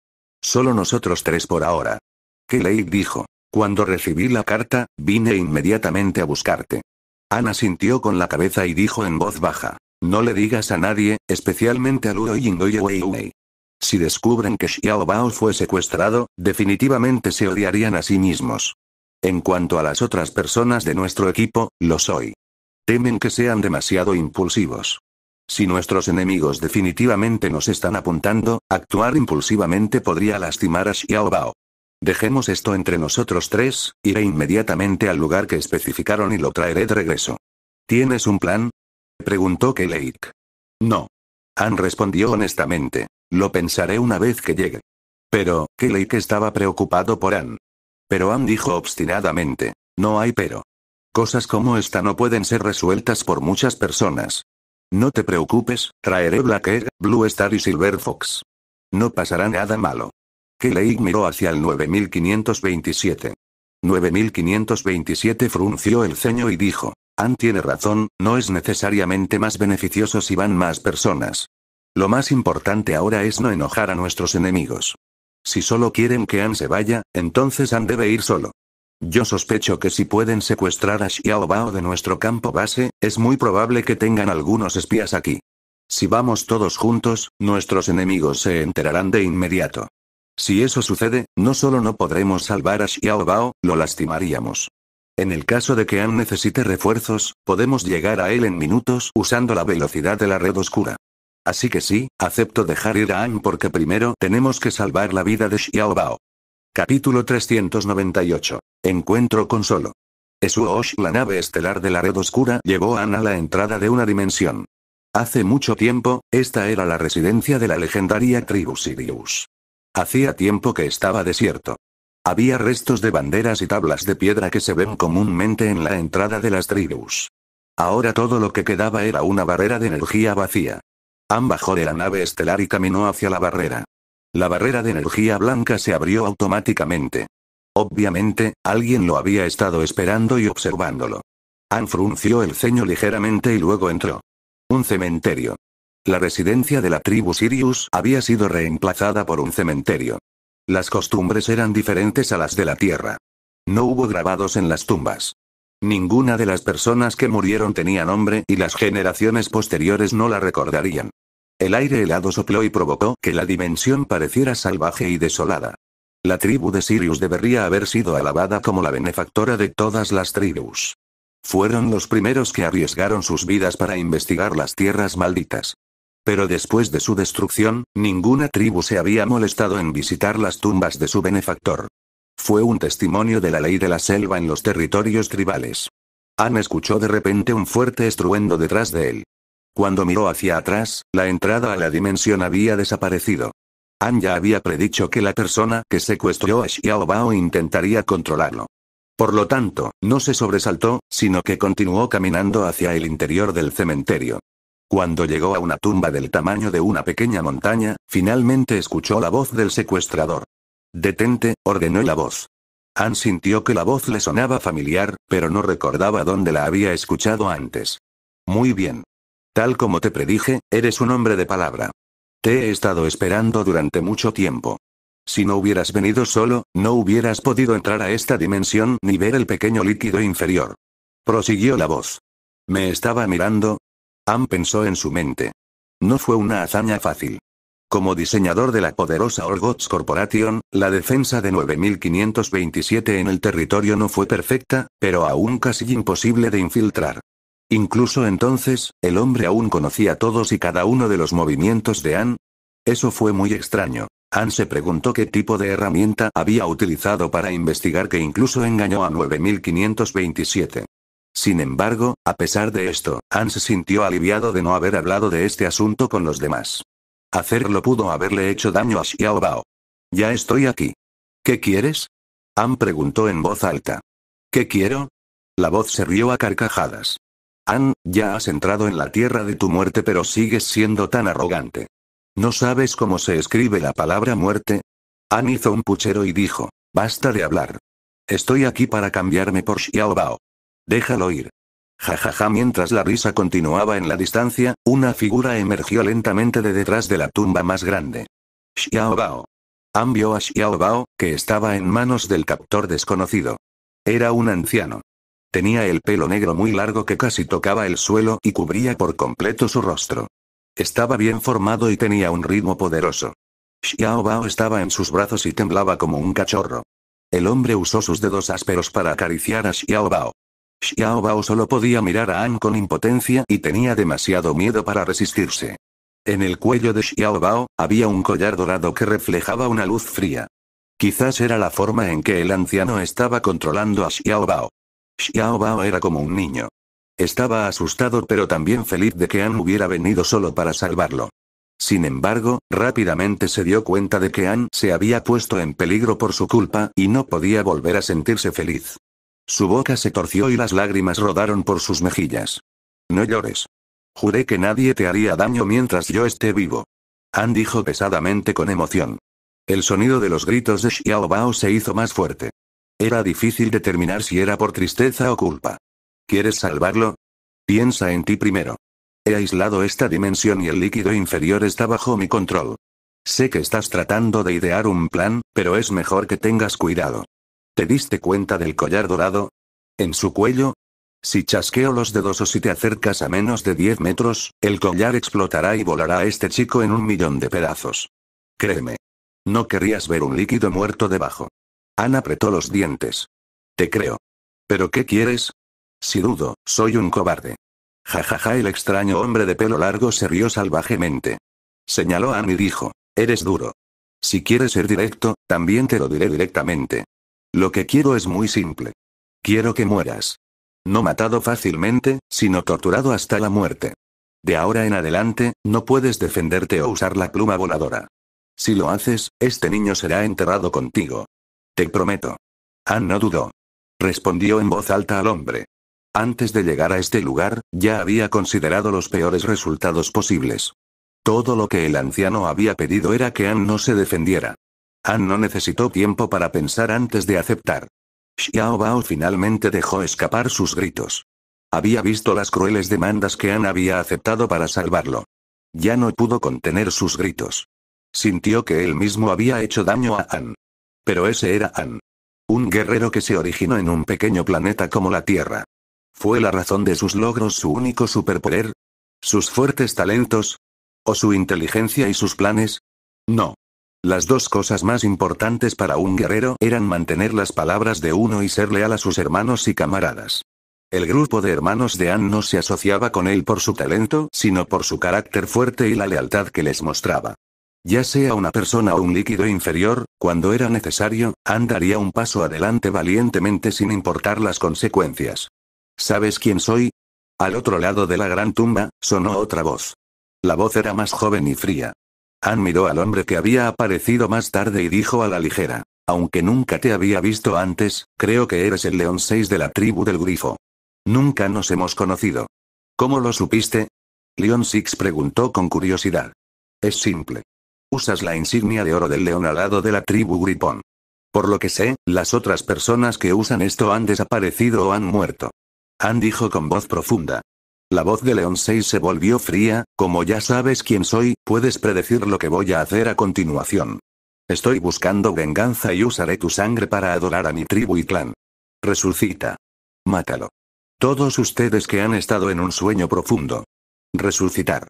Solo nosotros tres por ahora. Kelly dijo. Cuando recibí la carta, vine inmediatamente a buscarte. Ana sintió con la cabeza y dijo en voz baja. No le digas a nadie, especialmente a Luo y Weiwei. Si descubren que Xiao fue secuestrado, definitivamente se odiarían a sí mismos. En cuanto a las otras personas de nuestro equipo, lo soy. Temen que sean demasiado impulsivos. Si nuestros enemigos definitivamente nos están apuntando, actuar impulsivamente podría lastimar a Xiao Bao. Dejemos esto entre nosotros tres, iré inmediatamente al lugar que especificaron y lo traeré de regreso. ¿Tienes un plan? Preguntó Keleik. No. Ann respondió honestamente. Lo pensaré una vez que llegue. Pero, Keleik estaba preocupado por Ann. Pero Ann dijo obstinadamente. No hay pero. Cosas como esta no pueden ser resueltas por muchas personas. No te preocupes, traeré Black Air, Blue Star y Silver Fox. No pasará nada malo. Kelly miró hacia el 9527. 9527 frunció el ceño y dijo, Ann tiene razón, no es necesariamente más beneficioso si van más personas. Lo más importante ahora es no enojar a nuestros enemigos. Si solo quieren que Ann se vaya, entonces Ann debe ir solo. Yo sospecho que si pueden secuestrar a Bao de nuestro campo base, es muy probable que tengan algunos espías aquí. Si vamos todos juntos, nuestros enemigos se enterarán de inmediato. Si eso sucede, no solo no podremos salvar a Bao, lo lastimaríamos. En el caso de que An necesite refuerzos, podemos llegar a él en minutos usando la velocidad de la red oscura. Así que sí, acepto dejar ir a An porque primero tenemos que salvar la vida de Bao. Capítulo 398. Encuentro con Solo. Esuosh, la nave estelar de la red oscura, llevó a Ana a la entrada de una dimensión. Hace mucho tiempo, esta era la residencia de la legendaria tribu Sirius. Hacía tiempo que estaba desierto. Había restos de banderas y tablas de piedra que se ven comúnmente en la entrada de las tribus. Ahora todo lo que quedaba era una barrera de energía vacía. ann bajó de la nave estelar y caminó hacia la barrera. La barrera de energía blanca se abrió automáticamente. Obviamente, alguien lo había estado esperando y observándolo. Han frunció el ceño ligeramente y luego entró. Un cementerio. La residencia de la tribu Sirius había sido reemplazada por un cementerio. Las costumbres eran diferentes a las de la Tierra. No hubo grabados en las tumbas. Ninguna de las personas que murieron tenía nombre y las generaciones posteriores no la recordarían. El aire helado sopló y provocó que la dimensión pareciera salvaje y desolada. La tribu de Sirius debería haber sido alabada como la benefactora de todas las tribus. Fueron los primeros que arriesgaron sus vidas para investigar las tierras malditas. Pero después de su destrucción, ninguna tribu se había molestado en visitar las tumbas de su benefactor. Fue un testimonio de la ley de la selva en los territorios tribales. Anne escuchó de repente un fuerte estruendo detrás de él. Cuando miró hacia atrás, la entrada a la dimensión había desaparecido. ya había predicho que la persona que secuestró a Xiao Bao intentaría controlarlo. Por lo tanto, no se sobresaltó, sino que continuó caminando hacia el interior del cementerio. Cuando llegó a una tumba del tamaño de una pequeña montaña, finalmente escuchó la voz del secuestrador. Detente, ordenó la voz. An sintió que la voz le sonaba familiar, pero no recordaba dónde la había escuchado antes. Muy bien. Tal como te predije, eres un hombre de palabra. Te he estado esperando durante mucho tiempo. Si no hubieras venido solo, no hubieras podido entrar a esta dimensión ni ver el pequeño líquido inferior. Prosiguió la voz. ¿Me estaba mirando? Am pensó en su mente. No fue una hazaña fácil. Como diseñador de la poderosa Orgots Corporation, la defensa de 9527 en el territorio no fue perfecta, pero aún casi imposible de infiltrar. Incluso entonces, el hombre aún conocía todos y cada uno de los movimientos de An. Eso fue muy extraño. Anne se preguntó qué tipo de herramienta había utilizado para investigar que incluso engañó a 9527. Sin embargo, a pesar de esto, An se sintió aliviado de no haber hablado de este asunto con los demás. Hacerlo pudo haberle hecho daño a Xiao Bao. Ya estoy aquí. ¿Qué quieres? An preguntó en voz alta. ¿Qué quiero? La voz se rió a carcajadas. An, ya has entrado en la tierra de tu muerte pero sigues siendo tan arrogante. ¿No sabes cómo se escribe la palabra muerte? An hizo un puchero y dijo, basta de hablar. Estoy aquí para cambiarme por Bao. Déjalo ir. Jajaja ja, ja. mientras la risa continuaba en la distancia, una figura emergió lentamente de detrás de la tumba más grande. Xiaobao. vio a Bao, que estaba en manos del captor desconocido. Era un anciano. Tenía el pelo negro muy largo que casi tocaba el suelo y cubría por completo su rostro. Estaba bien formado y tenía un ritmo poderoso. Xiao Bao estaba en sus brazos y temblaba como un cachorro. El hombre usó sus dedos ásperos para acariciar a Xiao Bao. Xiao Bao solo podía mirar a An con impotencia y tenía demasiado miedo para resistirse. En el cuello de Xiao Bao, había un collar dorado que reflejaba una luz fría. Quizás era la forma en que el anciano estaba controlando a Xiao Bao. Xiao Bao era como un niño. Estaba asustado pero también feliz de que Han hubiera venido solo para salvarlo. Sin embargo, rápidamente se dio cuenta de que Han se había puesto en peligro por su culpa y no podía volver a sentirse feliz. Su boca se torció y las lágrimas rodaron por sus mejillas. No llores. Juré que nadie te haría daño mientras yo esté vivo. Han dijo pesadamente con emoción. El sonido de los gritos de Xiao se hizo más fuerte. Era difícil determinar si era por tristeza o culpa. ¿Quieres salvarlo? Piensa en ti primero. He aislado esta dimensión y el líquido inferior está bajo mi control. Sé que estás tratando de idear un plan, pero es mejor que tengas cuidado. ¿Te diste cuenta del collar dorado? ¿En su cuello? Si chasqueo los dedos o si te acercas a menos de 10 metros, el collar explotará y volará a este chico en un millón de pedazos. Créeme. No querrías ver un líquido muerto debajo. Ann apretó los dientes. Te creo. ¿Pero qué quieres? Si dudo, soy un cobarde. Jajaja, ja, ja, el extraño hombre de pelo largo se rió salvajemente. Señaló a Ann y dijo, eres duro. Si quieres ser directo, también te lo diré directamente. Lo que quiero es muy simple. Quiero que mueras. No matado fácilmente, sino torturado hasta la muerte. De ahora en adelante, no puedes defenderte o usar la pluma voladora. Si lo haces, este niño será enterrado contigo, te prometo. An no dudó. Respondió en voz alta al hombre. Antes de llegar a este lugar, ya había considerado los peores resultados posibles. Todo lo que el anciano había pedido era que Ann no se defendiera. An no necesitó tiempo para pensar antes de aceptar. Xiao Bao finalmente dejó escapar sus gritos. Había visto las crueles demandas que Ann había aceptado para salvarlo. Ya no pudo contener sus gritos. Sintió que él mismo había hecho daño a An. Pero ese era An. Un guerrero que se originó en un pequeño planeta como la Tierra. ¿Fue la razón de sus logros su único superpoder? ¿Sus fuertes talentos? ¿O su inteligencia y sus planes? No. Las dos cosas más importantes para un guerrero eran mantener las palabras de uno y ser leal a sus hermanos y camaradas. El grupo de hermanos de An no se asociaba con él por su talento, sino por su carácter fuerte y la lealtad que les mostraba ya sea una persona o un líquido inferior, cuando era necesario, Ann daría un paso adelante valientemente sin importar las consecuencias. ¿Sabes quién soy? Al otro lado de la gran tumba, sonó otra voz. La voz era más joven y fría. Ann miró al hombre que había aparecido más tarde y dijo a la ligera. Aunque nunca te había visto antes, creo que eres el león 6 de la tribu del grifo. Nunca nos hemos conocido. ¿Cómo lo supiste? León Six preguntó con curiosidad. Es simple usas la insignia de oro del león al lado de la tribu Gripón. Por lo que sé, las otras personas que usan esto han desaparecido o han muerto. Han dijo con voz profunda. La voz de León 6 se volvió fría, como ya sabes quién soy, puedes predecir lo que voy a hacer a continuación. Estoy buscando venganza y usaré tu sangre para adorar a mi tribu y clan. Resucita. Mátalo. Todos ustedes que han estado en un sueño profundo. Resucitar.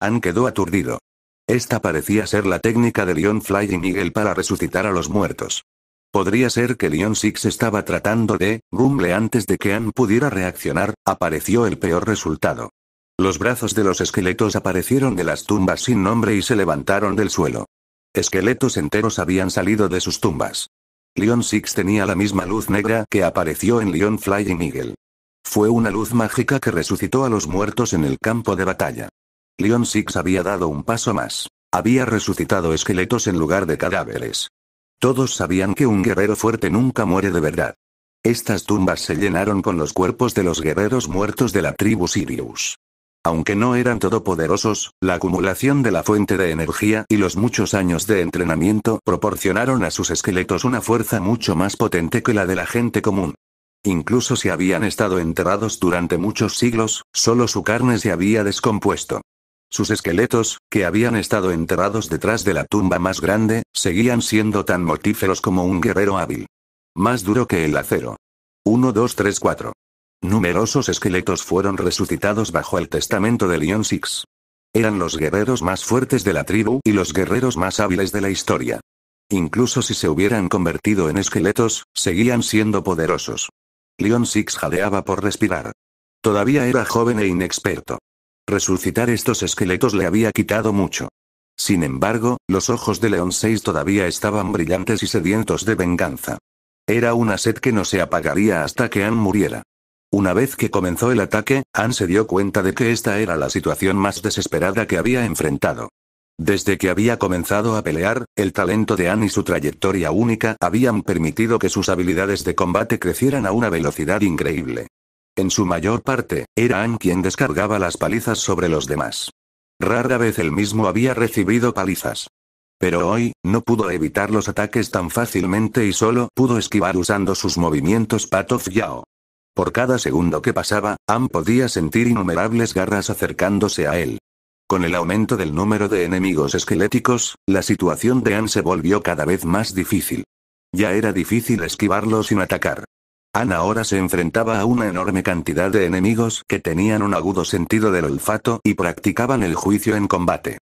Han quedó aturdido. Esta parecía ser la técnica de Leon Fly y Miguel para resucitar a los muertos. Podría ser que Leon Six estaba tratando de Rumble antes de que Ann pudiera reaccionar, apareció el peor resultado. Los brazos de los esqueletos aparecieron de las tumbas sin nombre y se levantaron del suelo. Esqueletos enteros habían salido de sus tumbas. Leon Six tenía la misma luz negra que apareció en Leon y Miguel. Fue una luz mágica que resucitó a los muertos en el campo de batalla. Leon Six había dado un paso más. Había resucitado esqueletos en lugar de cadáveres. Todos sabían que un guerrero fuerte nunca muere de verdad. Estas tumbas se llenaron con los cuerpos de los guerreros muertos de la tribu Sirius. Aunque no eran todopoderosos, la acumulación de la fuente de energía y los muchos años de entrenamiento proporcionaron a sus esqueletos una fuerza mucho más potente que la de la gente común. Incluso si habían estado enterrados durante muchos siglos, solo su carne se había descompuesto. Sus esqueletos, que habían estado enterrados detrás de la tumba más grande, seguían siendo tan mortíferos como un guerrero hábil. Más duro que el acero. 1, 2, 3, 4. Numerosos esqueletos fueron resucitados bajo el testamento de Leon Six. Eran los guerreros más fuertes de la tribu y los guerreros más hábiles de la historia. Incluso si se hubieran convertido en esqueletos, seguían siendo poderosos. Leon Six jadeaba por respirar. Todavía era joven e inexperto. Resucitar estos esqueletos le había quitado mucho. Sin embargo, los ojos de León 6 todavía estaban brillantes y sedientos de venganza. Era una sed que no se apagaría hasta que Ann muriera. Una vez que comenzó el ataque, Ann se dio cuenta de que esta era la situación más desesperada que había enfrentado. Desde que había comenzado a pelear, el talento de Anne y su trayectoria única habían permitido que sus habilidades de combate crecieran a una velocidad increíble. En su mayor parte, era An quien descargaba las palizas sobre los demás. Rara vez él mismo había recibido palizas. Pero hoy, no pudo evitar los ataques tan fácilmente y solo pudo esquivar usando sus movimientos of Yao. Por cada segundo que pasaba, An podía sentir innumerables garras acercándose a él. Con el aumento del número de enemigos esqueléticos, la situación de Ann se volvió cada vez más difícil. Ya era difícil esquivarlo sin atacar. Ana ahora se enfrentaba a una enorme cantidad de enemigos que tenían un agudo sentido del olfato y practicaban el juicio en combate.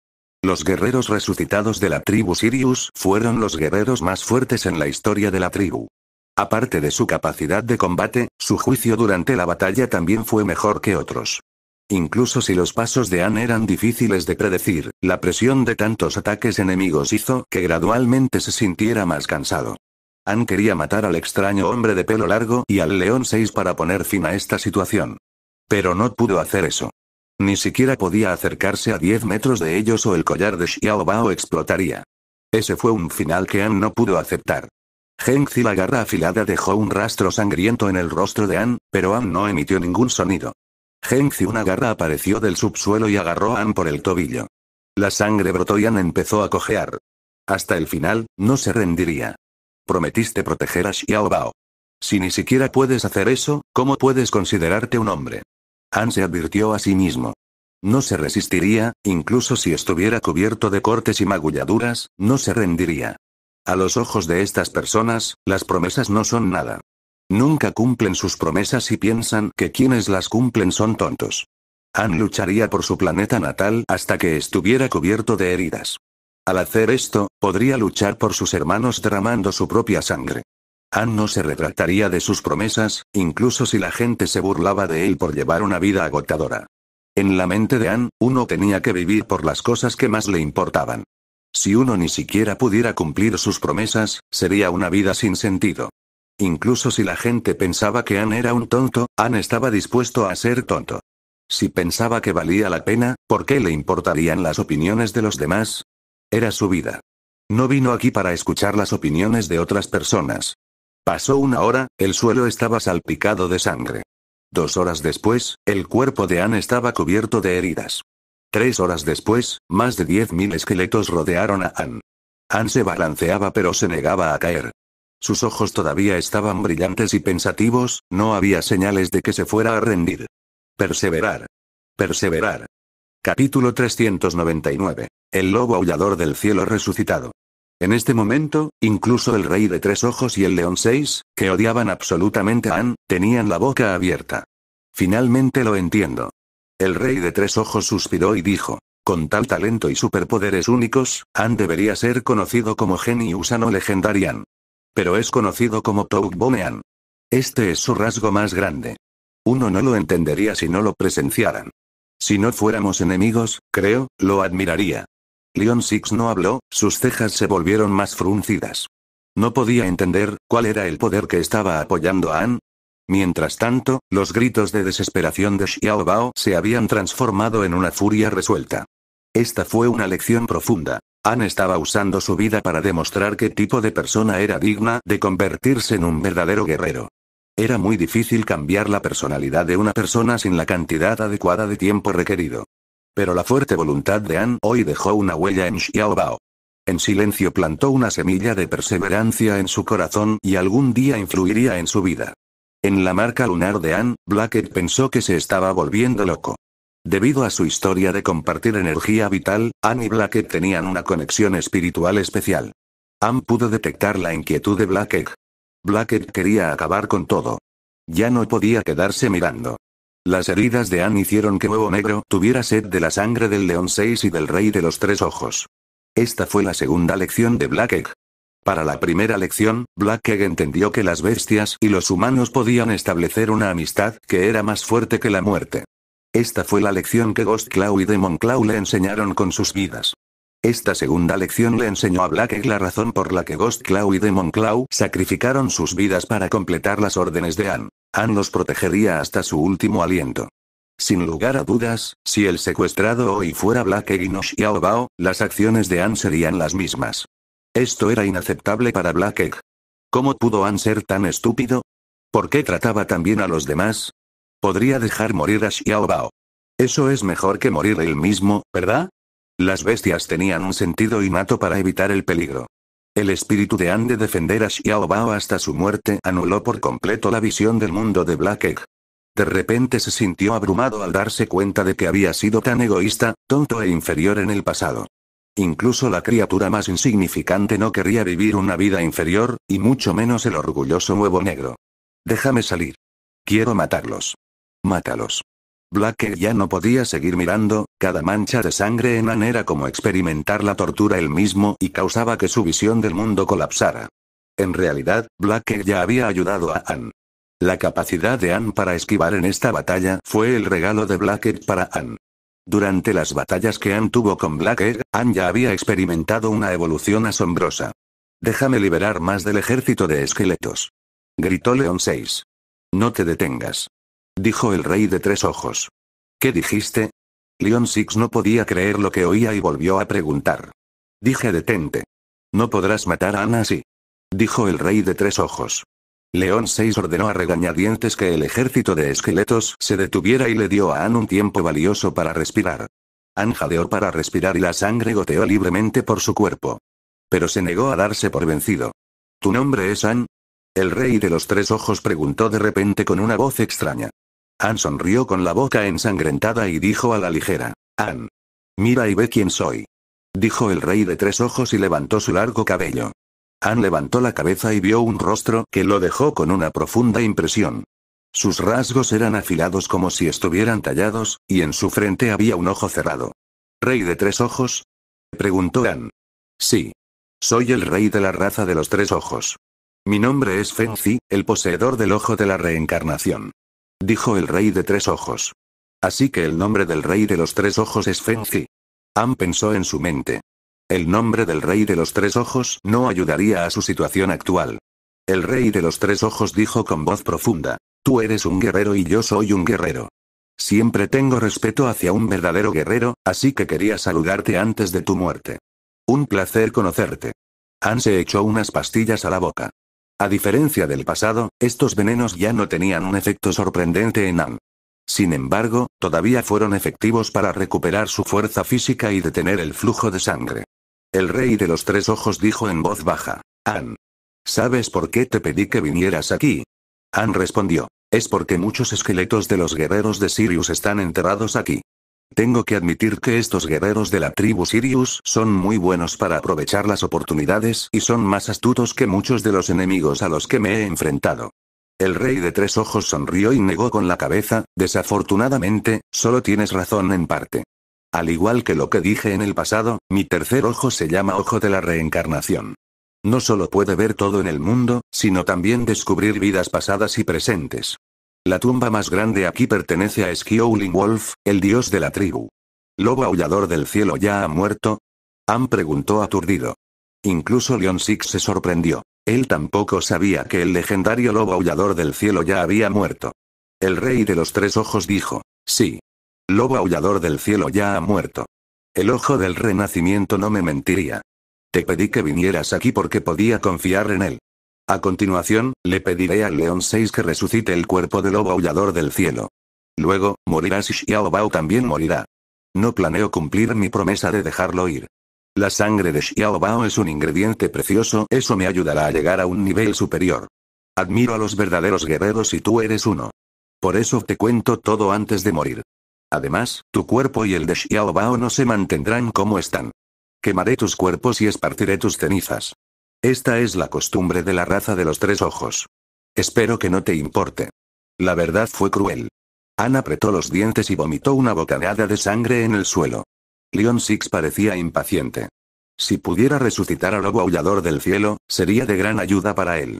Los guerreros resucitados de la tribu Sirius fueron los guerreros más fuertes en la historia de la tribu. Aparte de su capacidad de combate, su juicio durante la batalla también fue mejor que otros. Incluso si los pasos de Anne eran difíciles de predecir, la presión de tantos ataques enemigos hizo que gradualmente se sintiera más cansado. Ann quería matar al extraño hombre de pelo largo y al león 6 para poner fin a esta situación. Pero no pudo hacer eso. Ni siquiera podía acercarse a 10 metros de ellos o el collar de Bao explotaría. Ese fue un final que Ann no pudo aceptar. Genzi la garra afilada dejó un rastro sangriento en el rostro de Ann, pero Ann no emitió ningún sonido. Genzi una garra apareció del subsuelo y agarró a Ann por el tobillo. La sangre brotó y Ann empezó a cojear. Hasta el final, no se rendiría. Prometiste proteger a Bao. Si ni siquiera puedes hacer eso, ¿cómo puedes considerarte un hombre? Han se advirtió a sí mismo. No se resistiría, incluso si estuviera cubierto de cortes y magulladuras, no se rendiría. A los ojos de estas personas, las promesas no son nada. Nunca cumplen sus promesas y piensan que quienes las cumplen son tontos. Han lucharía por su planeta natal hasta que estuviera cubierto de heridas. Al hacer esto, podría luchar por sus hermanos derramando su propia sangre. Ann no se retrataría de sus promesas, incluso si la gente se burlaba de él por llevar una vida agotadora. En la mente de Ann, uno tenía que vivir por las cosas que más le importaban. Si uno ni siquiera pudiera cumplir sus promesas, sería una vida sin sentido. Incluso si la gente pensaba que Ann era un tonto, Ann estaba dispuesto a ser tonto. Si pensaba que valía la pena, ¿por qué le importarían las opiniones de los demás? Era su vida. No vino aquí para escuchar las opiniones de otras personas. Pasó una hora, el suelo estaba salpicado de sangre. Dos horas después, el cuerpo de Anne estaba cubierto de heridas. Tres horas después, más de diez mil esqueletos rodearon a Anne. Anne se balanceaba pero se negaba a caer. Sus ojos todavía estaban brillantes y pensativos, no había señales de que se fuera a rendir. Perseverar. Perseverar. Capítulo 399. El lobo aullador del cielo resucitado. En este momento, incluso el rey de tres ojos y el león seis, que odiaban absolutamente a Anne, tenían la boca abierta. Finalmente lo entiendo. El rey de tres ojos suspiró y dijo, con tal talento y superpoderes únicos, Anne debería ser conocido como Genie Usano Legendarian. Pero es conocido como bonean Este es su rasgo más grande. Uno no lo entendería si no lo presenciaran. Si no fuéramos enemigos, creo, lo admiraría. Leon Six no habló, sus cejas se volvieron más fruncidas. No podía entender cuál era el poder que estaba apoyando a Ann. Mientras tanto, los gritos de desesperación de Xiao Bao se habían transformado en una furia resuelta. Esta fue una lección profunda. Anne estaba usando su vida para demostrar qué tipo de persona era digna de convertirse en un verdadero guerrero. Era muy difícil cambiar la personalidad de una persona sin la cantidad adecuada de tiempo requerido. Pero la fuerte voluntad de An hoy dejó una huella en Xiaobao. En silencio plantó una semilla de perseverancia en su corazón y algún día influiría en su vida. En la marca lunar de Anne, Blackett pensó que se estaba volviendo loco. Debido a su historia de compartir energía vital, An y Blackett tenían una conexión espiritual especial. Anne pudo detectar la inquietud de Blackett, Egg quería acabar con todo. Ya no podía quedarse mirando. Las heridas de Anne hicieron que Nuevo Negro tuviera sed de la sangre del León 6 y del Rey de los Tres Ojos. Esta fue la segunda lección de Black Egg. Para la primera lección, Black Egg entendió que las bestias y los humanos podían establecer una amistad que era más fuerte que la muerte. Esta fue la lección que Ghost Claw y Demon Claw le enseñaron con sus vidas. Esta segunda lección le enseñó a Black la razón por la que Ghost Claw y Demon Claw sacrificaron sus vidas para completar las órdenes de An. An los protegería hasta su último aliento. Sin lugar a dudas, si el secuestrado hoy fuera Black y no Xiao las acciones de Anne serían las mismas. Esto era inaceptable para Black Egg. ¿Cómo pudo An ser tan estúpido? ¿Por qué trataba tan bien a los demás? Podría dejar morir a Xiao Bao. Eso es mejor que morir él mismo, ¿verdad? Las bestias tenían un sentido innato para evitar el peligro. El espíritu de Ande de defender a Xiao Bao hasta su muerte anuló por completo la visión del mundo de Black Egg. De repente se sintió abrumado al darse cuenta de que había sido tan egoísta, tonto e inferior en el pasado. Incluso la criatura más insignificante no querría vivir una vida inferior, y mucho menos el orgulloso huevo negro. Déjame salir. Quiero matarlos. Mátalos. Blacker ya no podía seguir mirando, cada mancha de sangre en Anne era como experimentar la tortura él mismo y causaba que su visión del mundo colapsara. En realidad, Blacker ya había ayudado a Anne. La capacidad de Anne para esquivar en esta batalla fue el regalo de Blacker para Anne. Durante las batallas que Ann tuvo con Blacker, Anne ya había experimentado una evolución asombrosa. Déjame liberar más del ejército de esqueletos. Gritó León 6. No te detengas dijo el rey de tres ojos. ¿Qué dijiste? león Six no podía creer lo que oía y volvió a preguntar. Dije detente. No podrás matar a Ana así. Dijo el rey de tres ojos. León 6 ordenó a regañadientes que el ejército de esqueletos se detuviera y le dio a an un tiempo valioso para respirar. Ann jadeó para respirar y la sangre goteó libremente por su cuerpo. Pero se negó a darse por vencido. ¿Tu nombre es Ann? El rey de los tres ojos preguntó de repente con una voz extraña. Ann sonrió con la boca ensangrentada y dijo a la ligera. Ann. Mira y ve quién soy. Dijo el rey de tres ojos y levantó su largo cabello. Ann levantó la cabeza y vio un rostro que lo dejó con una profunda impresión. Sus rasgos eran afilados como si estuvieran tallados, y en su frente había un ojo cerrado. ¿Rey de tres ojos? preguntó Ann. Sí. Soy el rey de la raza de los tres ojos. Mi nombre es Fenzi, el poseedor del ojo de la reencarnación dijo el rey de tres ojos. Así que el nombre del rey de los tres ojos es Fenzi. Han pensó en su mente. El nombre del rey de los tres ojos no ayudaría a su situación actual. El rey de los tres ojos dijo con voz profunda. Tú eres un guerrero y yo soy un guerrero. Siempre tengo respeto hacia un verdadero guerrero, así que quería saludarte antes de tu muerte. Un placer conocerte. Han se echó unas pastillas a la boca. A diferencia del pasado, estos venenos ya no tenían un efecto sorprendente en An. Sin embargo, todavía fueron efectivos para recuperar su fuerza física y detener el flujo de sangre. El rey de los tres ojos dijo en voz baja, "An, ¿Sabes por qué te pedí que vinieras aquí? Ann respondió, es porque muchos esqueletos de los guerreros de Sirius están enterrados aquí. Tengo que admitir que estos guerreros de la tribu Sirius son muy buenos para aprovechar las oportunidades y son más astutos que muchos de los enemigos a los que me he enfrentado. El rey de tres ojos sonrió y negó con la cabeza, desafortunadamente, solo tienes razón en parte. Al igual que lo que dije en el pasado, mi tercer ojo se llama ojo de la reencarnación. No solo puede ver todo en el mundo, sino también descubrir vidas pasadas y presentes. La tumba más grande aquí pertenece a Skiowling Wolf, el dios de la tribu. ¿Lobo aullador del cielo ya ha muerto? Han preguntó aturdido. Incluso Leon Six se sorprendió. Él tampoco sabía que el legendario lobo aullador del cielo ya había muerto. El rey de los tres ojos dijo, sí. Lobo aullador del cielo ya ha muerto. El ojo del renacimiento no me mentiría. Te pedí que vinieras aquí porque podía confiar en él. A continuación, le pediré al León 6 que resucite el cuerpo del lobo aullador del cielo. Luego, morirás y Xiao Bao también morirá. No planeo cumplir mi promesa de dejarlo ir. La sangre de Xiao Bao es un ingrediente precioso, eso me ayudará a llegar a un nivel superior. Admiro a los verdaderos guerreros y tú eres uno. Por eso te cuento todo antes de morir. Además, tu cuerpo y el de Xiao Bao no se mantendrán como están. Quemaré tus cuerpos y esparciré tus cenizas. Esta es la costumbre de la raza de los tres ojos. Espero que no te importe. La verdad fue cruel. Anne apretó los dientes y vomitó una bocanada de sangre en el suelo. Leon Six parecía impaciente. Si pudiera resucitar al lobo aullador del cielo, sería de gran ayuda para él.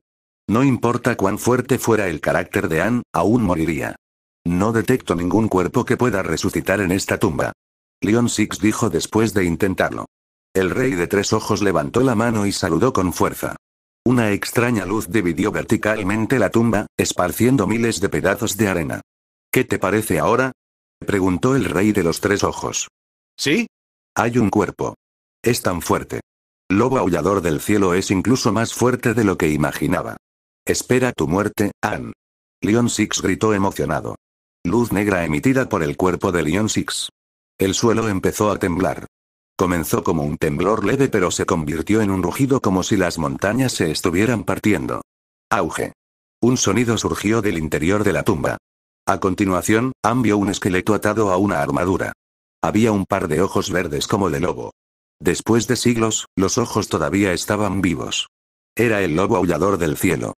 No importa cuán fuerte fuera el carácter de Anne, aún moriría. No detecto ningún cuerpo que pueda resucitar en esta tumba. Leon Six dijo después de intentarlo. El rey de tres ojos levantó la mano y saludó con fuerza. Una extraña luz dividió verticalmente la tumba, esparciendo miles de pedazos de arena. ¿Qué te parece ahora? preguntó el rey de los tres ojos. ¿Sí? Hay un cuerpo. Es tan fuerte. Lobo aullador del cielo es incluso más fuerte de lo que imaginaba. Espera tu muerte, Ann. Lion Six gritó emocionado. Luz negra emitida por el cuerpo de Lion Six. El suelo empezó a temblar. Comenzó como un temblor leve pero se convirtió en un rugido como si las montañas se estuvieran partiendo. Auge. Un sonido surgió del interior de la tumba. A continuación, ambió un esqueleto atado a una armadura. Había un par de ojos verdes como de lobo. Después de siglos, los ojos todavía estaban vivos. Era el lobo aullador del cielo.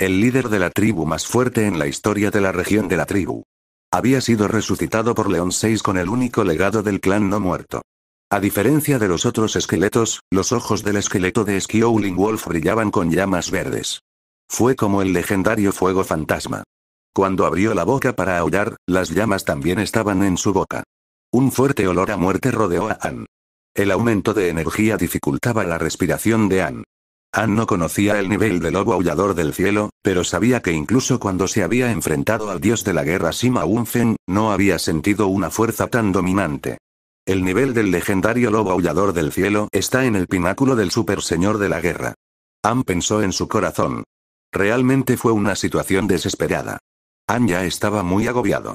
El líder de la tribu más fuerte en la historia de la región de la tribu. Había sido resucitado por León VI con el único legado del clan no muerto. A diferencia de los otros esqueletos, los ojos del esqueleto de Skiouling Wolf brillaban con llamas verdes. Fue como el legendario fuego fantasma. Cuando abrió la boca para aullar, las llamas también estaban en su boca. Un fuerte olor a muerte rodeó a Anne. El aumento de energía dificultaba la respiración de Anne. Ann no conocía el nivel del lobo aullador del cielo, pero sabía que incluso cuando se había enfrentado al dios de la guerra Sima Unfen, no había sentido una fuerza tan dominante. El nivel del legendario lobo aullador del cielo está en el pináculo del super señor de la guerra. Han pensó en su corazón. Realmente fue una situación desesperada. Han ya estaba muy agobiado.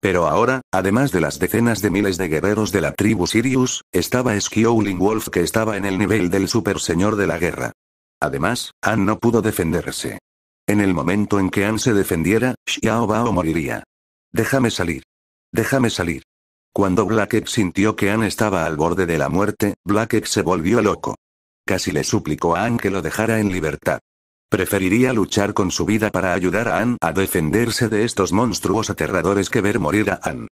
Pero ahora, además de las decenas de miles de guerreros de la tribu Sirius, estaba Skowling Wolf que estaba en el nivel del super señor de la guerra. Además, Han no pudo defenderse. En el momento en que Han se defendiera, Xiao Bao moriría. Déjame salir. Déjame salir. Cuando egg sintió que Anne estaba al borde de la muerte, egg se volvió loco. Casi le suplicó a Anne que lo dejara en libertad. Preferiría luchar con su vida para ayudar a Anne a defenderse de estos monstruos aterradores que ver morir a Anne.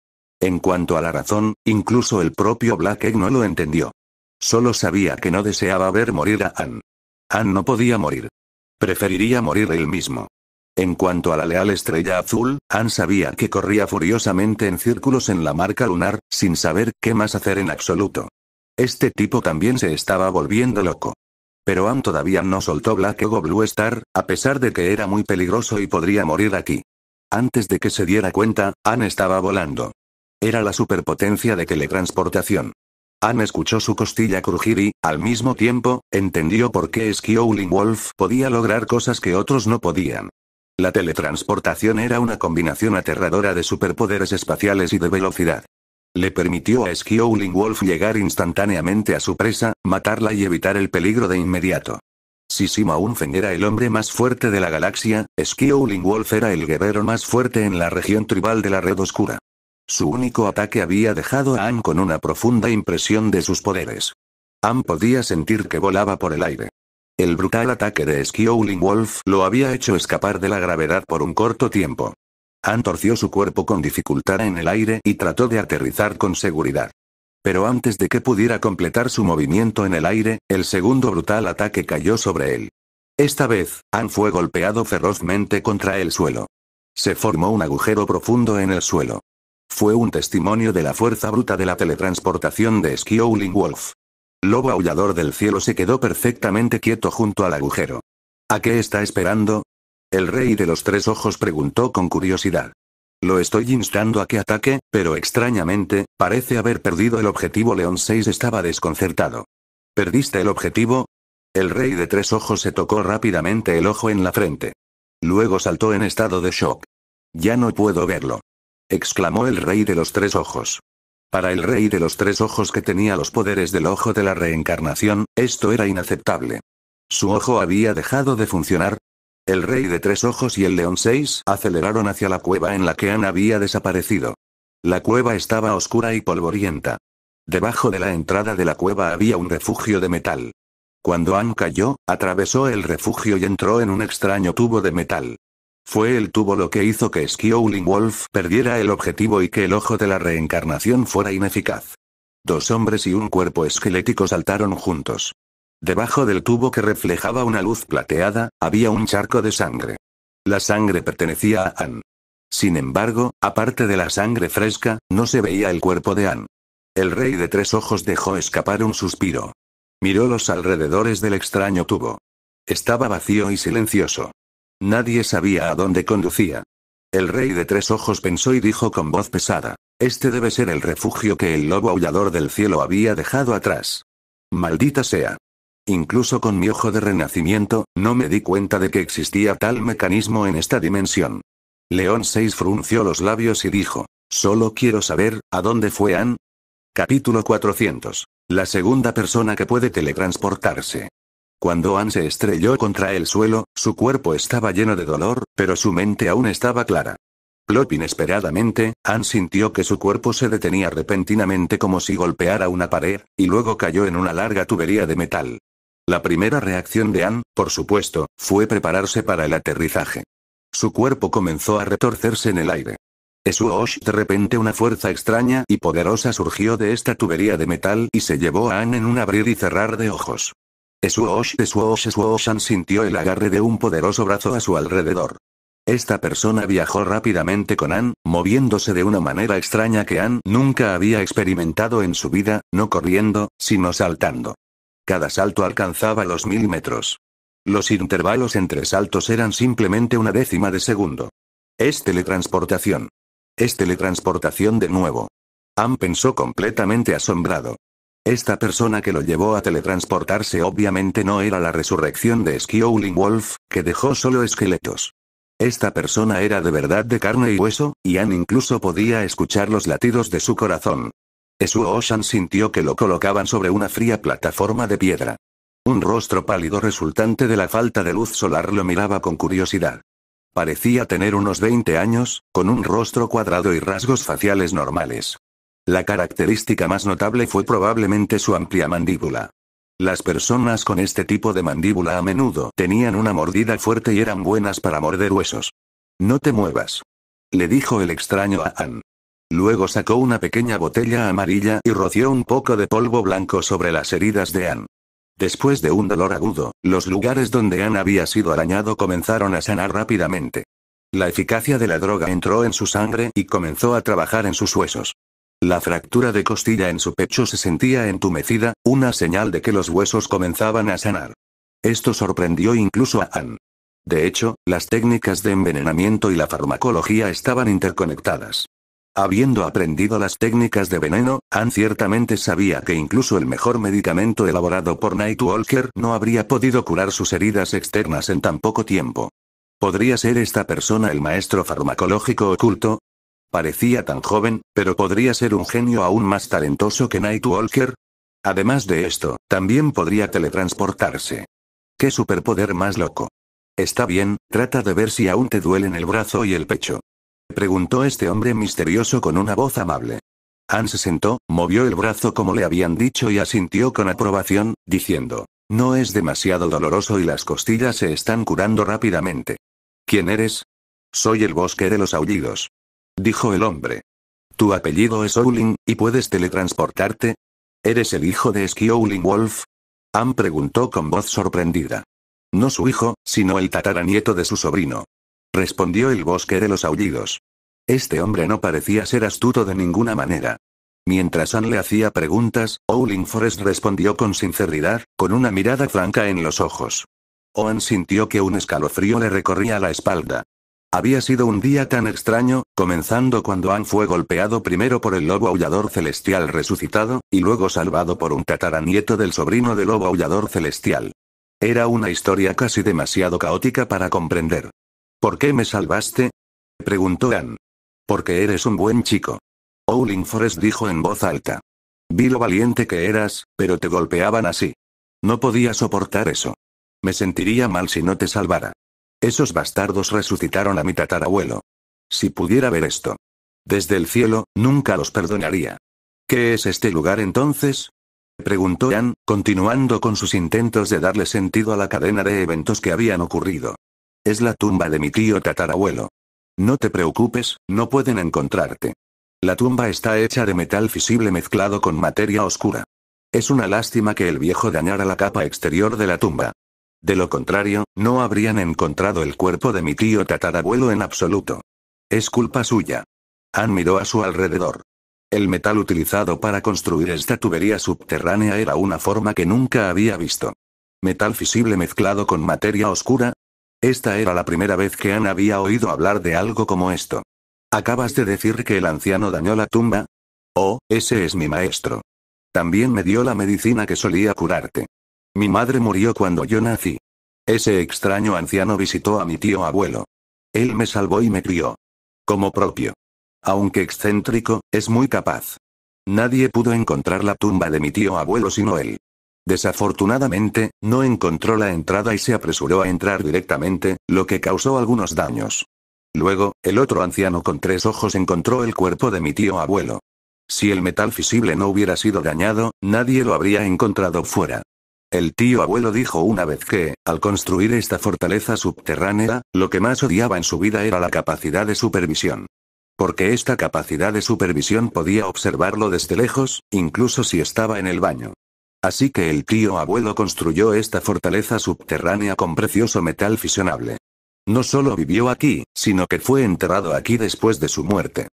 En cuanto a la razón, incluso el propio Black Egg no lo entendió. Solo sabía que no deseaba ver morir a Anne. Anne no podía morir. Preferiría morir él mismo. En cuanto a la leal estrella azul, Ann sabía que corría furiosamente en círculos en la marca lunar, sin saber qué más hacer en absoluto. Este tipo también se estaba volviendo loco. Pero Ann todavía no soltó Black Ego Blue Star, a pesar de que era muy peligroso y podría morir aquí. Antes de que se diera cuenta, Ann estaba volando. Era la superpotencia de teletransportación. Ann escuchó su costilla crujir y, al mismo tiempo, entendió por qué Owling Wolf podía lograr cosas que otros no podían. La teletransportación era una combinación aterradora de superpoderes espaciales y de velocidad. Le permitió a Owling Wolf llegar instantáneamente a su presa, matarla y evitar el peligro de inmediato. Si Sima Unfen era el hombre más fuerte de la galaxia, Owling Wolf era el guerrero más fuerte en la región tribal de la Red Oscura. Su único ataque había dejado a Anne con una profunda impresión de sus poderes. Anne podía sentir que volaba por el aire. El brutal ataque de Skowling Wolf lo había hecho escapar de la gravedad por un corto tiempo. Ann torció su cuerpo con dificultad en el aire y trató de aterrizar con seguridad. Pero antes de que pudiera completar su movimiento en el aire, el segundo brutal ataque cayó sobre él. Esta vez, Ann fue golpeado ferozmente contra el suelo. Se formó un agujero profundo en el suelo. Fue un testimonio de la fuerza bruta de la teletransportación de Skowling Wolf. Lobo aullador del cielo se quedó perfectamente quieto junto al agujero. ¿A qué está esperando? El rey de los tres ojos preguntó con curiosidad. Lo estoy instando a que ataque, pero extrañamente, parece haber perdido el objetivo. León 6 estaba desconcertado. ¿Perdiste el objetivo? El rey de tres ojos se tocó rápidamente el ojo en la frente. Luego saltó en estado de shock. Ya no puedo verlo. exclamó el rey de los tres ojos. Para el rey de los tres ojos que tenía los poderes del ojo de la reencarnación, esto era inaceptable. Su ojo había dejado de funcionar. El rey de tres ojos y el león seis aceleraron hacia la cueva en la que Anne había desaparecido. La cueva estaba oscura y polvorienta. Debajo de la entrada de la cueva había un refugio de metal. Cuando Anne cayó, atravesó el refugio y entró en un extraño tubo de metal. Fue el tubo lo que hizo que Skewling Wolf perdiera el objetivo y que el ojo de la reencarnación fuera ineficaz. Dos hombres y un cuerpo esquelético saltaron juntos. Debajo del tubo que reflejaba una luz plateada, había un charco de sangre. La sangre pertenecía a Ann. Sin embargo, aparte de la sangre fresca, no se veía el cuerpo de Ann. El rey de tres ojos dejó escapar un suspiro. Miró los alrededores del extraño tubo. Estaba vacío y silencioso. Nadie sabía a dónde conducía. El rey de tres ojos pensó y dijo con voz pesada, este debe ser el refugio que el lobo aullador del cielo había dejado atrás. Maldita sea. Incluso con mi ojo de renacimiento, no me di cuenta de que existía tal mecanismo en esta dimensión. León 6 frunció los labios y dijo, solo quiero saber, ¿a dónde fue Anne? Capítulo 400. La segunda persona que puede teletransportarse. Cuando Anne se estrelló contra el suelo, su cuerpo estaba lleno de dolor, pero su mente aún estaba clara. Plop inesperadamente, Anne sintió que su cuerpo se detenía repentinamente como si golpeara una pared, y luego cayó en una larga tubería de metal. La primera reacción de Anne, por supuesto, fue prepararse para el aterrizaje. Su cuerpo comenzó a retorcerse en el aire. Esuosh de repente una fuerza extraña y poderosa surgió de esta tubería de metal y se llevó a Anne en un abrir y cerrar de ojos. Swoosh, swoosh, swooshan sintió el agarre de un poderoso brazo a su alrededor. Esta persona viajó rápidamente con Anne, moviéndose de una manera extraña que Anne nunca había experimentado en su vida, no corriendo, sino saltando. Cada salto alcanzaba los mil metros. Los intervalos entre saltos eran simplemente una décima de segundo. Es teletransportación. Es teletransportación de nuevo. An pensó completamente asombrado. Esta persona que lo llevó a teletransportarse obviamente no era la resurrección de Skowling Wolf, que dejó solo esqueletos. Esta persona era de verdad de carne y hueso, y Anne incluso podía escuchar los latidos de su corazón. Esu Ocean sintió que lo colocaban sobre una fría plataforma de piedra. Un rostro pálido resultante de la falta de luz solar lo miraba con curiosidad. Parecía tener unos 20 años, con un rostro cuadrado y rasgos faciales normales. La característica más notable fue probablemente su amplia mandíbula. Las personas con este tipo de mandíbula a menudo tenían una mordida fuerte y eran buenas para morder huesos. No te muevas. Le dijo el extraño a Ann. Luego sacó una pequeña botella amarilla y roció un poco de polvo blanco sobre las heridas de Ann. Después de un dolor agudo, los lugares donde Ann había sido arañado comenzaron a sanar rápidamente. La eficacia de la droga entró en su sangre y comenzó a trabajar en sus huesos. La fractura de costilla en su pecho se sentía entumecida, una señal de que los huesos comenzaban a sanar. Esto sorprendió incluso a Anne. De hecho, las técnicas de envenenamiento y la farmacología estaban interconectadas. Habiendo aprendido las técnicas de veneno, Anne ciertamente sabía que incluso el mejor medicamento elaborado por Nightwalker no habría podido curar sus heridas externas en tan poco tiempo. ¿Podría ser esta persona el maestro farmacológico oculto? Parecía tan joven, pero podría ser un genio aún más talentoso que Nightwalker. Además de esto, también podría teletransportarse. ¡Qué superpoder más loco! Está bien, trata de ver si aún te duelen el brazo y el pecho. Preguntó este hombre misterioso con una voz amable. Anne se sentó, movió el brazo como le habían dicho y asintió con aprobación, diciendo, No es demasiado doloroso y las costillas se están curando rápidamente. ¿Quién eres? Soy el bosque de los aullidos dijo el hombre. Tu apellido es Owling, y puedes teletransportarte. ¿Eres el hijo de Ski Wolf? Han preguntó con voz sorprendida. No su hijo, sino el tataranieto de su sobrino. Respondió el bosque de los aullidos. Este hombre no parecía ser astuto de ninguna manera. Mientras Anne le hacía preguntas, Owling Forest respondió con sinceridad, con una mirada franca en los ojos. Owen sintió que un escalofrío le recorría la espalda. Había sido un día tan extraño, comenzando cuando Ann fue golpeado primero por el lobo aullador celestial resucitado, y luego salvado por un tataranieto del sobrino del lobo aullador celestial. Era una historia casi demasiado caótica para comprender. ¿Por qué me salvaste? preguntó Ann. Porque eres un buen chico. Owling Forest dijo en voz alta. Vi lo valiente que eras, pero te golpeaban así. No podía soportar eso. Me sentiría mal si no te salvara. Esos bastardos resucitaron a mi tatarabuelo. Si pudiera ver esto. Desde el cielo, nunca los perdonaría. ¿Qué es este lugar entonces? preguntó Jan, continuando con sus intentos de darle sentido a la cadena de eventos que habían ocurrido. Es la tumba de mi tío tatarabuelo. No te preocupes, no pueden encontrarte. La tumba está hecha de metal fisible mezclado con materia oscura. Es una lástima que el viejo dañara la capa exterior de la tumba, de lo contrario, no habrían encontrado el cuerpo de mi tío tatarabuelo en absoluto. Es culpa suya. Ann miró a su alrededor. El metal utilizado para construir esta tubería subterránea era una forma que nunca había visto. Metal fisible mezclado con materia oscura. Esta era la primera vez que Ann había oído hablar de algo como esto. ¿Acabas de decir que el anciano dañó la tumba? Oh, ese es mi maestro. También me dio la medicina que solía curarte. Mi madre murió cuando yo nací. Ese extraño anciano visitó a mi tío abuelo. Él me salvó y me crió. Como propio. Aunque excéntrico, es muy capaz. Nadie pudo encontrar la tumba de mi tío abuelo sino él. Desafortunadamente, no encontró la entrada y se apresuró a entrar directamente, lo que causó algunos daños. Luego, el otro anciano con tres ojos encontró el cuerpo de mi tío abuelo. Si el metal fisible no hubiera sido dañado, nadie lo habría encontrado fuera. El tío abuelo dijo una vez que, al construir esta fortaleza subterránea, lo que más odiaba en su vida era la capacidad de supervisión. Porque esta capacidad de supervisión podía observarlo desde lejos, incluso si estaba en el baño. Así que el tío abuelo construyó esta fortaleza subterránea con precioso metal fisionable. No solo vivió aquí, sino que fue enterrado aquí después de su muerte.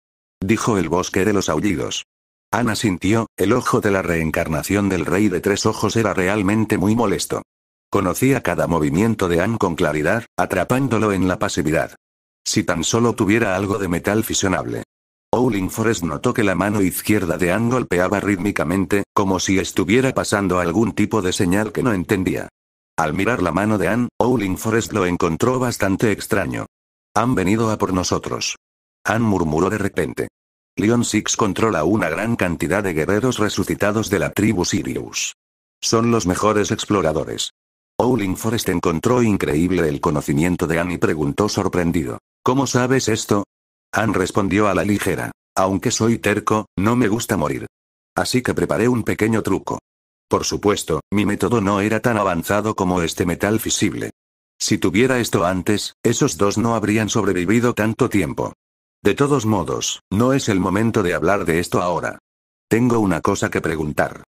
Dijo el bosque de los aullidos. Ana sintió, el ojo de la reencarnación del rey de tres ojos era realmente muy molesto. Conocía cada movimiento de Anne con claridad, atrapándolo en la pasividad. Si tan solo tuviera algo de metal fisionable. Owling Forest notó que la mano izquierda de Anne golpeaba rítmicamente, como si estuviera pasando algún tipo de señal que no entendía. Al mirar la mano de Anne, Owling Forest lo encontró bastante extraño. Han venido a por nosotros. Anne murmuró de repente. Leon Six controla una gran cantidad de guerreros resucitados de la tribu Sirius. Son los mejores exploradores. Owling Forest encontró increíble el conocimiento de Anne y preguntó sorprendido. ¿Cómo sabes esto? Anne respondió a la ligera. Aunque soy terco, no me gusta morir. Así que preparé un pequeño truco. Por supuesto, mi método no era tan avanzado como este metal fisible. Si tuviera esto antes, esos dos no habrían sobrevivido tanto tiempo. De todos modos, no es el momento de hablar de esto ahora. Tengo una cosa que preguntar.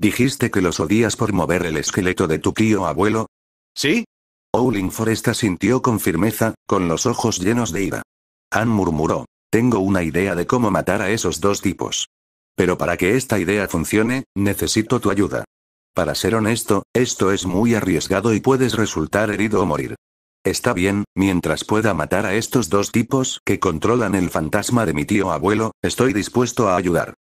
¿Dijiste que los odias por mover el esqueleto de tu tío abuelo? ¿Sí? Owling Foresta sintió con firmeza, con los ojos llenos de ira. Ann murmuró. Tengo una idea de cómo matar a esos dos tipos. Pero para que esta idea funcione, necesito tu ayuda. Para ser honesto, esto es muy arriesgado y puedes resultar herido o morir. Está bien, mientras pueda matar a estos dos tipos que controlan el fantasma de mi tío abuelo, estoy dispuesto a ayudar.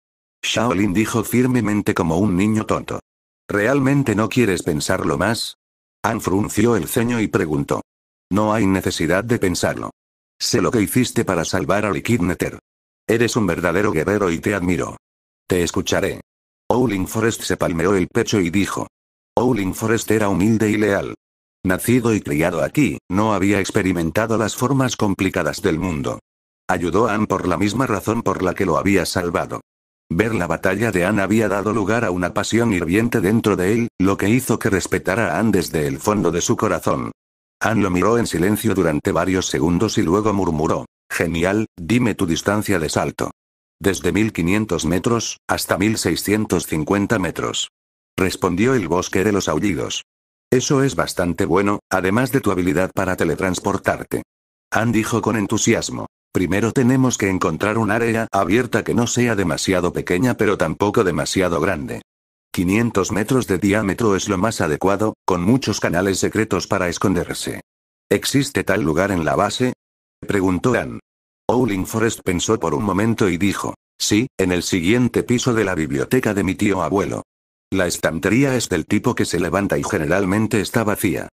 Shaolin dijo firmemente como un niño tonto. ¿Realmente no quieres pensarlo más? Han frunció el ceño y preguntó. No hay necesidad de pensarlo. Sé lo que hiciste para salvar a Likidneter. Eres un verdadero guerrero y te admiro. Te escucharé. Owling Forest se palmeó el pecho y dijo. Owling Forest era humilde y leal. Nacido y criado aquí, no había experimentado las formas complicadas del mundo. Ayudó a Anne por la misma razón por la que lo había salvado. Ver la batalla de Anne había dado lugar a una pasión hirviente dentro de él, lo que hizo que respetara a Anne desde el fondo de su corazón. Anne lo miró en silencio durante varios segundos y luego murmuró, Genial, dime tu distancia de salto. Desde 1500 metros, hasta 1650 metros. Respondió el bosque de los aullidos. Eso es bastante bueno, además de tu habilidad para teletransportarte. Ann dijo con entusiasmo. Primero tenemos que encontrar un área abierta que no sea demasiado pequeña pero tampoco demasiado grande. 500 metros de diámetro es lo más adecuado, con muchos canales secretos para esconderse. ¿Existe tal lugar en la base? Preguntó Ann. Owling Forest pensó por un momento y dijo, sí, en el siguiente piso de la biblioteca de mi tío abuelo. La estantería es del tipo que se levanta y generalmente está vacía.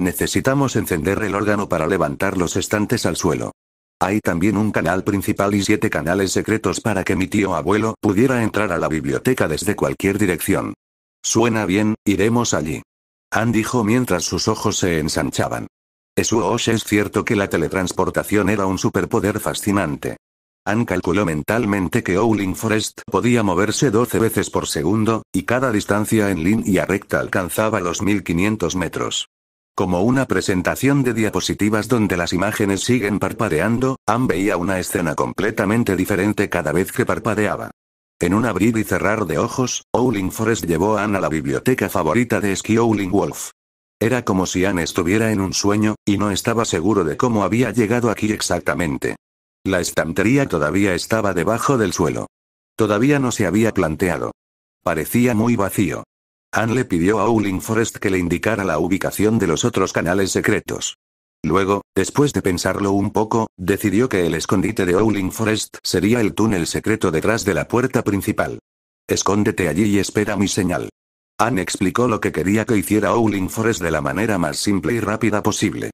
Necesitamos encender el órgano para levantar los estantes al suelo. Hay también un canal principal y siete canales secretos para que mi tío abuelo pudiera entrar a la biblioteca desde cualquier dirección. Suena bien, iremos allí. Ann dijo mientras sus ojos se ensanchaban. Eso es cierto que la teletransportación era un superpoder fascinante. Ann calculó mentalmente que Owling Forest podía moverse 12 veces por segundo, y cada distancia en línea recta alcanzaba los 1500 metros. Como una presentación de diapositivas donde las imágenes siguen parpadeando, Ann veía una escena completamente diferente cada vez que parpadeaba. En un abrir y cerrar de ojos, Owling Forest llevó a Ann a la biblioteca favorita de Ski Owling Wolf. Era como si Anne estuviera en un sueño, y no estaba seguro de cómo había llegado aquí exactamente. La estantería todavía estaba debajo del suelo. Todavía no se había planteado. Parecía muy vacío. Anne le pidió a Owling Forest que le indicara la ubicación de los otros canales secretos. Luego, después de pensarlo un poco, decidió que el escondite de Owling Forest sería el túnel secreto detrás de la puerta principal. Escóndete allí y espera mi señal. Anne explicó lo que quería que hiciera Owling Forest de la manera más simple y rápida posible.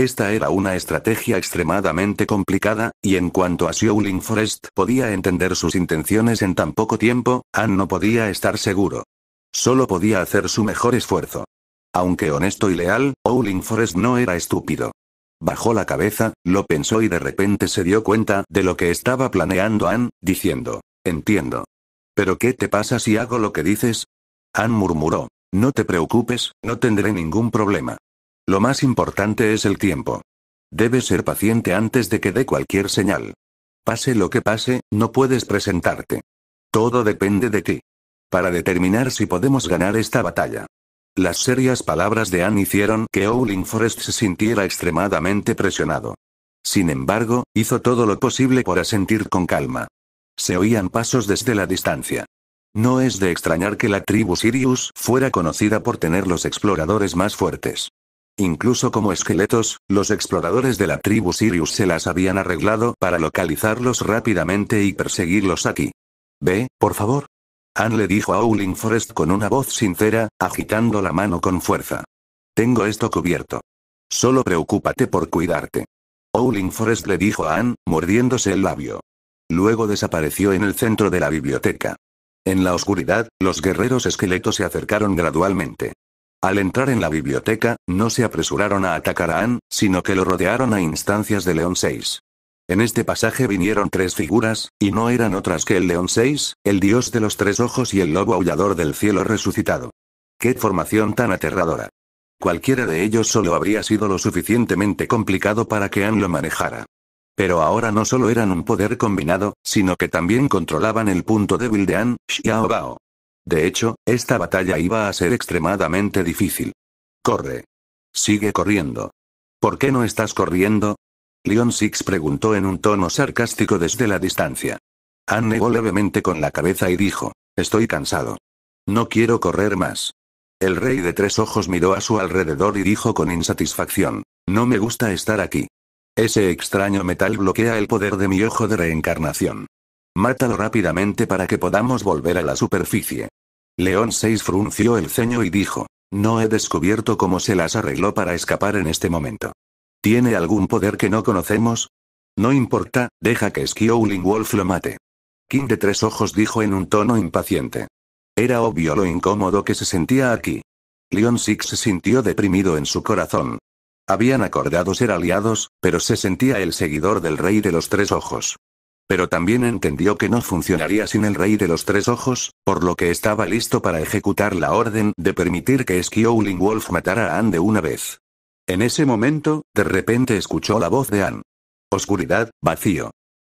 Esta era una estrategia extremadamente complicada, y en cuanto a Owling Forest podía entender sus intenciones en tan poco tiempo, Ann no podía estar seguro. Solo podía hacer su mejor esfuerzo. Aunque honesto y leal, Owling Forest no era estúpido. Bajó la cabeza, lo pensó y de repente se dio cuenta de lo que estaba planeando Anne, diciendo, entiendo. ¿Pero qué te pasa si hago lo que dices? Ann murmuró, no te preocupes, no tendré ningún problema. Lo más importante es el tiempo. Debes ser paciente antes de que dé cualquier señal. Pase lo que pase, no puedes presentarte. Todo depende de ti. Para determinar si podemos ganar esta batalla. Las serias palabras de Anne hicieron que Owling Forest se sintiera extremadamente presionado. Sin embargo, hizo todo lo posible por asentir con calma. Se oían pasos desde la distancia. No es de extrañar que la tribu Sirius fuera conocida por tener los exploradores más fuertes. Incluso como esqueletos, los exploradores de la tribu Sirius se las habían arreglado para localizarlos rápidamente y perseguirlos aquí. Ve, por favor. Anne le dijo a Owling Forest con una voz sincera, agitando la mano con fuerza. Tengo esto cubierto. Solo preocúpate por cuidarte. Owling Forest le dijo a Anne, mordiéndose el labio. Luego desapareció en el centro de la biblioteca. En la oscuridad, los guerreros esqueletos se acercaron gradualmente. Al entrar en la biblioteca, no se apresuraron a atacar a An, sino que lo rodearon a instancias de León VI. En este pasaje vinieron tres figuras, y no eran otras que el León 6, el dios de los tres ojos y el lobo aullador del cielo resucitado. ¡Qué formación tan aterradora! Cualquiera de ellos solo habría sido lo suficientemente complicado para que An lo manejara. Pero ahora no solo eran un poder combinado, sino que también controlaban el punto débil de Xiao Bao. De hecho, esta batalla iba a ser extremadamente difícil. Corre. Sigue corriendo. ¿Por qué no estás corriendo? Leon Six preguntó en un tono sarcástico desde la distancia. Anne negó levemente con la cabeza y dijo, Estoy cansado. No quiero correr más. El rey de tres ojos miró a su alrededor y dijo con insatisfacción, No me gusta estar aquí. Ese extraño metal bloquea el poder de mi ojo de reencarnación. Mátalo rápidamente para que podamos volver a la superficie. León 6 frunció el ceño y dijo, no he descubierto cómo se las arregló para escapar en este momento. ¿Tiene algún poder que no conocemos? No importa, deja que Skiowling Wolf lo mate. King de Tres Ojos dijo en un tono impaciente. Era obvio lo incómodo que se sentía aquí. León VI se sintió deprimido en su corazón. Habían acordado ser aliados, pero se sentía el seguidor del Rey de los Tres Ojos pero también entendió que no funcionaría sin el rey de los tres ojos, por lo que estaba listo para ejecutar la orden de permitir que Skowling Wolf matara a Anne de una vez. En ese momento, de repente escuchó la voz de Anne. Oscuridad, vacío.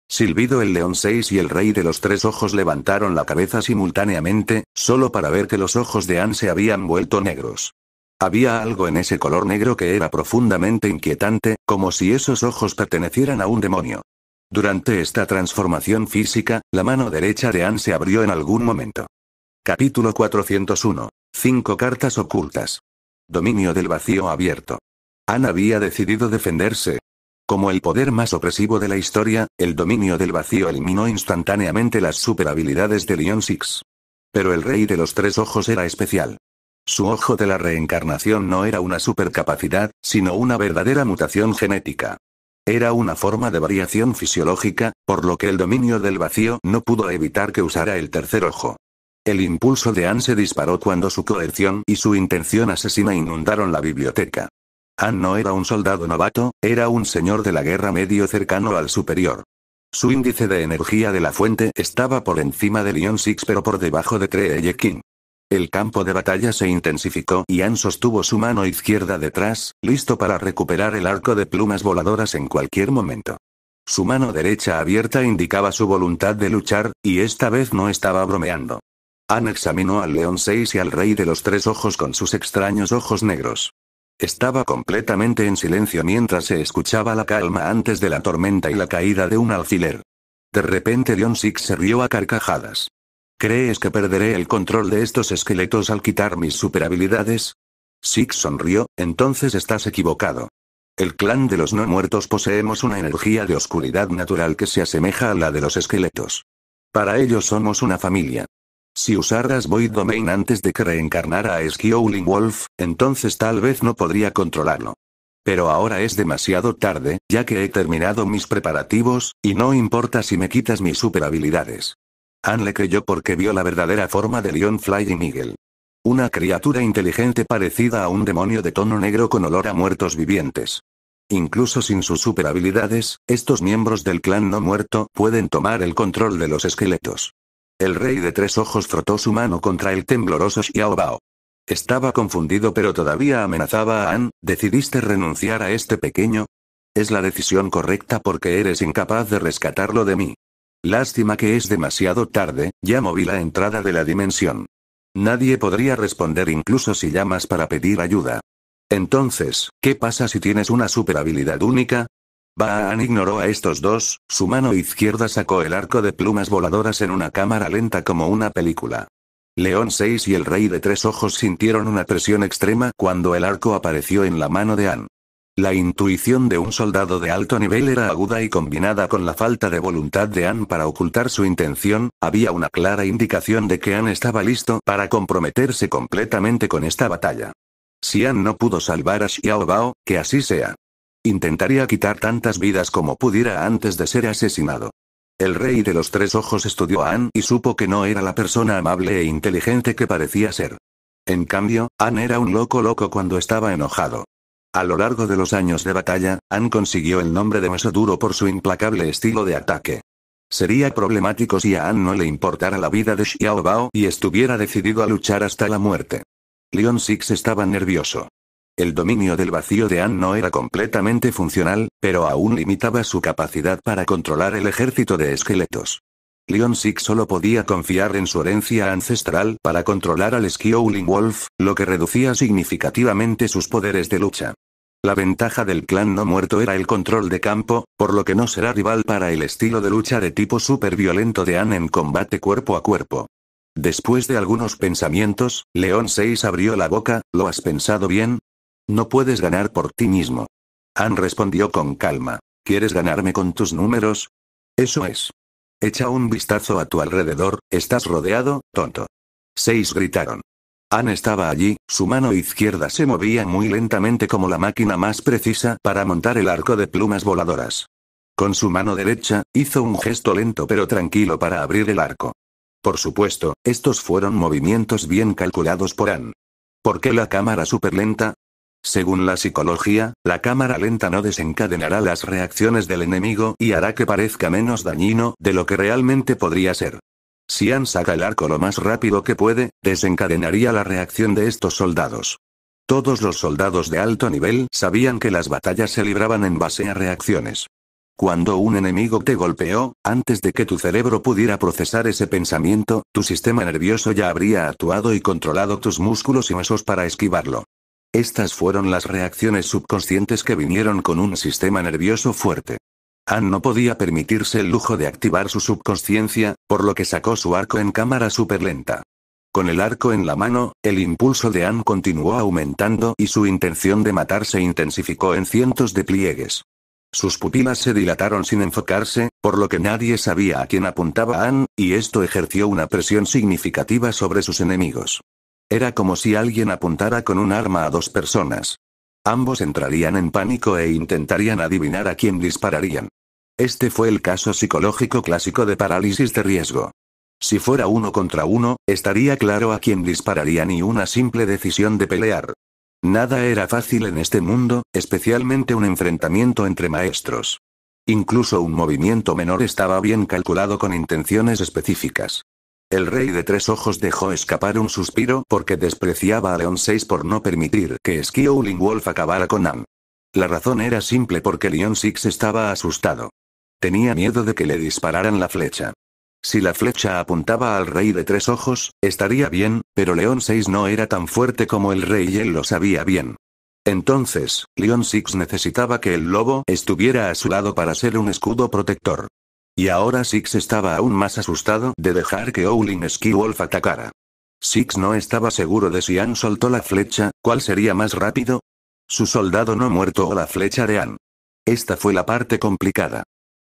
Silbido el león 6 y el rey de los tres ojos levantaron la cabeza simultáneamente, solo para ver que los ojos de Anne se habían vuelto negros. Había algo en ese color negro que era profundamente inquietante, como si esos ojos pertenecieran a un demonio. Durante esta transformación física, la mano derecha de Anne se abrió en algún momento. Capítulo 401. Cinco cartas ocultas. Dominio del vacío abierto. Anne había decidido defenderse. Como el poder más opresivo de la historia, el dominio del vacío eliminó instantáneamente las superhabilidades de Lion Six. Pero el rey de los tres ojos era especial. Su ojo de la reencarnación no era una supercapacidad, sino una verdadera mutación genética. Era una forma de variación fisiológica, por lo que el dominio del vacío no pudo evitar que usara el tercer ojo. El impulso de Anne se disparó cuando su coerción y su intención asesina inundaron la biblioteca. Anne no era un soldado novato, era un señor de la guerra medio cercano al superior. Su índice de energía de la fuente estaba por encima de Leon Six pero por debajo de Treyekin. El campo de batalla se intensificó y Ann sostuvo su mano izquierda detrás, listo para recuperar el arco de plumas voladoras en cualquier momento. Su mano derecha abierta indicaba su voluntad de luchar, y esta vez no estaba bromeando. Ann examinó al león 6 y al rey de los tres ojos con sus extraños ojos negros. Estaba completamente en silencio mientras se escuchaba la calma antes de la tormenta y la caída de un alfiler. De repente León 6 se rió a carcajadas. ¿Crees que perderé el control de estos esqueletos al quitar mis superhabilidades? Six sonrió, entonces estás equivocado. El clan de los no muertos poseemos una energía de oscuridad natural que se asemeja a la de los esqueletos. Para ellos somos una familia. Si usaras Void Domain antes de que reencarnara a Owling Wolf, entonces tal vez no podría controlarlo. Pero ahora es demasiado tarde, ya que he terminado mis preparativos, y no importa si me quitas mis superhabilidades. Anne le creyó porque vio la verdadera forma de Leon Fly y Miguel. Una criatura inteligente parecida a un demonio de tono negro con olor a muertos vivientes. Incluso sin sus habilidades, estos miembros del clan no muerto pueden tomar el control de los esqueletos. El rey de tres ojos frotó su mano contra el tembloroso Xiaobao. Estaba confundido pero todavía amenazaba a Anne, ¿decidiste renunciar a este pequeño? Es la decisión correcta porque eres incapaz de rescatarlo de mí. Lástima que es demasiado tarde, ya moví la entrada de la dimensión. Nadie podría responder incluso si llamas para pedir ayuda. Entonces, ¿qué pasa si tienes una super habilidad única? Baan ignoró a estos dos, su mano izquierda sacó el arco de plumas voladoras en una cámara lenta como una película. León 6 y el rey de tres ojos sintieron una presión extrema cuando el arco apareció en la mano de An. La intuición de un soldado de alto nivel era aguda y combinada con la falta de voluntad de Anne para ocultar su intención, había una clara indicación de que Anne estaba listo para comprometerse completamente con esta batalla. Si Anne no pudo salvar a Xiao Bao, que así sea. Intentaría quitar tantas vidas como pudiera antes de ser asesinado. El rey de los tres ojos estudió a Anne y supo que no era la persona amable e inteligente que parecía ser. En cambio, Anne era un loco loco cuando estaba enojado. A lo largo de los años de batalla, Han consiguió el nombre de hueso duro por su implacable estilo de ataque. Sería problemático si a Ann no le importara la vida de Xiao Bao y estuviera decidido a luchar hasta la muerte. Leon Six estaba nervioso. El dominio del vacío de Ann no era completamente funcional, pero aún limitaba su capacidad para controlar el ejército de esqueletos. Leon Six solo podía confiar en su herencia ancestral para controlar al Skowling Wolf, lo que reducía significativamente sus poderes de lucha. La ventaja del clan no muerto era el control de campo, por lo que no será rival para el estilo de lucha de tipo violento de Anne en combate cuerpo a cuerpo. Después de algunos pensamientos, Leon 6 abrió la boca, ¿lo has pensado bien? No puedes ganar por ti mismo. Anne respondió con calma, ¿quieres ganarme con tus números? Eso es. Echa un vistazo a tu alrededor, estás rodeado, tonto. Seis gritaron. Anne estaba allí, su mano izquierda se movía muy lentamente como la máquina más precisa para montar el arco de plumas voladoras. Con su mano derecha, hizo un gesto lento pero tranquilo para abrir el arco. Por supuesto, estos fueron movimientos bien calculados por Anne. ¿Por qué la cámara súper lenta? Según la psicología, la cámara lenta no desencadenará las reacciones del enemigo y hará que parezca menos dañino de lo que realmente podría ser. Si Ann saca el arco lo más rápido que puede, desencadenaría la reacción de estos soldados. Todos los soldados de alto nivel sabían que las batallas se libraban en base a reacciones. Cuando un enemigo te golpeó, antes de que tu cerebro pudiera procesar ese pensamiento, tu sistema nervioso ya habría actuado y controlado tus músculos y huesos para esquivarlo. Estas fueron las reacciones subconscientes que vinieron con un sistema nervioso fuerte. Ann no podía permitirse el lujo de activar su subconsciencia, por lo que sacó su arco en cámara lenta. Con el arco en la mano, el impulso de Ann continuó aumentando y su intención de matar se intensificó en cientos de pliegues. Sus pupilas se dilataron sin enfocarse, por lo que nadie sabía a quién apuntaba Ann, y esto ejerció una presión significativa sobre sus enemigos. Era como si alguien apuntara con un arma a dos personas. Ambos entrarían en pánico e intentarían adivinar a quién dispararían. Este fue el caso psicológico clásico de parálisis de riesgo. Si fuera uno contra uno, estaría claro a quién dispararían y una simple decisión de pelear. Nada era fácil en este mundo, especialmente un enfrentamiento entre maestros. Incluso un movimiento menor estaba bien calculado con intenciones específicas. El rey de tres ojos dejó escapar un suspiro porque despreciaba a León 6 por no permitir que Skewling Wolf acabara con Ann. La razón era simple porque León 6 estaba asustado. Tenía miedo de que le dispararan la flecha. Si la flecha apuntaba al rey de tres ojos, estaría bien, pero León 6 no era tan fuerte como el rey y él lo sabía bien. Entonces, León 6 necesitaba que el lobo estuviera a su lado para ser un escudo protector. Y ahora Six estaba aún más asustado de dejar que Owling Wolf atacara. Six no estaba seguro de si Ann soltó la flecha, ¿cuál sería más rápido? Su soldado no muerto o la flecha de Ann. Esta fue la parte complicada.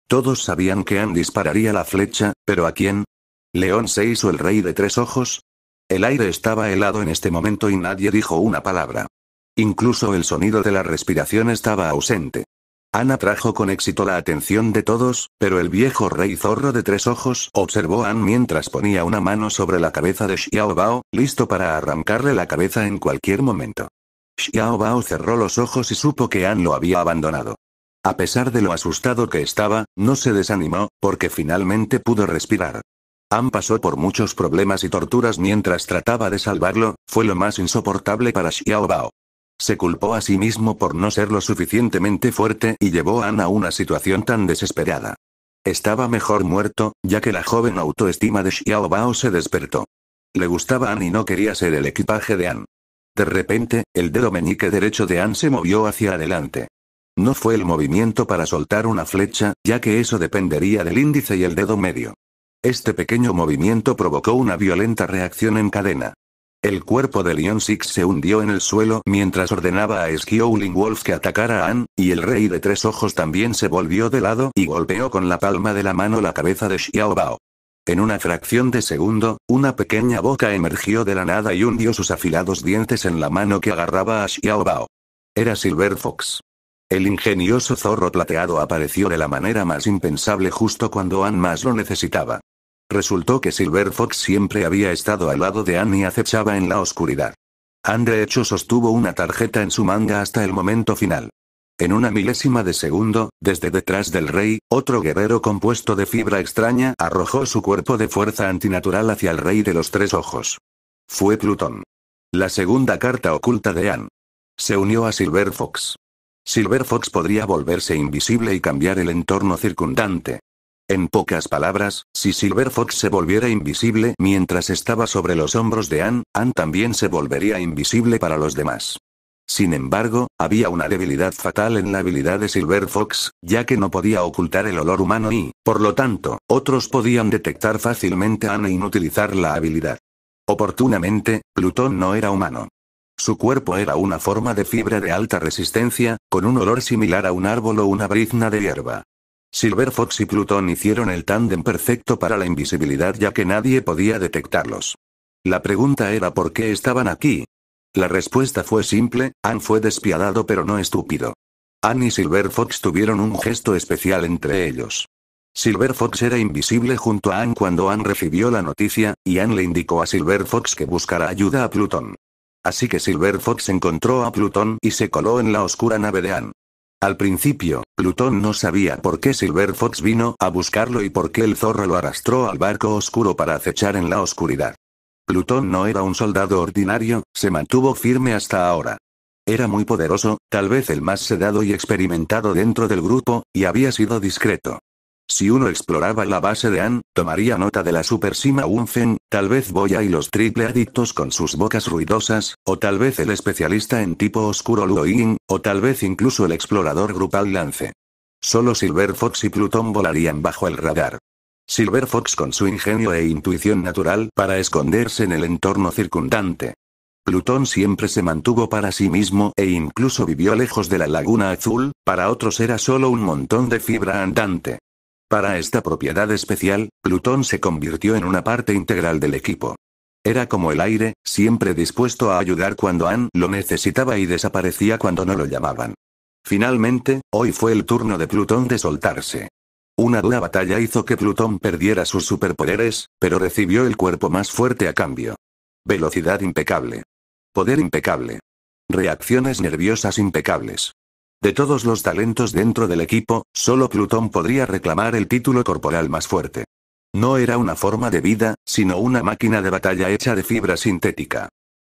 Todos sabían que Ann dispararía la flecha, pero ¿a quién? ¿León 6 o el rey de tres ojos? El aire estaba helado en este momento y nadie dijo una palabra. Incluso el sonido de la respiración estaba ausente. An atrajo con éxito la atención de todos, pero el viejo rey zorro de tres ojos observó a Ann mientras ponía una mano sobre la cabeza de Xiao Bao, listo para arrancarle la cabeza en cualquier momento. Xiao Bao cerró los ojos y supo que An lo había abandonado. A pesar de lo asustado que estaba, no se desanimó, porque finalmente pudo respirar. An pasó por muchos problemas y torturas mientras trataba de salvarlo, fue lo más insoportable para Xiao Bao. Se culpó a sí mismo por no ser lo suficientemente fuerte y llevó a Anne a una situación tan desesperada. Estaba mejor muerto, ya que la joven autoestima de Xiao Bao se despertó. Le gustaba Ann y no quería ser el equipaje de Ann. De repente, el dedo meñique derecho de Ann se movió hacia adelante. No fue el movimiento para soltar una flecha, ya que eso dependería del índice y el dedo medio. Este pequeño movimiento provocó una violenta reacción en cadena. El cuerpo de Leon Six se hundió en el suelo mientras ordenaba a Skowling Wolf que atacara a Ann, y el rey de tres ojos también se volvió de lado y golpeó con la palma de la mano la cabeza de Xiao Bao. En una fracción de segundo, una pequeña boca emergió de la nada y hundió sus afilados dientes en la mano que agarraba a Xiao Bao. Era Silver Fox. El ingenioso zorro plateado apareció de la manera más impensable justo cuando Ann más lo necesitaba. Resultó que Silver Fox siempre había estado al lado de Anne y acechaba en la oscuridad. Anne de hecho sostuvo una tarjeta en su manga hasta el momento final. En una milésima de segundo, desde detrás del rey, otro guerrero compuesto de fibra extraña arrojó su cuerpo de fuerza antinatural hacia el rey de los tres ojos. Fue Plutón. La segunda carta oculta de Anne. Se unió a Silver Fox. Silver Fox podría volverse invisible y cambiar el entorno circundante, en pocas palabras, si Silver Fox se volviera invisible mientras estaba sobre los hombros de Anne, Anne también se volvería invisible para los demás. Sin embargo, había una debilidad fatal en la habilidad de Silver Fox, ya que no podía ocultar el olor humano y, por lo tanto, otros podían detectar fácilmente a Anne y inutilizar la habilidad. Oportunamente, Plutón no era humano. Su cuerpo era una forma de fibra de alta resistencia, con un olor similar a un árbol o una brizna de hierba. Silver Fox y Plutón hicieron el tándem perfecto para la invisibilidad ya que nadie podía detectarlos. La pregunta era por qué estaban aquí. La respuesta fue simple, Ann fue despiadado pero no estúpido. Ann y Silver Fox tuvieron un gesto especial entre ellos. Silver Fox era invisible junto a Ann cuando Ann recibió la noticia, y Ann le indicó a Silver Fox que buscara ayuda a Plutón. Así que Silver Fox encontró a Plutón y se coló en la oscura nave de Ann. Al principio, Plutón no sabía por qué Silver Fox vino a buscarlo y por qué el zorro lo arrastró al barco oscuro para acechar en la oscuridad. Plutón no era un soldado ordinario, se mantuvo firme hasta ahora. Era muy poderoso, tal vez el más sedado y experimentado dentro del grupo, y había sido discreto. Si uno exploraba la base de An, tomaría nota de la Super Sima Unfen, tal vez Boya y los triple adictos con sus bocas ruidosas, o tal vez el especialista en tipo oscuro Luoyin, o tal vez incluso el explorador grupal Lance. Solo Silver Fox y Plutón volarían bajo el radar. Silver Fox con su ingenio e intuición natural para esconderse en el entorno circundante. Plutón siempre se mantuvo para sí mismo e incluso vivió lejos de la laguna azul, para otros era solo un montón de fibra andante. Para esta propiedad especial, Plutón se convirtió en una parte integral del equipo. Era como el aire, siempre dispuesto a ayudar cuando Ann lo necesitaba y desaparecía cuando no lo llamaban. Finalmente, hoy fue el turno de Plutón de soltarse. Una dura batalla hizo que Plutón perdiera sus superpoderes, pero recibió el cuerpo más fuerte a cambio. Velocidad impecable. Poder impecable. Reacciones nerviosas impecables. De todos los talentos dentro del equipo, solo Plutón podría reclamar el título corporal más fuerte. No era una forma de vida, sino una máquina de batalla hecha de fibra sintética.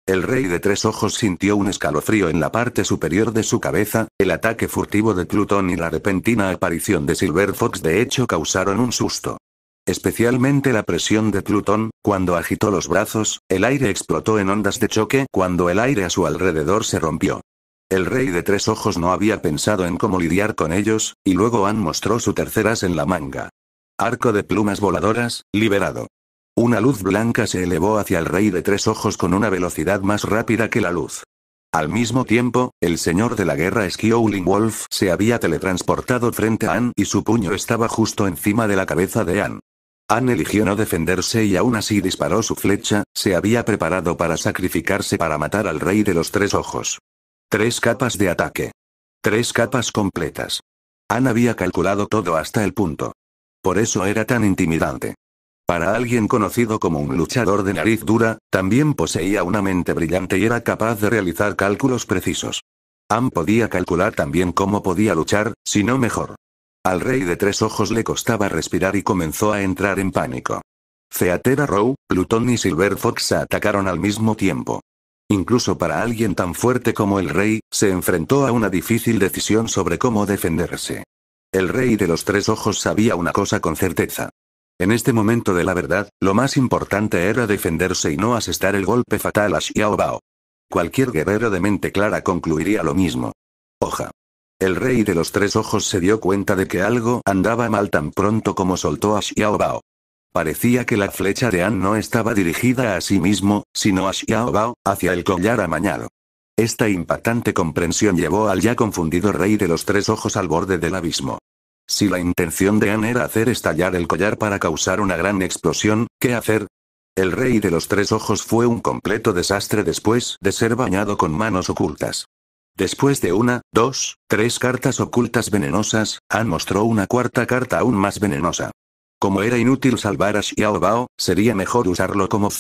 El rey de tres ojos sintió un escalofrío en la parte superior de su cabeza, el ataque furtivo de Plutón y la repentina aparición de Silver Fox de hecho causaron un susto. Especialmente la presión de Plutón, cuando agitó los brazos, el aire explotó en ondas de choque cuando el aire a su alrededor se rompió. El rey de tres ojos no había pensado en cómo lidiar con ellos, y luego Ann mostró su terceras en la manga. Arco de plumas voladoras, liberado. Una luz blanca se elevó hacia el rey de tres ojos con una velocidad más rápida que la luz. Al mismo tiempo, el señor de la guerra Skiooling Wolf se había teletransportado frente a Ann y su puño estaba justo encima de la cabeza de Anne. Anne eligió no defenderse y aún así disparó su flecha, se había preparado para sacrificarse para matar al rey de los tres ojos. Tres capas de ataque. Tres capas completas. Ann había calculado todo hasta el punto. Por eso era tan intimidante. Para alguien conocido como un luchador de nariz dura, también poseía una mente brillante y era capaz de realizar cálculos precisos. Ann podía calcular también cómo podía luchar, si no mejor. Al rey de tres ojos le costaba respirar y comenzó a entrar en pánico. Ceatera Row, Plutón y Silver Fox atacaron al mismo tiempo. Incluso para alguien tan fuerte como el rey, se enfrentó a una difícil decisión sobre cómo defenderse. El rey de los tres ojos sabía una cosa con certeza. En este momento de la verdad, lo más importante era defenderse y no asestar el golpe fatal a Xiaobao. Cualquier guerrero de mente clara concluiría lo mismo. Oja. El rey de los tres ojos se dio cuenta de que algo andaba mal tan pronto como soltó a Xiaobao. Parecía que la flecha de An no estaba dirigida a sí mismo, sino a Xiao hacia el collar amañado. Esta impactante comprensión llevó al ya confundido rey de los tres ojos al borde del abismo. Si la intención de An era hacer estallar el collar para causar una gran explosión, ¿qué hacer? El rey de los tres ojos fue un completo desastre después de ser bañado con manos ocultas. Después de una, dos, tres cartas ocultas venenosas, An mostró una cuarta carta aún más venenosa. Como era inútil salvar a Xiaobao, sería mejor usarlo como